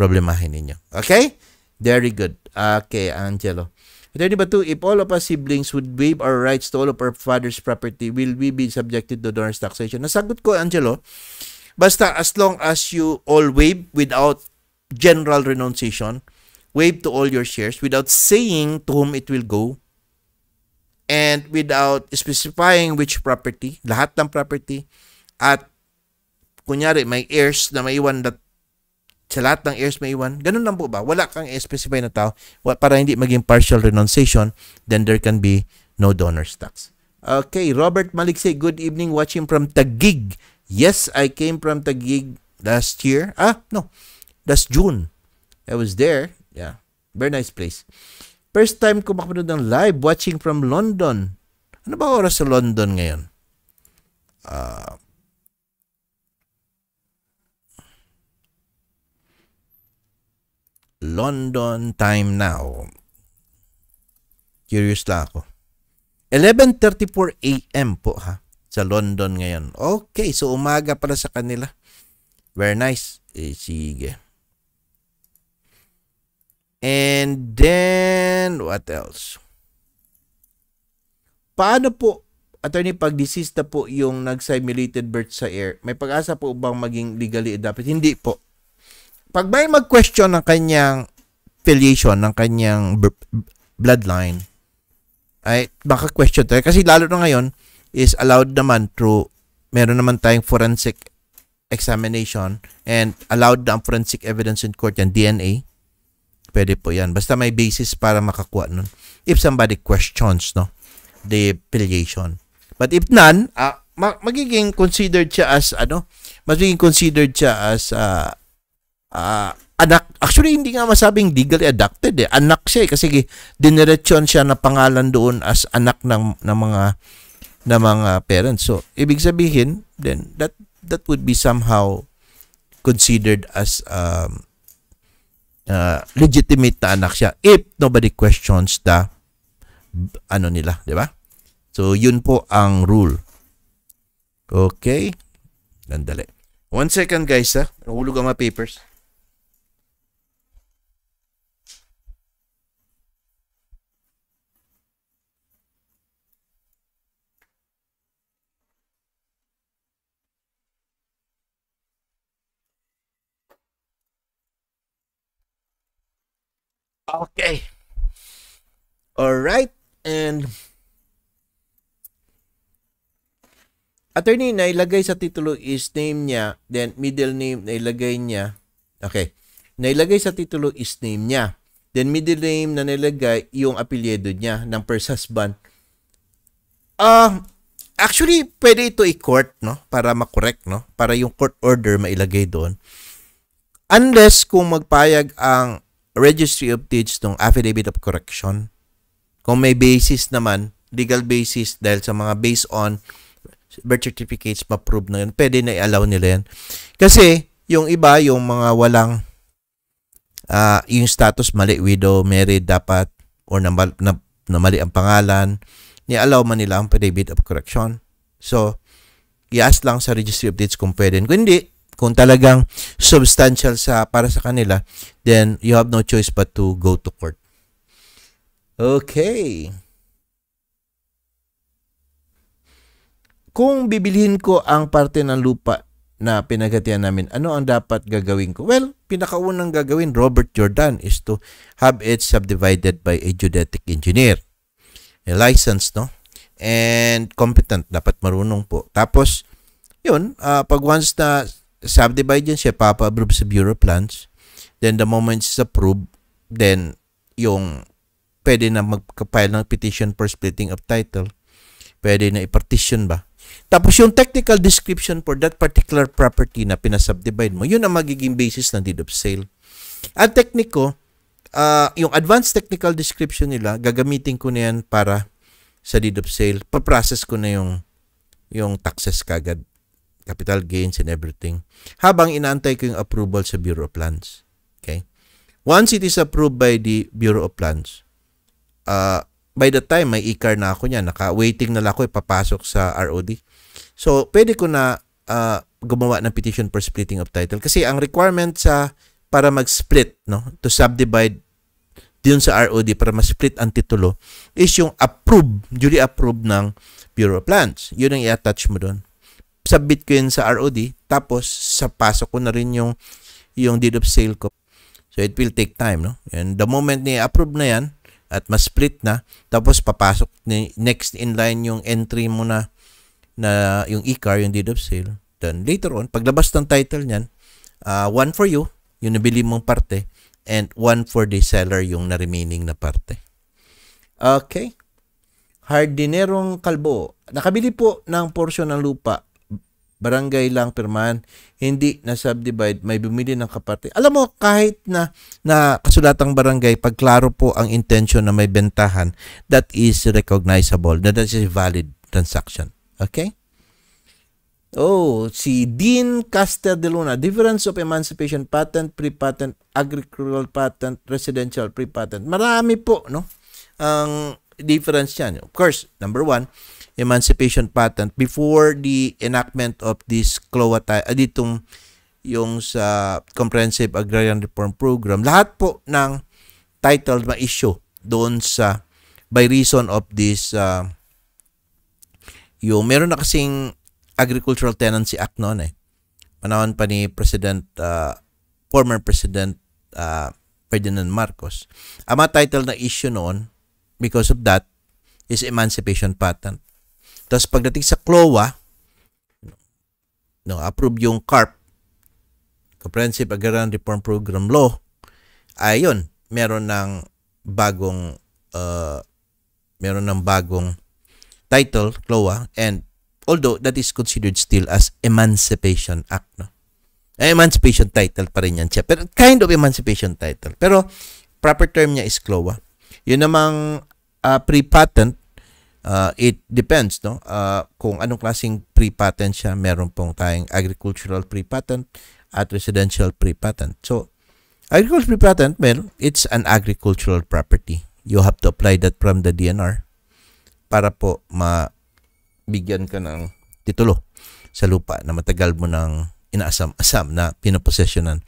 problemahin ninyo. Okay? Very good. Okay, Angelo. Attorney Batu, if all of us siblings would waive our rights to all of our father's property, will we be subjected to donor's taxation? Nasagot ko, Angelo, basta as long as you all waive without general renunciation, waive to all your shares without saying to whom it will go, and without specifying which property, lahat ng property, at kunyari may heirs na maiwan na sa lahat ng heirs may iwan. Ganun lang po ba? Wala kang specify na tao para hindi maging partial renunciation, then there can be no donor's tax. Okay, Robert Maligse, good evening watching from Tagig. Yes, I came from Tagig last year. Ah, no. last June. I was there. Yeah. Very nice place. First time ko makapanood ng live watching from London. Ano ba oras sa London ngayon? Uh, London time now. Curious lang ako. 11.34 a.m. po ha sa London ngayon. Okay, so umaga pala sa kanila. Very nice. Eh, sige. And then, what else? Paano po, attorney, pag disista po yung nag-simulated birth sa air, may pag-asa po bang maging legally adopted? Hindi po. Pag may mag-question ng kanyang filiation, ng kanyang bloodline, ay baka question tayo. Kasi lalo na ngayon, is allowed naman through, meron naman tayong forensic examination and allowed na ang forensic evidence in court yan, DNA Pwede po yan. Basta may basis para makakuha nun. If somebody questions, no? The affiliation. But if none, uh, magiging considered siya as, ano? Magiging considered siya as, uh, uh, anak. Actually, hindi nga masabing legally adopted eh. Anak siya eh. Kasi dineretsyon siya na pangalan doon as anak ng, ng mga ng mga parents. So, ibig sabihin, then that that would be somehow considered as um, uh, legitimate na anak siya if nobody questions the ano nila, di ba? So, yun po ang rule. Okay? Nandali. One second guys ha. Nahulog ang mga papers. Okay. All right. And attorney na ilagay sa titulo is name niya, then middle name na ilagay niya. Okay. Nailagay sa titulo is name niya. Then middle name na nilagay yung apelyido niya ng first husband. uh, ah, actually pwede ito i-court, no? Para makorek, no? Para yung court order mailagay doon. Unless kung magpayag ang registry of deeds ng affidavit of correction. Kung may basis naman, legal basis dahil sa mga based on birth certificates ma-prove na yun, pwede na i-allow nila yan. Kasi yung iba, yung mga walang uh, yung status mali, widow, married dapat or na, na, na mali ang pangalan, ni-allow man nila ang affidavit of correction. So, i-ask lang sa registry of deeds kung pwede. Kung hindi, kung talagang substantial sa para sa kanila, then you have no choice but to go to court. Okay. Kung bibilihin ko ang parte ng lupa na pinagatian namin, ano ang dapat gagawin ko? Well, pinakaunang gagawin Robert Jordan is to have it subdivided by a geodetic engineer. A license, no? And competent. Dapat marunong po. Tapos, yun, uh, pag once na subdivide yan siya, papa-approve sa Bureau Plans. Then the moment it's approved, then yung pwede na magka-file ng petition for splitting of title. Pwede na i-partition ba? Tapos yung technical description for that particular property na pinasubdivide mo, yun ang magiging basis ng deed of sale. At tekniko, uh, ah, yung advanced technical description nila, gagamitin ko na yan para sa deed of sale. Paprocess ko na yung, yung taxes kagad capital gains and everything. Habang inaantay ko yung approval sa Bureau of Plans. Okay? Once it is approved by the Bureau of Plans, uh, by the time may e-car na ako niya, naka-waiting na lang ako ipapasok sa ROD. So, pwede ko na uh, gumawa ng petition for splitting of title kasi ang requirement sa para mag-split, no, to subdivide dun sa ROD para ma-split ang titulo is yung approved, duly approved ng Bureau of Plans. Yun ang i-attach mo doon submit ko yun sa ROD tapos sa pasok ko na rin yung yung deed of sale ko. So it will take time, no? And the moment ni approve na yan at mas split na, tapos papasok ni next in line yung entry mo na na yung e-car, yung deed of sale. Then later on, paglabas ng title niyan, uh, one for you, yung nabili mong parte, and one for the seller, yung na remaining na parte. Okay. Hardinerong Kalbo. Nakabili po ng porsyon ng lupa barangay lang per hindi na subdivide, may bumili ng kaparte. Alam mo, kahit na, na kasulatang barangay, pagklaro po ang intention na may bentahan, that is recognizable, that is a valid transaction. Okay? Oh, si Dean Caster de Luna, Difference of Emancipation Patent, Pre-Patent, Agricultural Patent, Residential Pre-Patent. Marami po, no? Ang difference yan. Of course, number one, emancipation patent before the enactment of this CLOA uh, ditong yung sa Comprehensive Agrarian Reform Program. Lahat po ng title ma-issue doon sa by reason of this uh, yung meron na kasing Agricultural Tenancy Act noon eh. Panahon pa ni President uh, former President uh, Ferdinand Marcos. ama title na issue noon because of that is Emancipation Patent. Tapos pagdating sa CLOA, no, approve yung CARP, Comprehensive Agrarian Reform Program Law, ayun, meron ng bagong uh, meron ng bagong title, CLOA, and although that is considered still as Emancipation Act, no? Eh, emancipation title pa rin yan siya. Pero kind of emancipation title. Pero proper term niya is CLOA. Yun namang uh, pre-patent Uh, it depends no uh, kung anong klaseng pre-patent siya. Meron pong tayong agricultural pre-patent at residential pre-patent. So, agricultural pre-patent, well, it's an agricultural property. You have to apply that from the DNR para po mabigyan ka ng titulo sa lupa na matagal mo ng inaasam-asam na pinaposesyonan.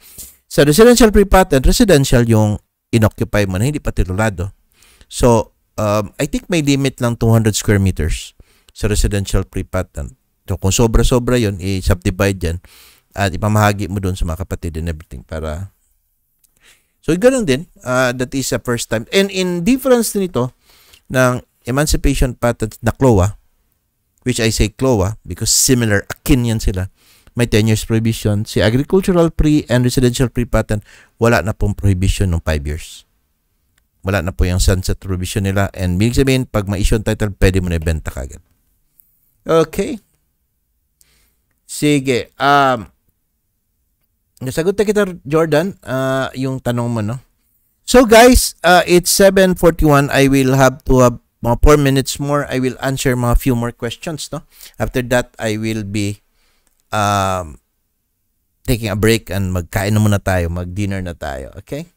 Sa residential pre-patent, residential yung inoccupy mo na hindi pa titulado. So, um, I think may limit lang 200 square meters sa residential pre-patent. So kung sobra-sobra yon i-subdivide yan at ipamahagi mo doon sa mga kapatid and everything para So ganoon din, uh, that is the first time. And in difference nito ng Emancipation Patent na CLOA, which I say CLOA because similar, akin yan sila. May 10 years prohibition. Si agricultural pre and residential pre-patent, wala na pong prohibition ng 5 years wala na po yung sunset provision nila. And meaning sabihin, pag ma-issue title, pwede mo na ibenta kagad. Okay. Sige. Um, nasagot na kita, Jordan, uh, yung tanong mo, no? So guys, uh, it's 7.41. I will have to have mga 4 minutes more. I will answer mga few more questions, no? After that, I will be um, taking a break and magkain na muna tayo, mag-dinner na tayo, okay?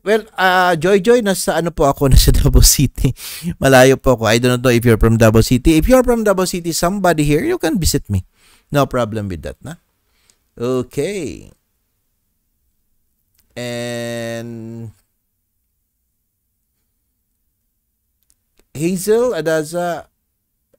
Well, uh, Joy Joy, nasa ano po ako, nasa Davao City. Malayo po ako. I don't know if you're from Davao City. If you're from Davao City, somebody here, you can visit me. No problem with that, na? Okay. And... Hazel Adaza,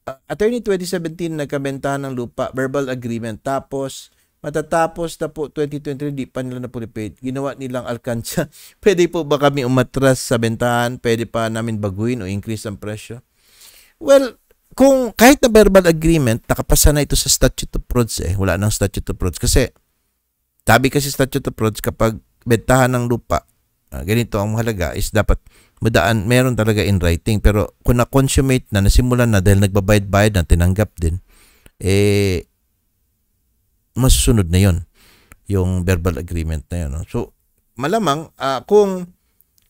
ah, Attorney 2017 nagkabenta ng lupa, verbal agreement. Tapos, Matatapos na po 2023, di pa nila na po repaid. Ginawa nilang alkansya. Pwede po ba kami umatras sa bentahan? Pwede pa namin baguhin o increase ang presyo? Well, kung kahit na verbal agreement, nakapasa na ito sa statute of frauds eh. Wala nang statute of frauds. Kasi, sabi kasi statute of frauds, kapag bentahan ng lupa, uh, ganito ang mahalaga is dapat madaan, meron talaga in writing. Pero kung na-consummate na, nasimulan na dahil nagbabayad-bayad na, tinanggap din, eh, masusunod na yon yung verbal agreement na yun. So, malamang uh, kung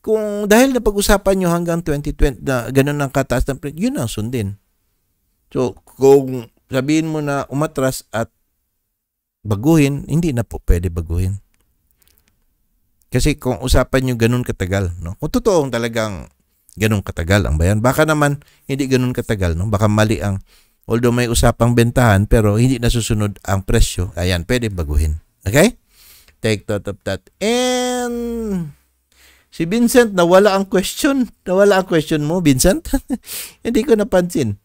kung dahil na pag-usapan nyo hanggang 2020 na ganun ang kataas ng print, yun ang sundin. So, kung sabihin mo na umatras at baguhin, hindi na po pwede baguhin. Kasi kung usapan nyo ganun katagal, no? kung totoong talagang ganun katagal ang bayan, baka naman hindi ganun katagal, no? baka mali ang Although may usapang bentahan pero hindi nasusunod ang presyo, ayan, pwede baguhin. Okay? Take note of that. And si Vincent, nawala ang question. Nawala ang question mo, Vincent. hindi ko napansin.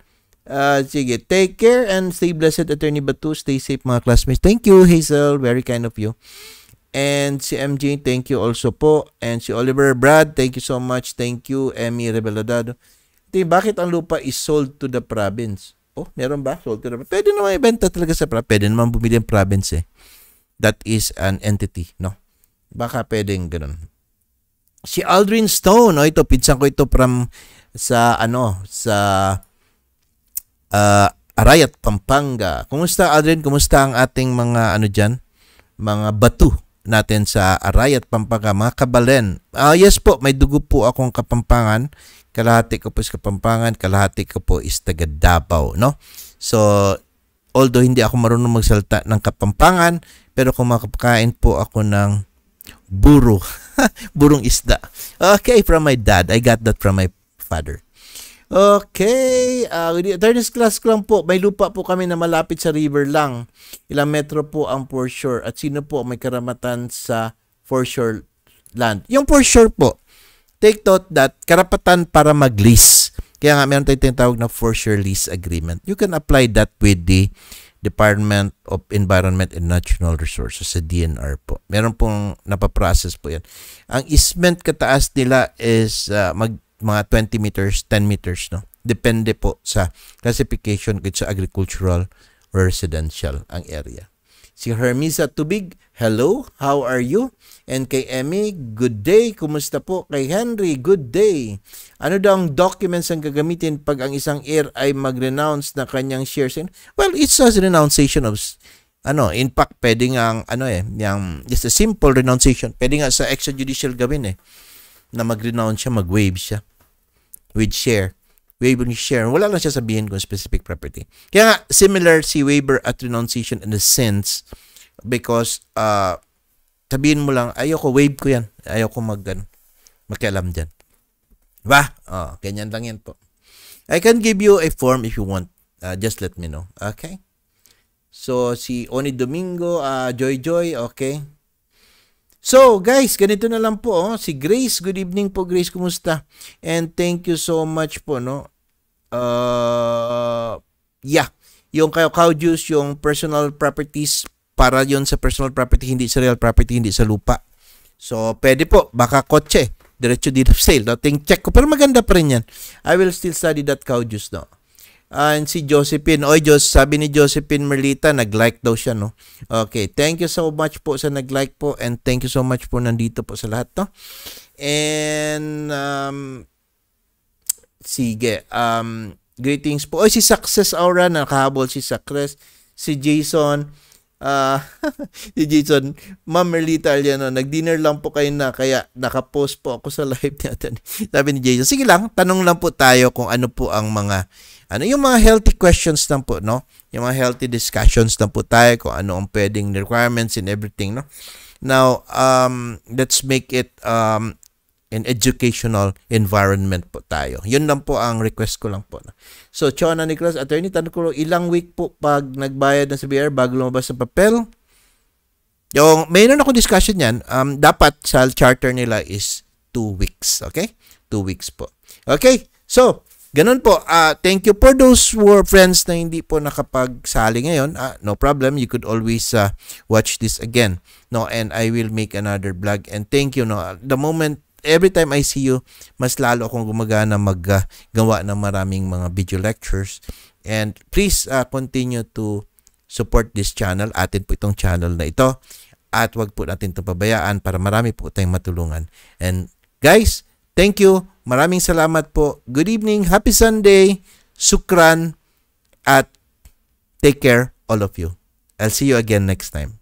Uh, sige, take care and stay blessed, Attorney Batu. Stay safe, mga classmates. Thank you, Hazel. Very kind of you. And si MJ, thank you also po. And si Oliver Brad, thank you so much. Thank you, Emmy Rebeladado. Di, bakit ang lupa is sold to the province? Oh, meron ba? Sold ko na ba? Pwede naman ibenta talaga sa province. Pwede naman bumili ang province eh. That is an entity, no? Baka pwedeng ganun. Si Aldrin Stone, oh, ito, pinsan ko ito from sa, ano, sa uh, Arayat, Pampanga. Kumusta, Aldrin? Kumusta ang ating mga, ano dyan? Mga batu natin sa Arayat, Pampanga, mga kabalen. Uh, yes po, may dugo po akong kapampangan kalahati ko po sa Kapampangan, kalahati ko po is taga Davao, no? So, although hindi ako marunong magsalita ng Kapampangan, pero kumakapakain po ako ng buro, burong isda. Okay, from my dad. I got that from my father. Okay, uh, attorney's class ko lang po. May lupa po kami na malapit sa river lang. Ilang metro po ang foreshore at sino po may karamatan sa foreshore land. Yung foreshore po, Take note that karapatan para mag-lease. Kaya nga meron tayong tinatawag na for sure lease agreement. You can apply that with the Department of Environment and Natural Resources sa DNR po. Meron pong napaprocess po yan. Ang easement kataas nila is uh, mag, mga 20 meters, 10 meters. No? Depende po sa classification sa agricultural or residential ang area. Si Hermisa at Tubig, hello, how are you? And kay Emmy, good day, kumusta po? Kay Henry, good day. Ano daw ang documents ang gagamitin pag ang isang heir ay mag-renounce na kanyang shares? In? Well, it's a renunciation of ano, in fact, pwede nga ang, ano eh, yung, just a simple renunciation. Pwede nga sa extrajudicial gawin eh, na mag-renounce siya, mag-waive siya with share waiver ni Sharon, wala lang siya sabihin kung specific property. Kaya nga, similar si waiver at renunciation in a sense because uh, sabihin mo lang, ayoko, waive ko yan. Ayoko mag, ano, makialam dyan. Diba? Oh, ganyan lang yan po. I can give you a form if you want. Uh, just let me know. Okay? So, si Oni Domingo, uh, Joy Joy, okay. So guys, ganito na lang po. Oh. Si Grace, good evening po Grace, kumusta? And thank you so much po. No? Uh, yeah, yung kayo cow juice, yung personal properties, para yon sa personal property, hindi sa real property, hindi sa lupa. So pwede po, baka kotse, diretso deed of sale. No? Think check ko, pero maganda pa rin yan. I will still study that cow juice. No? and si Josephine. Oy, Jos, sabi ni Josephine Merlita, nag-like daw siya, no? Okay, thank you so much po sa nag-like po and thank you so much po nandito po sa lahat, no? And, um, sige, um, greetings po. Oy, si Success Aura, nakahabol si Success, si Jason, Ah, uh, si Jason, Ma'am Merlita Aliano, nag-dinner lang po kayo na kaya naka-post po ako sa live natin. Sabi ni Jason, sige lang, tanong lang po tayo kung ano po ang mga ano yung mga healthy questions lang po, no? Yung mga healthy discussions lang po tayo kung ano ang pwedeng requirements and everything, no? Now, um, let's make it um, an educational environment po tayo. Yun lang po ang request ko lang po. So, Chona Nicholas, attorney, tanong ko, ilang week po pag nagbayad na sa BR bago lumabas sa papel? Yung, mayroon akong discussion yan. Um, dapat sa charter nila is two weeks. Okay? Two weeks po. Okay? So, Ganun po. Uh, thank you for those who are friends na hindi po nakapagsali ngayon. Uh, no problem. You could always uh, watch this again. No, and I will make another vlog. And thank you. No, the moment every time I see you, mas lalo akong gumagana maggawa uh, ng maraming mga video lectures. And please uh, continue to support this channel. Atin po itong channel na ito. At wag po natin itong pabayaan para marami po tayong matulungan. And guys, thank you Maraming salamat po. Good evening, happy Sunday, sukran, at take care all of you. I'll see you again next time.